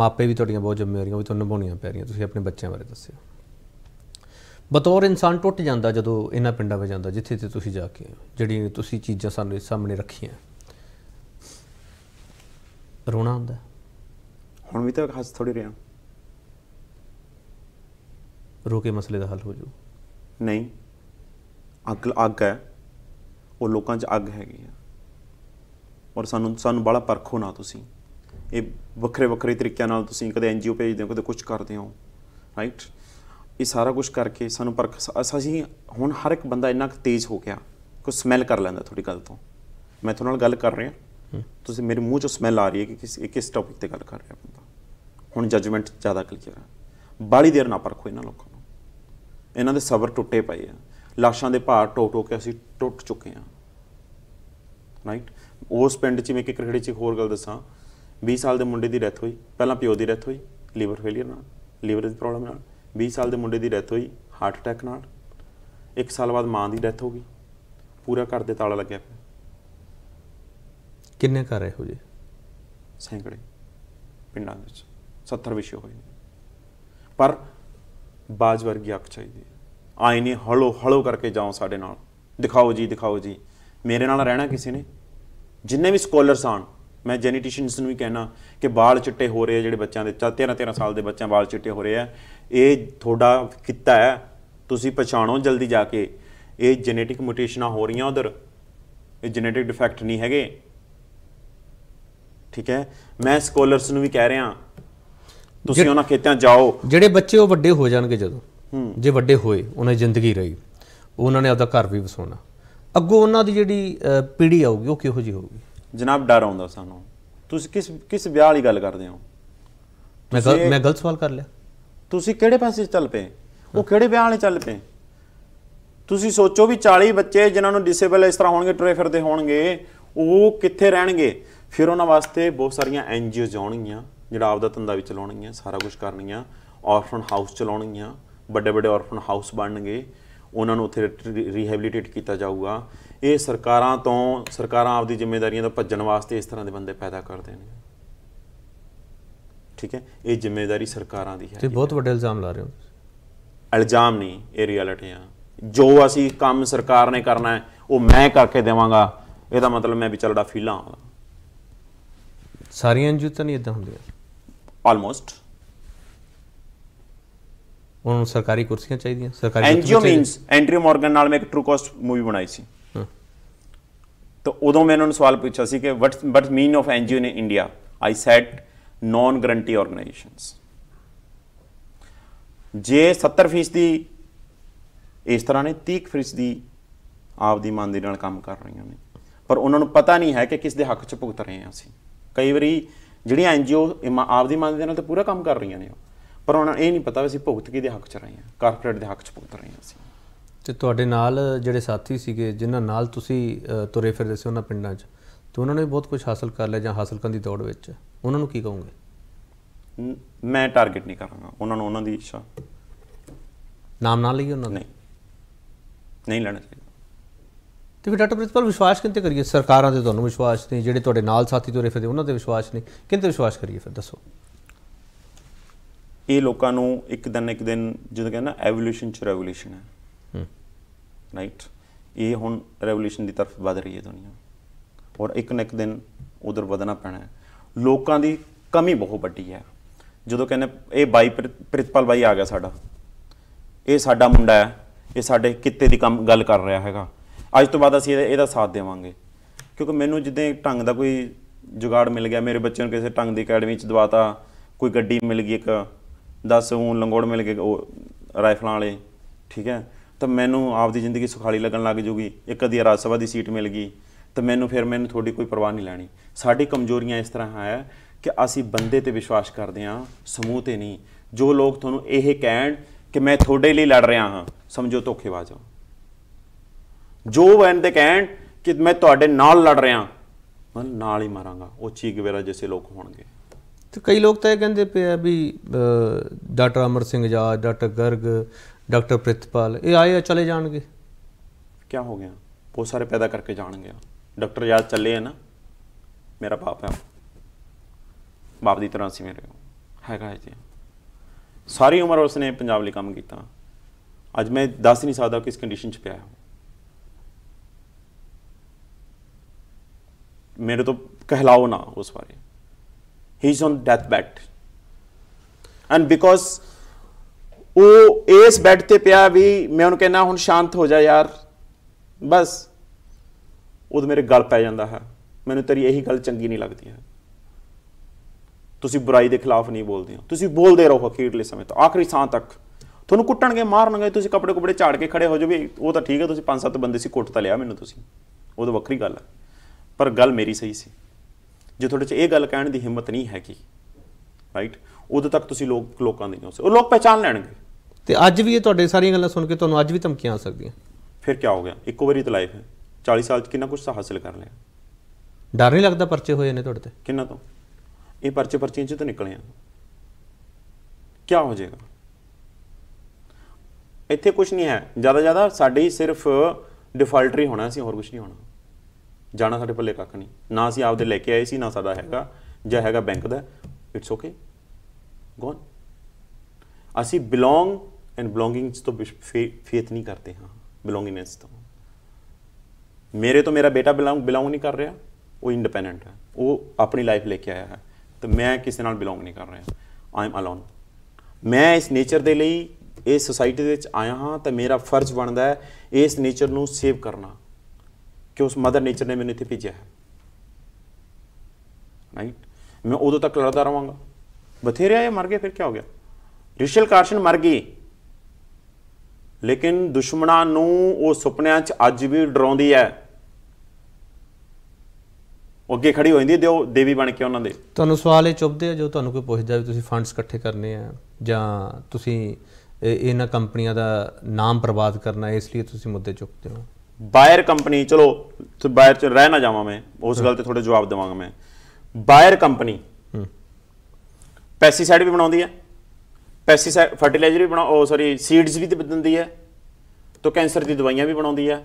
ਮਾਪੇ ਵੀ ਤੁਹਾਡੀਆਂ ਬਹੁਤ ਜ਼ਿੰਮੇਵਾਰੀਆਂ ਵੀ ਤੁਹਾਨੂੰ ਨਿਭਾਉਣੀਆਂ ਪੈ ਰਹੀਆਂ ਤੁਸੀਂ ਆਪਣੇ ਬੱਚਿਆਂ ਬਾਰੇ ਦੱਸਿਓ ਬਤੌਰ ਇਨਸਾਨ ਟੁੱਟ ਜਾਂਦਾ ਜਦੋਂ ਇਹਨਾਂ ਪਿੰਡਾਂ ਵਿੱਚ ਜਾਂਦਾ ਜਿੱਥੇ ਤੇ ਤੁਸੀਂ ਜਾ ਕੇ ਜਿਹੜੀ ਤੁਸੀਂ ਚੀਜ਼ਾਂ ਸਾਨੂੰ ਸਾਹਮਣੇ ਰੱਖੀਆਂ ਰੋਣਾ ਹੁੰਦਾ ਹੁਣ ਵੀ ਤਾਂ ਹੱਸ ਥੋੜੀ ਰਿਹਾ ਰੋਕੇ ਮਸਲੇ ਦਾ ਹੱਲ ਹੋ ਜੂ ਨਹੀਂ ਅੱਗ ਅੱਗ ਹੈ ਉਹ ਲੋਕਾਂ 'ਚ ਅੱਗ ਹੈਗੀ ਆ ਔਰ ਸਾਨੂੰ ਸਾਨੂੰ ਬੜਾ ਪਰਖੋ ਨਾ ਤੁਸੀਂ ਇਹ ਵੱਖਰੇ ਵੱਖਰੇ ਤਰੀਕਿਆਂ ਨਾਲ ਤੁਸੀਂ ਕਦੇ ਐਨਜੀਓ ਭੇਜਦੇ ਹੋ ਕਦੇ ਕੁਝ ਕਰਦੇ ਹੋ ਰਾਈਟ ਇਹ ਸਾਰਾ ਕੁਝ ਕਰਕੇ ਸਾਨੂੰ ਪਰਖ ਅਸੀਂ ਹੁਣ ਹਰ ਇੱਕ ਬੰਦਾ ਇੰਨਾ ਤੇਜ਼ ਹੋ ਗਿਆ ਕੋ ਸਮੈਲ ਕਰ ਲੈਂਦਾ ਤੁਹਾਡੀ ਗੱਲ ਤੋਂ ਮੈਂ ਤੁਹਾਡੇ ਨਾਲ ਗੱਲ ਕਰ ਰਿਹਾ ਤੁਸੀਂ ਮੇਰੇ ਮੂੰਹ ਚੋਂ ਸਮੈਲ ਆ ਰਹੀ ਹੈ ਕਿ ਕਿਸ ਕਿਸ ਟੌਪਿਕ ਤੇ ਗੱਲ ਕਰ ਰਿਹਾ ਬੰਦਾ ਹੁਣ ਜਜਮੈਂਟ ਜ਼ਿਆਦਾ ਕਲੀਅਰ ਹੈ ਬਾਲੀ ਦੇਰ ਨਾ ਪਰਖੋ ਇਹਨਾਂ ਲੋਕਾਂ ਇਹਨਾਂ ਦੇ ਸਬਰ ਟੁੱਟੇ ਪਏ ਆ ਲਾਸ਼ਾਂ ਦੇ ਭਾਰ ਟੋਕ ਟੋ ਕੇ ਅਸੀਂ ਟੁੱਟ ਚੁੱਕੇ ਆ ਰਾਈਟ ਉਸ ਪਿੰਡ 'ਚ ਮੈਂ ਇੱਕ ਕਿਹੜੇ 'ਚ ਹੋਰ ਗੱਲ ਦੱਸਾਂ 20 ਸਾਲ ਦੇ ਮੁੰਡੇ ਦੀ ਡੈਥ ਹੋਈ ਪਹਿਲਾਂ ਪਿਓ ਦੀ ਡੈਥ ਹੋਈ ਲੀਵਰ ਫੇਲਿਅਰ ਨਾਲ ਲੀਵਰ ਦੀ ਪ੍ਰੋਬਲਮ ਨਾਲ 20 ਸਾਲ ਦੇ ਮੁੰਡੇ ਦੀ ਡੈਥ ਹੋਈ ਹਾਰਟ ਅਟੈਕ ਨਾਲ 1 ਸਾਲ ਬਾਅਦ ਮਾਂ ਦੀ ਡੈਥ ਹੋ ਗਈ ਪੂਰਾ ਘਰ ਦੇ ਤਾਲਾ ਲੱਗਿਆ ਪਿਆ ਕਿੰਨੇ ਘਰ ਇਹੋ ਜੇ ਸੈਂਕੜੇ ਪਿੰਡਾਂ ਵਿੱਚ 70 ਵਿਸ਼ੇ ਹੋਏ ਪਰ ਬਾਜ ਵਰਗੀ ਅੱਖ ਚਾਹੀਦੀ ਹੈ ਆਏ ਨੇ ਹਲੋ ਹਲੋ ਕਰਕੇ ਜਾਓ ਸਾਡੇ ਨਾਲ ਦਿਖਾਓ ਜੀ ਦਿਖਾਓ ਜੀ ਮੇਰੇ ਨਾਲ ਰਹਿਣਾ ਕਿਸੇ ਨੇ ਜਿੰਨੇ ਵੀ ਸਕਾਲਰਸ ਆਣ ਮੈਂ ਜੈਨੇਟਿਸ਼ੀਅਨਸ ਨੂੰ ਵੀ ਕਹਿਣਾ ਕਿ ਵਾਲ ਚਿੱਟੇ ਹੋ ਰਹੇ ਆ ਜਿਹੜੇ ਬੱਚਿਆਂ ਦੇ 13 13 ਸਾਲ ਦੇ ਬੱਚਿਆਂ ਵਾਲ ਚਿੱਟੇ ਹੋ ਰਹੇ ਆ ਇਹ ਤੁਹਾਡਾ ਕਿੱਤਾ ਹੈ ਤੁਸੀਂ ਪਛਾਣੋ ਜਲਦੀ ਜਾ ਕੇ ਇਹ ਜੈਨੇਟਿਕ ਮਿਊਟੇਸ਼ਨਾਂ ਹੋ ਰਹੀਆਂ ਉਧਰ ਇਹ ਜੈਨੇਟਿਕ ਡਿਫੈਕਟ ਨਹੀਂ ਹੈਗੇ ਠੀਕ ਹੈ ਮੈਂ ਸਕਾਲਰਸ ਨੂੰ ਵੀ ਕਹਿ ਰਿਹਾ ਤੁਸੀਂ ਉਹਨਾਂ ਖੇਤਾਂ ਜਾਓ ਜਿਹੜੇ ਬੱਚੇ ਉਹ ਵੱਡੇ ਹੋ ਜਾਣਗੇ ਜਦੋਂ ਜੇ ਵੱਡੇ ਹੋਏ ਉਹਨਾਂ ਦੀ ਜ਼ਿੰਦਗੀ ਰਹੀ ਉਹਨਾਂ ਨੇ ਆਪਦਾ ਘਰ ਵੀ ਵਸਾਉਣਾ ਅੱਗੋਂ ਉਹਨਾਂ ਦੀ ਜਿਹੜੀ ਪੀੜ੍ਹੀ ਆਊਗੀ ਉਹ ਕਿਹੋ ਜੀ ਹੋਊਗੀ ਜਨਾਬ ਡਰ ਆਉਂਦਾ ਸਾਨੂੰ ਤੁਸੀਂ ਕਿਸ ਕਿਸ ਵਿਆਹ ਵਾਲੀ ਗੱਲ ਕਰਦੇ ਹੋ ਮੈਂ ਮੈਂ ਗਲਤ ਸਵਾਲ ਕਰ ਲਿਆ ਤੁਸੀਂ ਕਿਹੜੇ ਪਾਸੇ ਚੱਲ ਪਏ ਉਹ ਕਿਹੜੇ ਵਿਆਹ ਵਾਲੇ ਚੱਲ ਪਏ ਤੁਸੀਂ ਸੋਚੋ ਵੀ 40 ਬੱਚੇ ਜਿਨ੍ਹਾਂ ਨੂੰ ਡਿਸੇਬਲ ਇਸ ਤਰ੍ਹਾਂ ਹੋਣਗੇ ਟਰੇ ਫਿਰਦੇ ਹੋਣਗੇ ਉਹ ਕਿੱਥੇ ਰਹਿਣਗੇ ਫਿਰ ਉਹਨਾਂ ਵਾਸਤੇ ਬਹੁਤ ਸਾਰੀਆਂ ਐਨਜੀਓਜ਼ ਆਉਣਗੀਆਂ ਜਿਹੜਾ ਆਪਦਾ ਧੰਦਾ ਵੀ ਆ ਸਾਰਾ ਕੁਝ ਕਰਨੀ ਆ ਆਰਫਨ ਹਾਊਸ ਆ ਵੱਡੇ ਵੱਡੇ ਆਰਫਨ ਹਾਊਸ ਬਣਨਗੇ ਉਹਨਾਂ ਨੂੰ ਉੱਥੇ ਰੀਹੈਬਿਲਿਟੇਟ ਕੀਤਾ ਜਾਊਗਾ ਇਹ ਸਰਕਾਰਾਂ ਤੋਂ ਸਰਕਾਰਾਂ ਆਪਦੀ ਜ਼ਿੰਮੇਵਾਰੀਆਂ ਤੋਂ ਭੱਜਣ ਵਾਸਤੇ ਇਸ ਤਰ੍ਹਾਂ ਦੇ ਬੰਦੇ ਪੈਦਾ ਕਰਦੇ ਨੇ ਠੀਕ ਹੈ ਇਹ ਜ਼ਿੰਮੇਵਾਰੀ ਸਰਕਾਰਾਂ ਦੀ ਹੈ ਤੇ ਬਹੁਤ ਵੱਡੇ ਇਲਜ਼ਾਮ ਲਾ ਰਹੇ ਹੋ ਇਲਜ਼ਾਮ ਨਹੀਂ ਇਹ ਰਿਐਲਿਟੀ ਆ ਜੋ ਅਸੀਂ ਕੰਮ ਸਰਕਾਰ ਨੇ ਕਰਨਾ ਹੈ ਉਹ ਮੈਂ ਕਰਕੇ ਦੇਵਾਂਗਾ ਇਹਦਾ ਮਤਲਬ ਮੈਂ ਚਲੜਾ ਫੀਲਾਂ ਆਉਂਦਾ ਸਾਰੀਆਂ ਜੁੱਤਾਂ ਨਹੀਂ ਇਦਾਂ ਹੁੰਦੀਆਂ ਆਲਮੋਸਟ ਉਹਨਾਂ ਨੂੰ ਸਰਕਾਰੀ ਕੁਰਸੀਆਂ ਚਾਹੀਦੀਆਂ ਸਰਕਾਰੀ ਐਨਜੀਓ ਮੀਨਸ ਐਂਟਰੀ ਮਾਰਗਨ ਨਾਲ ਮੈਂ ਇੱਕ ਟਰੂ ਕਾਸਟ ਮੂਵੀ ਬਣਾਈ ਸੀ ਤਾਂ ਉਦੋਂ ਮੈਂ ਉਹਨਾਂ ਨੂੰ ਸਵਾਲ ਪੁੱਛਿਆ ਸੀ ਕਿ what but mean of NGO in India I said non government organisations ਜੇ 70% ਦੀ ਇਸ ਤਰ੍ਹਾਂ ਨੇ 30% ਦੀ ਆਪਦੀ ਇਮਾਨਦਾਰੀ ਨਾਲ ਕੰਮ ਕਰ ਰਹੀਆਂ ਨੇ ਪਰ ਉਹਨਾਂ ਨੂੰ ਪਤਾ ਨਹੀਂ ਹੈ ਕਿ ਕਿਸ ਦੇ ਹੱਕ 'ਚ ਭੁਗਤ ਰਹੇ ਹਾਂ ਅਸੀਂ ਕਈ ਵਾਰੀ ਜਿਹੜੀਆਂ ਐਨਜੀਓ ਆਪਦੀ ਮੰਨਦੇ ਨਾਲ ਤੇ ਪੂਰਾ ਕੰਮ ਕਰ ਰਹੀਆਂ ਨੇ ਪਰ ਉਹਨਾਂ ਇਹ ਨਹੀਂ ਪਤਾ ਵੀ ਅਸੀਂ ਭੁਗਤਕੀ ਦੇ ਹੱਕ 'ਚ ਰਹੇ ਹਾਂ ਕਾਰਪੋਰੇਟ ਦੇ ਹੱਕ 'ਚ ਭੁਗਤ ਰਹੇ ਹਾਂ ਅਸੀਂ ਤੇ ਤੁਹਾਡੇ ਨਾਲ ਜਿਹੜੇ ਸਾਥੀ ਸੀਗੇ ਜਿਨ੍ਹਾਂ ਨਾਲ ਤੁਸੀਂ ਤੁਰੇ ਫਿਰਦੇ ਸੀ ਉਹਨਾਂ ਪਿੰਡਾਂ 'ਚ ਤੇ ਉਹਨਾਂ ਨੇ ਬਹੁਤ ਕੁਝ ਹਾਸਲ ਕਰ ਲਿਆ ਜਾਂ ਹਾਸਲ ਕਰਨ ਦੀ ਦੌੜ ਵਿੱਚ ਉਹਨਾਂ ਨੂੰ ਕੀ ਕਹੋਗੇ ਮੈਂ ਟਾਰਗੇਟ ਨਹੀਂ ਕਰਾਂਗਾ ਉਹਨਾਂ ਨੂੰ ਉਹਨਾਂ ਦੀ ਇੱਛਾ ਨਾਮ ਨਾਲ ਹੀ ਉਹਨਾਂ ਨੇ ਨਹੀਂ ਨਹੀਂ ਲੈਣਾ ਚਾਹੀਦਾ ਦੇਖੋ ਡਾਕਟਰ ਪ੍ਰਿੰਸੀਪਲ ਵਿਸ਼ਵਾਸ ਕਿੰਤੇ ਕਰੀਏ ਸਰਕਾਰਾਂ ਦੇ ਤੁਹਾਨੂੰ ਵਿਸ਼ਵਾਸ ਨਹੀਂ ਜਿਹੜੇ ਤੁਹਾਡੇ ਨਾਲ ਸਾਥੀ ਤੁਰੇ ਫਿਰਦੇ ਉਹਨਾਂ ਤੇ ਵਿਸ਼ਵਾਸ ਨਹੀਂ ਕਿੰਤੇ ਵਿਸ਼ਵਾਸ ਕਰੀਏ ਫਿਰ ਦੱਸੋ ਇਹ ਲੋਕਾਂ ਨੂੰ ਇੱਕ ਦਿਨ ਇੱਕ ਦਿਨ ਜਦੋਂ ਕਹਿੰਦਾ ਐਵੋਲੂਸ਼ਨ ਚ ਰੈਵੋਲੂਸ਼ਨ ਹੈ ਹਮ ਰਾਈਟ ਇਹ ਹੁਣ ਰੈਵੋਲੂਸ਼ਨ ਦੀ ਤਰਫ ਵਧ ਰਹੀ ਹੈ ਦੁਨੀਆ ਔਰ ਇੱਕ ਨਾ ਇੱਕ ਦਿਨ ਉਧਰ ਵਧਣਾ ਪੈਣਾ ਹੈ ਲੋਕਾਂ ਦੀ ਕਮੀ ਬਹੁਤ ਵੱਡੀ ਹੈ ਜਦੋਂ ਕਹਿੰਦੇ ਇਹ ਬਾਈ ਪ੍ਰਿੰਸੀਪਲ ਬਾਈ ਆ ਗਿਆ ਸਾਡਾ ਇਹ ਸਾਡਾ ਮੁੰਡਾ ਹੈ ਇਹ ਸਾਡੇ ਕਿੱਤੇ ਦੀ ਕੰਮ ਗੱਲ ਕਰ ਰਿਹਾ ਹੈਗਾ ਅੱਜ ਤੋਂ ਬਾਅਦ ਅਸੀਂ ਇਹਦਾ ਸਾਥ ਦੇਵਾਂਗੇ ਕਿਉਂਕਿ ਮੈਨੂੰ ਜਿੱਦਾਂ ਢੰਗ ਦਾ ਕੋਈ ਜੁਗਾੜ ਮਿਲ ਗਿਆ ਮੇਰੇ ਬੱਚਿਆਂ ਨੂੰ ਕਿਸੇ ਢੰਗ ਦੀ ਅਕੈਡਮੀ 'ਚ ਦਵਾਤਾ ਕੋਈ ਗੱਡੀ ਮਿਲ ਗਈ ਇੱਕ 10 ਊਂ ਲੰਗੋੜ ਮਿਲ ਗਏ ਉਹ ਰਾਈਫਲਾਂ ਵਾਲੇ ਠੀਕ ਹੈ ਤਾਂ ਮੈਨੂੰ ਆਪਦੀ ਜ਼ਿੰਦਗੀ ਸੁਖਾਲੀ ਲੱਗਣ ਲੱਗ ਜੂਗੀ ਇੱਕ ਅਧੀ ਰਾਜ ਸਭਾ ਦੀ ਸੀਟ ਮਿਲ ਗਈ ਤਾਂ ਮੈਨੂੰ ਫਿਰ ਮੈਨੂੰ ਤੁਹਾਡੀ ਕੋਈ ਪਰਵਾਹ ਨਹੀਂ ਲੈਣੀ ਸਾਡੀ ਕਮਜ਼ੋਰੀਆਂ ਇਸ ਤਰ੍ਹਾਂ ਆਇਆ ਕਿ ਅਸੀਂ ਬੰਦੇ ਤੇ ਵਿਸ਼ਵਾਸ ਕਰਦੇ ਹਾਂ ਸਮੂਹ ਤੇ ਨਹੀਂ ਜੋ ਲੋਕ ਤੁਹਾਨੂੰ ਇਹ ਕਹਿਣ ਕਿ ਮੈਂ ਤੁਹਾਡੇ ਲਈ ਲੜ ਰਿਹਾ ਹਾਂ ਸਮਝੋ ਧੋਖੇਬਾਜ਼ ਹੋ ਜੋ ਬੰਦੇ ਕਹਿਣ ਕਿ ਮੈਂ ਤੁਹਾਡੇ ਨਾਲ ਲੜ ਰਿਹਾ ਮੈਂ ਨਾਲ ਹੀ ਮਾਰਾਂਗਾ ਉਹ ਚੀਕ ਵਗੈਰਾ ਜਿਸੇ ਲੋਕ ਹੋਣਗੇ ਤੇ ਕਈ ਲੋਕ ਤਾਂ ਇਹ ਕਹਿੰਦੇ ਪਏ ਆ ਵੀ ਡਾਕਟਰ ਅਮਰ ਸਿੰਘ ਜਾ ਡਾਕਟਰ ਗਰਗ ਡਾਕਟਰ ਪ੍ਰਿਤਪਾਲ ਇਹ ਆਏ ਆ ਚਲੇ ਜਾਣਗੇ ਕੀ ਹੋ ਗਿਆ ਬਹੁਤ ਸਾਰੇ ਪੈਦਾ ਕਰਕੇ ਜਾਣਗੇ ਡਾਕਟਰ ਯਾਦ ਚੱਲੇ ਆ ਨਾ ਮੇਰਾ ਬਾਪ ਹੈ ਬਾਪ ਦੀ ਤਰ੍ਹਾਂ ਸੀ ਮੇਰੇ ਹੈਗਾ ਜੀ ਸਾਰੀ ਉਮਰ ਉਸਨੇ ਪੰਜਾਬ ਲਈ ਕੰਮ ਕੀਤਾ ਅੱਜ ਮੈਂ ਦੱਸ ਨਹੀਂ ਸਕਦਾ ਕਿਸ ਕੰਡੀਸ਼ਨ 'ਚ ਪਿਆ ਹਾਂ ਮੇਰੇ ਤੋਂ ਕਹਿਲਾਓ ਨਾ ਉਸ ਬਾਰੇ he is on death bed and because ਉਹ ਇਸ ਬੈੱਡ ਤੇ ਪਿਆ ਵੀ ਮੈਂ ਉਹਨੂੰ ਕਹਿੰਦਾ ਹੁਣ ਸ਼ਾਂਤ ਹੋ ਜਾ ਯਾਰ ਬਸ ਉਹ ਮੇਰੇ ਗਲ ਪੈ ਜਾਂਦਾ ਹੈ ਮੈਨੂੰ ਤੇਰੀ ਇਹੀ ਗੱਲ ਚੰਗੀ ਨਹੀਂ ਲੱਗਦੀ ਹੈ ਤੁਸੀਂ ਬੁਰਾਈ ਦੇ ਖਿਲਾਫ ਨਹੀਂ ਬੋਲਦੇ ਹੋ ਤੁਸੀਂ ਬੋਲਦੇ ਰਹੋ ਅਖੀਰਲੇ ਸਮੇਂ ਤੱਕ ਆਖਰੀ ਸਾਹ ਤੱਕ ਤੁਹਾਨੂੰ ਕੁੱਟਣਗੇ ਮਾਰਨਗੇ ਤੁਸੀਂ ਕੱਪੜੇ ਕੁਪੜੇ ਝਾੜ ਕੇ ਖੜੇ ਹੋ ਜਾਓ ਵੀ ਉਹ ਤਾਂ ਠੀਕ ਹੈ ਤੁਸੀਂ 5-7 ਬੰਦੇ ਸੀ ਕੁੱਟ ਤਾਂ ਲਿਆ ਮੈਨੂੰ ਤੁਸੀਂ ਉਹ ਤਾਂ ਵੱਖਰੀ ਗੱਲ ਹੈ ਪਰ ਗੱਲ ਮੇਰੀ ਸਹੀ ਸੀ ਜੇ ਤੁਹਾਡੇ 'ਚ ਇਹ ਗੱਲ ਕਹਿਣ ਦੀ ਹਿੰਮਤ ਨਹੀਂ ਹੈਗੀ ਰਾਈਟ ਉਦੋਂ ਤੱਕ ਤੁਸੀਂ ਲੋਕ ਲੋਕਾਂ ਦੇ ਨਹੀਂ ਹੋ ਸਕਦੇ ਉਹ ਲੋਕ ਪਹਿਚਾਨ ਲੈਣਗੇ ਤੇ ਅੱਜ ਵੀ ਇਹ ਤੁਹਾਡੇ ਸਾਰੀਆਂ ਗੱਲਾਂ ਸੁਣ ਕੇ ਤੁਹਾਨੂੰ ਅੱਜ ਵੀ ਧਮਕੀਆਂ ਆ ਸਕਦੀਆਂ ਫਿਰ ਕੀ ਹੋ ਗਿਆ ਇੱਕੋ ਵਾਰੀ ਤਾਂ ਲਾਈਫ ਹੈ 40 ਸਾਲ 'ਚ ਕਿੰਨਾ ਕੁਝ ਤਾਂ ਹਾਸਲ ਕਰ ਲਿਆ ਡਰ ਨਹੀਂ ਲੱਗਦਾ ਪਰਚੇ ਹੋਏ ਨੇ ਤੁਹਾਡੇ ਤੇ ਕਿੰਨਾ ਤੋਂ ਇਹ ਪਰਚੇ ਪਰਚੀਆਂ 'ਚ ਤਾਂ ਨਿਕਲੇ ਆ ਕੀ ਹੋ ਜਾਏਗਾ ਇੱਥੇ ਕੁਝ ਨਹੀਂ ਹੈ ਜ਼ਿਆਦਾ ਜ਼ਿਆਦਾ ਸਾਡੇ ਹੀ ਸਿਰਫ ਡਿਫਾਲਟਰੀ ਹੋਣਾ ਸੀ ਹੋਰ ਕੁਝ ਨਹੀਂ ਹੋਣਾ ਜਾਣਾ ਸਾਡੇ ਪੱਲੇ ਕੱਖ ਨਹੀਂ ਨਾ ਅਸੀਂ ਆਪਦੇ ਲੈ ਕੇ ਆਏ ਸੀ ਨਾ ਸਾਡਾ ਹੈਗਾ ਜਾਂ ਹੈਗਾ ਬੈਂਕ ਦਾ ਇਟਸ ਓਕੇ ਗੋਨ ਅਸੀਂ ਬਿਲੋਂਗ ਐਂਡ ਬਿਲੋਂਗਿੰਗਸ ਤੋਂ ਫੇਥ ਨਹੀਂ ਕਰਦੇ ਹਾਂ ਬਿਲੋਂਗਿੰਗਨੈਸ ਤੋਂ ਮੇਰੇ ਤੋਂ ਮੇਰਾ ਬੇਟਾ ਬਿਲੋਂਗ ਬਿਲੋਂਗ ਨਹੀਂ ਕਰ ਰਿਹਾ ਉਹ ਇੰਡੀਪੈਂਡੈਂਟ ਹੈ ਉਹ ਆਪਣੀ ਲਾਈਫ ਲੈ ਕੇ ਆਇਆ ਹੈ ਤੇ ਮੈਂ ਕਿਸੇ ਨਾਲ ਬਿਲੋਂਗ ਨਹੀਂ ਕਰ ਰਿਹਾ ਆਈ ਐਮ ਅਲੋਨ ਮੈਂ ਇਸ ਨੇਚਰ ਦੇ ਲਈ ਇਸ ਸੋਸਾਇਟੀ ਦੇ ਵਿੱਚ ਆਇਆ ਹਾਂ ਤਾਂ ਮੇਰਾ ਫਰਜ਼ ਬਣਦਾ ਹੈ ਇਸ ਨੇਚਰ ਨੂੰ ਸੇਵ ਕਰਨਾ ਕਿ ਉਸ ਮਦਰ ਨੇਚਰ ਨੇ ਮੈਨੂੰ ਇੱਥੇ ਭੇਜਿਆ ਹੈ ਰਾਈਟ ਮੈਂ ਉਦੋਂ ਤੱਕ ਲੜਦਾ ਰਵਾਂਗਾ ਬਥੇਰੇ ਆਏ ਮਰ ਗਏ ਫਿਰ ਕੀ ਹੋ ਗਿਆ ਰਿਸ਼ਲ ਕਾਰਸ਼ਨ ਮਰ ਗਈ ਲੇਕਿਨ ਦੁਸ਼ਮਣਾਂ ਨੂੰ ਉਹ ਸੁਪਨਿਆਂ 'ਚ ਅੱਜ ਵੀ ਡਰਾਉਂਦੀ ਹੈ ਅੱਗੇ ਖੜੀ ਹੋ ਜਾਂਦੀ ਦਿਓ ਦੇਵੀ ਬਣ ਕੇ ਉਹਨਾਂ ਦੇ ਤੁਹਾਨੂੰ ਸਵਾਲ ਇਹ ਚੁੱਭਦੇ ਆ ਜੋ ਤੁਹਾਨੂੰ ਕੋਈ ਪੁੱਛਦਾ ਵੀ ਤੁਸੀਂ ਫੰਡਸ ਇਕੱਠੇ ਕਰਨੇ ਆ ਜਾਂ ਤੁਸੀਂ ਇਹਨਾਂ ਕੰਪਨੀਆਂ ਦਾ ਨਾਮ ਬਰਬਾਦ ਕਰਨਾ ਇਸ ਲਈ ਤੁਸੀਂ ਮੁੱਦੇ ਚੁੱਕਦੇ ਹੋ ਬਾਇਰ ਕੰਪਨੀ ਚਲੋ ਬਾਇਰ ਚ ਰਹਿ ਨਾ ਜਾਵਾਂ ਮੈਂ ਉਸ ਗੱਲ ਤੇ ਥੋੜੇ ਜਵਾਬ ਦੇਵਾਂਗਾ ਮੈਂ ਬਾਇਰ ਕੰਪਨੀ ਪੈਸਟੀਸਾਈਡ ਵੀ ਬਣਾਉਂਦੀ ਹੈ ਪੈਸਟੀਸਾਈਡ ਫਰਟੀਲਾਈਜ਼ਰ ਵੀ ਬਣਾ ਉਹ ਸੌਰੀ ਸੀਡਸ ਵੀ ਦਿੰਦੀ ਹੈ ਤੋਂ ਕੈਂਸਰ ਦੀ ਦਵਾਈਆਂ ਵੀ ਬਣਾਉਂਦੀ ਹੈ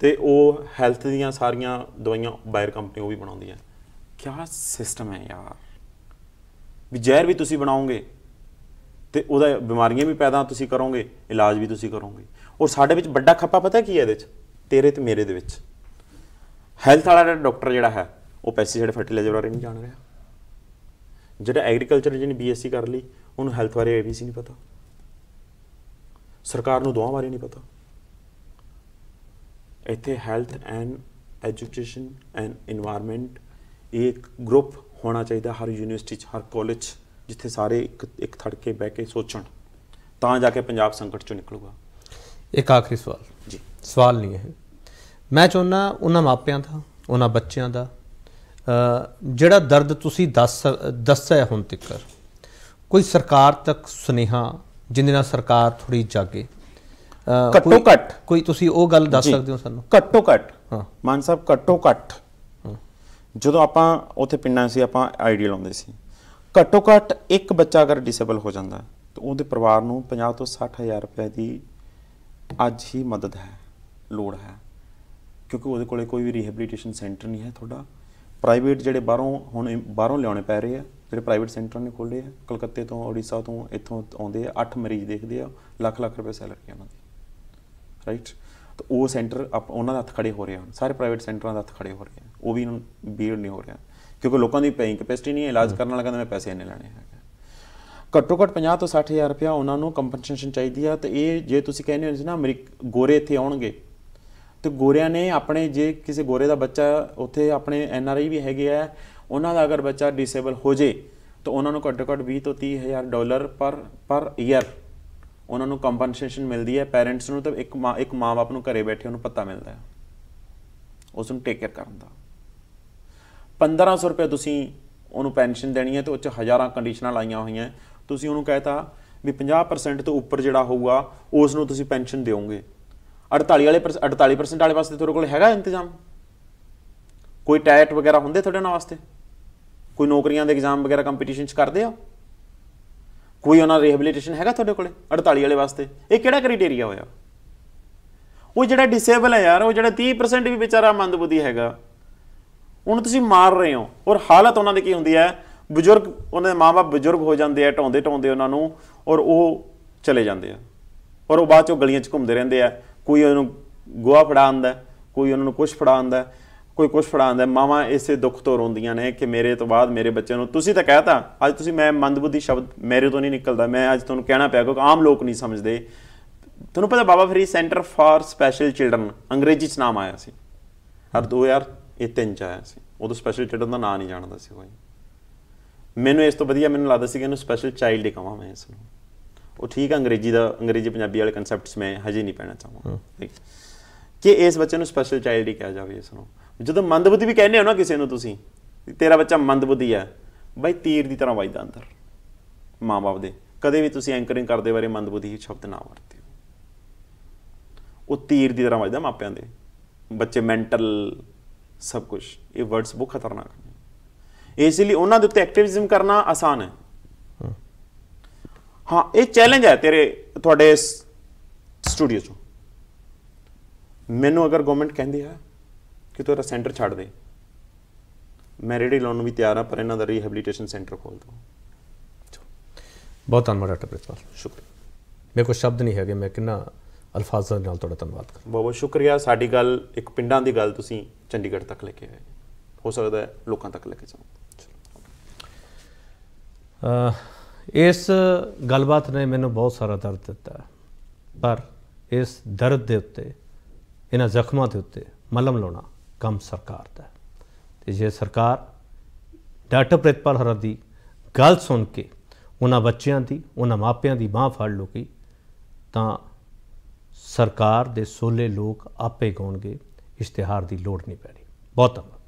ਤੇ ਉਹ ਹੈਲਥ ਦੀਆਂ ਸਾਰੀਆਂ ਦਵਾਈਆਂ ਬਾਇਰ ਕੰਪਨੀ ਉਹ ਵੀ ਬਣਾਉਂਦੀ ਹੈ ਕੀ ਸਿਸਟਮ ਹੈ ਯਾਰ ਵੀ ਜ਼ਹਿਰ ਵੀ ਤੁਸੀਂ ਬਣਾਓਗੇ ਤੇ ਉਹਦਾ ਬਿਮਾਰੀਆਂ ਵੀ ਪੈਦਾ ਤੁਸੀਂ ਕਰੋਗੇ ਇਲਾਜ ਵੀ ਤੁਸੀਂ ਕਰੋਗੇ ਔਰ ਸਾਡੇ ਵਿੱਚ ਵੱਡਾ ਖੱਪਾ ਪਤਾ ਕੀ ਹੈ ਇਹਦੇ ਵਿੱਚ ਤੇਰੇ ਤੇ ਮੇਰੇ ਦੇ ਵਿੱਚ ਹੈਲਥ ਵਾਲਾ ਡਾਕਟਰ ਜਿਹੜਾ ਹੈ ਉਹ ਪੈਸਟੀਸਾਈਡ ਫਰਟੀਲਾਈਜ਼ਰ ਬਾਰੇ ਨਹੀਂ ਜਾਣ ਰਿਹਾ ਜਿਹੜਾ ਐਗਰੀਕਲਚਰ ਜਿਹਨੇ ਬੀਐਸਸੀ ਕਰ ਲਈ ਉਹਨੂੰ ਹੈਲਥ ਬਾਰੇ ਏਬੀਸੀ ਨਹੀਂ ਪਤਾ ਸਰਕਾਰ ਨੂੰ ਦੋਵਾਂ ਬਾਰੇ ਨਹੀਂ ਪਤਾ ਇੱਥੇ health and education and environment ਇੱਕ ਗਰੁੱਪ ਹੋਣਾ ਚਾਹੀਦਾ ਹਰ ਯੂਨੀਵਰਸਿਟੀ 'ਚ ਹਰ ਕਾਲਜ ਜਿੱਥੇ ਸਾਰੇ ਇੱਕ ਇੱਕ ਥੜ ਕੇ ਬਹਿ ਕੇ ਸੋਚਣ ਤਾਂ ਜਾ ਕੇ ਪੰਜਾਬ ਸੰਕਟ 'ਚੋਂ ਨਿਕਲੂਗਾ ਇੱਕ ਆਖਰੀ ਸਵਾਲ ਜੀ ਸਵਾਲ ਨਹੀਂ ਹੈ ਮੈਂ ਚਾਹੁੰਦਾ ਉਹਨਾਂ ਮਾਪਿਆਂ ਦਾ ਉਹਨਾਂ ਬੱਚਿਆਂ ਦਾ ਜਿਹੜਾ ਦਰਦ ਤੁਸੀਂ ਦੱਸ ਦੱਸਿਆ ਹੁਣ ਤੱਕ ਕੋਈ ਸਰਕਾਰ ਤੱਕ ਸੁਨੇਹਾ ਜਿੰਦੇ ਨਾਲ ਸਰਕਾਰ ਥੋੜੀ ਜਾਗੇ ਘੱਟੋ ਘੱਟ ਕੋਈ ਤੁਸੀਂ ਉਹ ਗੱਲ ਦੱਸ ਸਕਦੇ ਹੋ ਸਾਨੂੰ ਘੱਟੋ ਘੱਟ ਹਾਂ ਮਾਨ ਸਾਹਿਬ ਘੱਟੋ ਘੱਟ ਜਦੋਂ ਆਪਾਂ ਉੱਥੇ ਪਿੰਡਾਂ ਸੀ ਆਪਾਂ ਆਈਡੀਆ ਲਾਉਂਦੇ ਸੀ ਘੱਟੋ ਘੱਟ ਇੱਕ ਬੱਚਾ ਅਗਰ ਡਿਸੇਬਲ ਹੋ ਜਾਂਦਾ ਤਾਂ ਉਹਦੇ ਪਰਿਵਾਰ ਨੂੰ 50 ਤੋਂ 60000 ਰੁਪਏ ਦੀ ਅੱਜ ਹੀ ਮਦਦ ਹੈ ਲੋੜ ਹੈ ਕਿਉਂਕਿ ਉਹਦੇ ਕੋਲੇ ਕੋਈ ਵੀ ਰੀਹੈਬਿਲਿਟੇਸ਼ਨ ਸੈਂਟਰ ਨਹੀਂ ਹੈ ਤੁਹਾਡਾ ਪ੍ਰਾਈਵੇਟ ਜਿਹੜੇ ਬਾਹਰੋਂ ਹੁਣ ਬਾਹਰੋਂ ਲਿਆਉਣੇ ਪੈ ਰਹੇ ਆ ਜਿਹੜੇ ਪ੍ਰਾਈਵੇਟ ਸੈਂਟਰ ਨੇ ਖੋਲੇ ਆ ਕਲਕੱਤੇ ਤੋਂ ਓਡੀਸ਼ਾ ਤੋਂ ਇੱਥੋਂ ਆਉਂਦੇ ਆ 8 ਮਰੀਜ਼ ਦੇਖਦੇ ਆ ਲੱਖ ਲੱਖ ਰੁਪਏ ਸੈਲਰੀ ਉਹਨਾਂ ਦੀ ਰਾਈਟ ਤਾਂ ਉਹ ਸੈਂਟਰ ਉਹਨਾਂ ਦੇ ਹੱਥ ਖੜੇ ਹੋ ਰਹੇ ਹਨ ਸਾਰੇ ਪ੍ਰਾਈਵੇਟ ਸੈਂਟਰਾਂ ਦੇ ਹੱਥ ਖੜੇ ਹੋ ਰਹੇ ਆ ਉਹ ਵੀ ਵੀਰ ਨਹੀਂ ਹੋ ਰਿਹਾ ਕਿਉਂਕਿ ਲੋਕਾਂ ਦੀ ਪੇਇੰਗ ਕੈਪੈਸਿਟੀ ਨਹੀਂ ਹੈ ਇਲਾਜ ਕਰਨ ਵਾਲਾ ਕਹਿੰਦਾ ਮੈਂ ਪੈਸੇ ਇੰਨੇ ਲੈਣੇ ਹੈ ਘੱਟੋ ਘੱਟ 50 ਤੋਂ 60000 ਰੁਪਿਆ ਉਹਨਾਂ ਨੂੰ ਕੰਪਨਸੇਸ਼ਨ ਚਾਹੀਦੀ ਆ ਤੇ ਇਹ ਜੇ ਤੁਸੀਂ ਕਹਿੰਦੇ ਹੋ ਨਾ ਅਮਰੀਕ ਗੋਰੇ ਇੱਥੇ ਆਉਣਗੇ ਤੇ ਗੋਰਿਆਂ ਨੇ ਆਪਣੇ ਜੇ ਕਿਸੇ ਗੋਰੇ ਦਾ ਬੱਚਾ ਉੱਥੇ ਆਪਣੇ ਐਨ ਆਰ ਆਈ ਵੀ ਹੈਗੇ ਆ ਉਹਨਾਂ ਦਾ ਅਗਰ ਬੱਚਾ ਡਿਸੇਬਲ ਹੋ ਜੇ ਤਾਂ ਉਹਨਾਂ ਨੂੰ ਘੱਟੋ ਘੱਟ 20 ਤੋਂ 30000 ਡਾਲਰ ਪਰ ਪਰ ਈਅਰ ਉਹਨਾਂ ਨੂੰ ਕੰਪਨਸੇਸ਼ਨ ਮਿਲਦੀ ਹੈ ਪੈਰੈਂਟਸ ਨੂੰ ਤਾਂ ਇੱਕ ਮਾਂ ਇੱਕ ਮਾਂ-ਬਾਪ ਨੂੰ ਘਰੇ ਬੈਠੇ ਉਹਨੂੰ ਪਤਾ ਮਿਲਦਾ ਹੈ ਉਸ ਨੂੰ ਟੇਕ ਕੇਅਰ ਕਰਨ ਦਾ 1500 ਰੁਪਏ ਤੁਸੀਂ ਉਹਨੂੰ ਪੈਨਸ਼ਨ ਦੇਣੀ ਹੈ ਤੇ ਉਹ ਚ ਹਜ਼ਾਰਾਂ ਕੰਡੀਸ਼ਨਾਂ ਲਾਈਆਂ ਹੋਈਆਂ ਤੁਸੀਂ ਉਹਨੂੰ ਕਹਿਤਾ ਵੀ 50% ਤੋਂ ਉੱਪਰ ਜਿਹੜਾ ਹੋਊਗਾ ਉਸ ਨੂੰ ਤੁਸੀਂ ਪੈਨਸ਼ਨ ਦਿਓਗੇ 48 ਵਾਲੇ 48% ਵਾਲੇ ਵਾਸਤੇ ਤੁਹਾਡੇ ਕੋਲ ਹੈਗਾ ਇੰਤਜ਼ਾਮ ਕੋਈ ਟੈਟ ਵਗੈਰਾ ਹੁੰਦੇ ਤੁਹਾਡੇ ਨਾਲ ਵਾਸਤੇ ਕੋਈ ਨੌਕਰੀਆਂ ਦੇ ਐਗਜ਼ਾਮ ਵਗੈਰਾ ਕੰਪੀਟੀਸ਼ਨ ਚ ਕਰਦੇ ਆ ਕੋਈ ਉਹਨਾਂ ਰਿਹੈਬਿਲਿਟੇਸ਼ਨ ਹੈਗਾ ਤੁਹਾਡੇ ਕੋਲੇ 48 ਵਾਲੇ ਵਾਸਤੇ ਇਹ ਕਿਹੜਾ ਕ੍ਰਾਈਟੇਰੀਆ ਹੋਇਆ ਉਹ ਜਿਹੜਾ ਡਿਸੇਬਲ ਹੈ ਯਾਰ ਉਹ ਜਿਹੜਾ 30% ਵੀ ਵਿਚਾਰਾ ਮੰਦਬੁੱਧੀ ਹੈਗਾ ਉਹਨੂੰ ਤੁਸੀਂ ਮਾਰ ਰਹੇ ਹੋ ਔਰ ਹਾਲਤ ਉਹਨਾਂ ਦੀ ਕੀ ਹੁੰਦੀ ਹੈ ਬਜ਼ੁਰਗ ਉਹਨਾਂ ਦੇ ਮਾਪੇ ਬਜ਼ੁਰਗ ਹੋ ਜਾਂਦੇ ਆ ਟੌਂਦੇ ਟੌਂਦੇ ਉਹਨਾਂ ਨੂੰ ਔਰ ਉਹ ਚਲੇ ਜਾਂਦੇ ਆ ਔਰ ਉਹ ਬਾਅਦ ਚੋਂ ਗਲੀਆਂ 'ਚ ਘੁੰਮਦੇ ਰਹਿੰਦੇ ਆ ਕੋਈ ਉਹਨੂੰ ਗੋਆ ਫੜਾਉਂਦਾ ਕੋਈ ਉਹਨਾਂ ਨੂੰ ਕੁਝ ਫੜਾਉਂਦਾ ਕੋਈ ਕੁਝ ਫੜਾਉਂਦਾ ਮਾਵਾ ਇਸੇ ਦੁੱਖ ਤੋਂ ਰੋਂਦੀਆਂ ਨੇ ਕਿ ਮੇਰੇ ਤੋਂ ਬਾਅਦ ਮੇਰੇ ਬੱਚੇ ਨੂੰ ਤੁਸੀਂ ਤਾਂ ਕਹਤਾ ਅੱਜ ਤੁਸੀਂ ਮੈਂ ਮੰਦਬੁੱਧੀ ਸ਼ਬਦ ਮੇਰੇ ਤੋਂ ਨਹੀਂ ਨਿਕਲਦਾ ਮੈਂ ਅੱਜ ਤੁਹਾਨੂੰ ਕਹਿਣਾ ਪਿਆ ਕਿਉਂਕਿ ਆਮ ਲੋਕ ਨਹੀਂ ਸਮਝਦੇ ਤੁਹਾਨੂੰ ਪਤਾ Baba Farid centre for special children ਅੰਗਰੇਜ਼ੀ ਚ ਨਾਮ ਆਇਆ ਸੀ ਹਰ 2003 ਚ ਆਇਆ ਸੀ ਉਦੋਂ ਸਪੈਸ਼ਲ ਚਿਲਡਰਨ ਦਾ ਨਾਮ ਨਹੀਂ ਜਾਣਦਾ ਸੀ ਕੋਈ ਮੈਨੂੰ ਇਸ ਤੋਂ ਵਧੀਆ ਮੈਨੂੰ ਲੱਗਦਾ ਸੀ ਕਿ ਇਹਨੂੰ ਸਪੈਸ਼ਲ ਚਾਈਲਡ ਹੀ ਕਹਾਂ ਮੈਂ ਇਸ ਨੂੰ ਉਹ ਠੀਕ ਅੰਗਰੇਜ਼ੀ ਦਾ ਅੰਗਰੇਜ਼ੀ ਪੰਜਾਬੀ ਵਾਲੇ ਕਨਸੈਪਟਸ ਮੈਂ ਹਜੇ ਨਹੀਂ ਪੜਨਾ ਚਾਹੁੰਦਾ ਕਿ ਇਸ ਬੱਚੇ ਨੂੰ ਸਪੈਸ਼ਲ ਚਾਈਲਡ ਹੀ ਕਿਹਾ ਜਾਵੇ ਇਸ ਨੂੰ ਜਦੋਂ ਮੰਦਬੁੱਧੀ ਵੀ ਕਹਿੰਦੇ ਹੋ ਨਾ ਕਿਸੇ ਨੂੰ ਤੁਸੀਂ ਤੇਰਾ ਬੱਚਾ ਮੰਦਬੁੱਧੀ ਆ ਬਾਈ ਤੀਰ ਦੀ ਤਰ੍ਹਾਂ ਵੱਜਦਾ ਅੰਦਰ ਮਾਂ-ਬਾਪ ਦੇ ਕਦੇ ਵੀ ਤੁਸੀਂ ਐਂਕਰਿੰਗ ਕਰਦੇ ਬਾਰੇ ਮੰਦਬੁੱਧੀ ਸ਼ਬਦ ਨਾ ਵਰਤਿਓ ਉਹ ਤੀਰ ਦੀ ਤਰ੍ਹਾਂ ਵੱਜਦਾ ਮਾਪਿਆਂ ਦੇ ਬੱਚੇ ਮੈਂਟਲ ਸਭ ਕੁਝ ਇਹ ਵਰਡਸ ਬਹੁਤ ਖਤਰਨਾਕ ਨੇ ਇਸ ਲਈ ਉਹਨਾਂ ਦੇ ਉੱਤੇ ਐਕਟਿਵਿਜ਼ਮ ਕਰਨਾ ਆਸਾਨ ਹੈ ਹਾਂ ਇਹ ਚੈਲੰਜ ਹੈ ਤੇਰੇ ਤੁਹਾਡੇ ਸਟੂਡੀਓ 'ਚ ਮੈਨੂੰ ਅਗਰ ਗਵਰਨਮੈਂਟ ਕਹਿੰਦੀ ਹੈ ਕਿ ਤੂੰ ਇਹਦਾ ਸੈਂਟਰ ਛੱਡ ਦੇ ਮੈਂ ਰੇਡੀ ਲਾਉਣ ਨੂੰ ਵੀ ਤਿਆਰ ਹਾਂ ਪਰ ਇਹਨਾਂ ਦਾ ਰੀਹੈਬਿਲਿਟੇਸ਼ਨ ਸੈਂਟਰ ਖੋਲ ਦੋ ਬਹੁਤ ਧੰਨਵਾਦ ਡਾਕਟਰ ਪ੍ਰਿਤਪਾਲ ਸ਼ੁਕਰੀਆ ਮੇਰੇ ਕੋਲ ਸ਼ਬਦ ਨਹੀਂ ਹੈਗੇ ਮੈਂ ਕਿੰਨਾ ਅਲਫਾਜ਼ਾਂ ਨਾਲ ਤੁਹਾਡਾ ਧੰਨਵਾਦ ਕਰ ਬਹੁਤ ਬਹੁਤ ਸ਼ੁਕਰੀਆ ਸਾਡੀ ਗੱਲ ਇੱਕ ਪਿੰਡਾਂ ਦੀ ਗੱਲ ਤੁਸੀਂ ਚੰਡੀਗੜ੍ਹ ਤੱਕ ਲੈ ਕੇ ਆਏ ਹੋ ਸਕਦਾ ਹੈ ਲੋਕਾਂ ਤੱਕ ਲੈ ਕੇ ਜਾਓ ਅ ਇਸ ਗੱਲਬਾਤ ਨੇ ਮੈਨੂੰ ਬਹੁਤ ਸਾਰਾ ਦਰਦ ਦਿੱਤਾ ਪਰ ਇਸ ਦਰਦ ਦੇ ਉੱਤੇ ਇਹਨਾਂ ਜ਼ਖਮਾਂ ਦੇ ਉੱਤੇ ਮਲਮ ਲਾਉਣਾ ਕੰਮ ਸਰਕਾਰ ਦਾ ਹੈ ਤੇ ਜੇ ਸਰਕਾਰ ਡਾਕਟਰ ਪ੍ਰਿਤਪਾਲ ਹਰਾ ਦੀ ਗੱਲ ਸੁਣ ਕੇ ਉਹਨਾਂ ਬੱਚਿਆਂ ਦੀ ਉਹਨਾਂ ਮਾਪਿਆਂ ਦੀ ਬਾਹ ਫੜ ਲੁਕੀ ਤਾਂ ਸਰਕਾਰ ਦੇ ਸੋਲੇ ਲੋਕ ਆਪੇ ਗਾਉਣਗੇ ਇਸ਼ਤਿਹਾਰ ਦੀ ਲੋੜ ਨਹੀਂ ਪੈਣੀ ਬਹੁਤ ਧੰਨਵਾਦ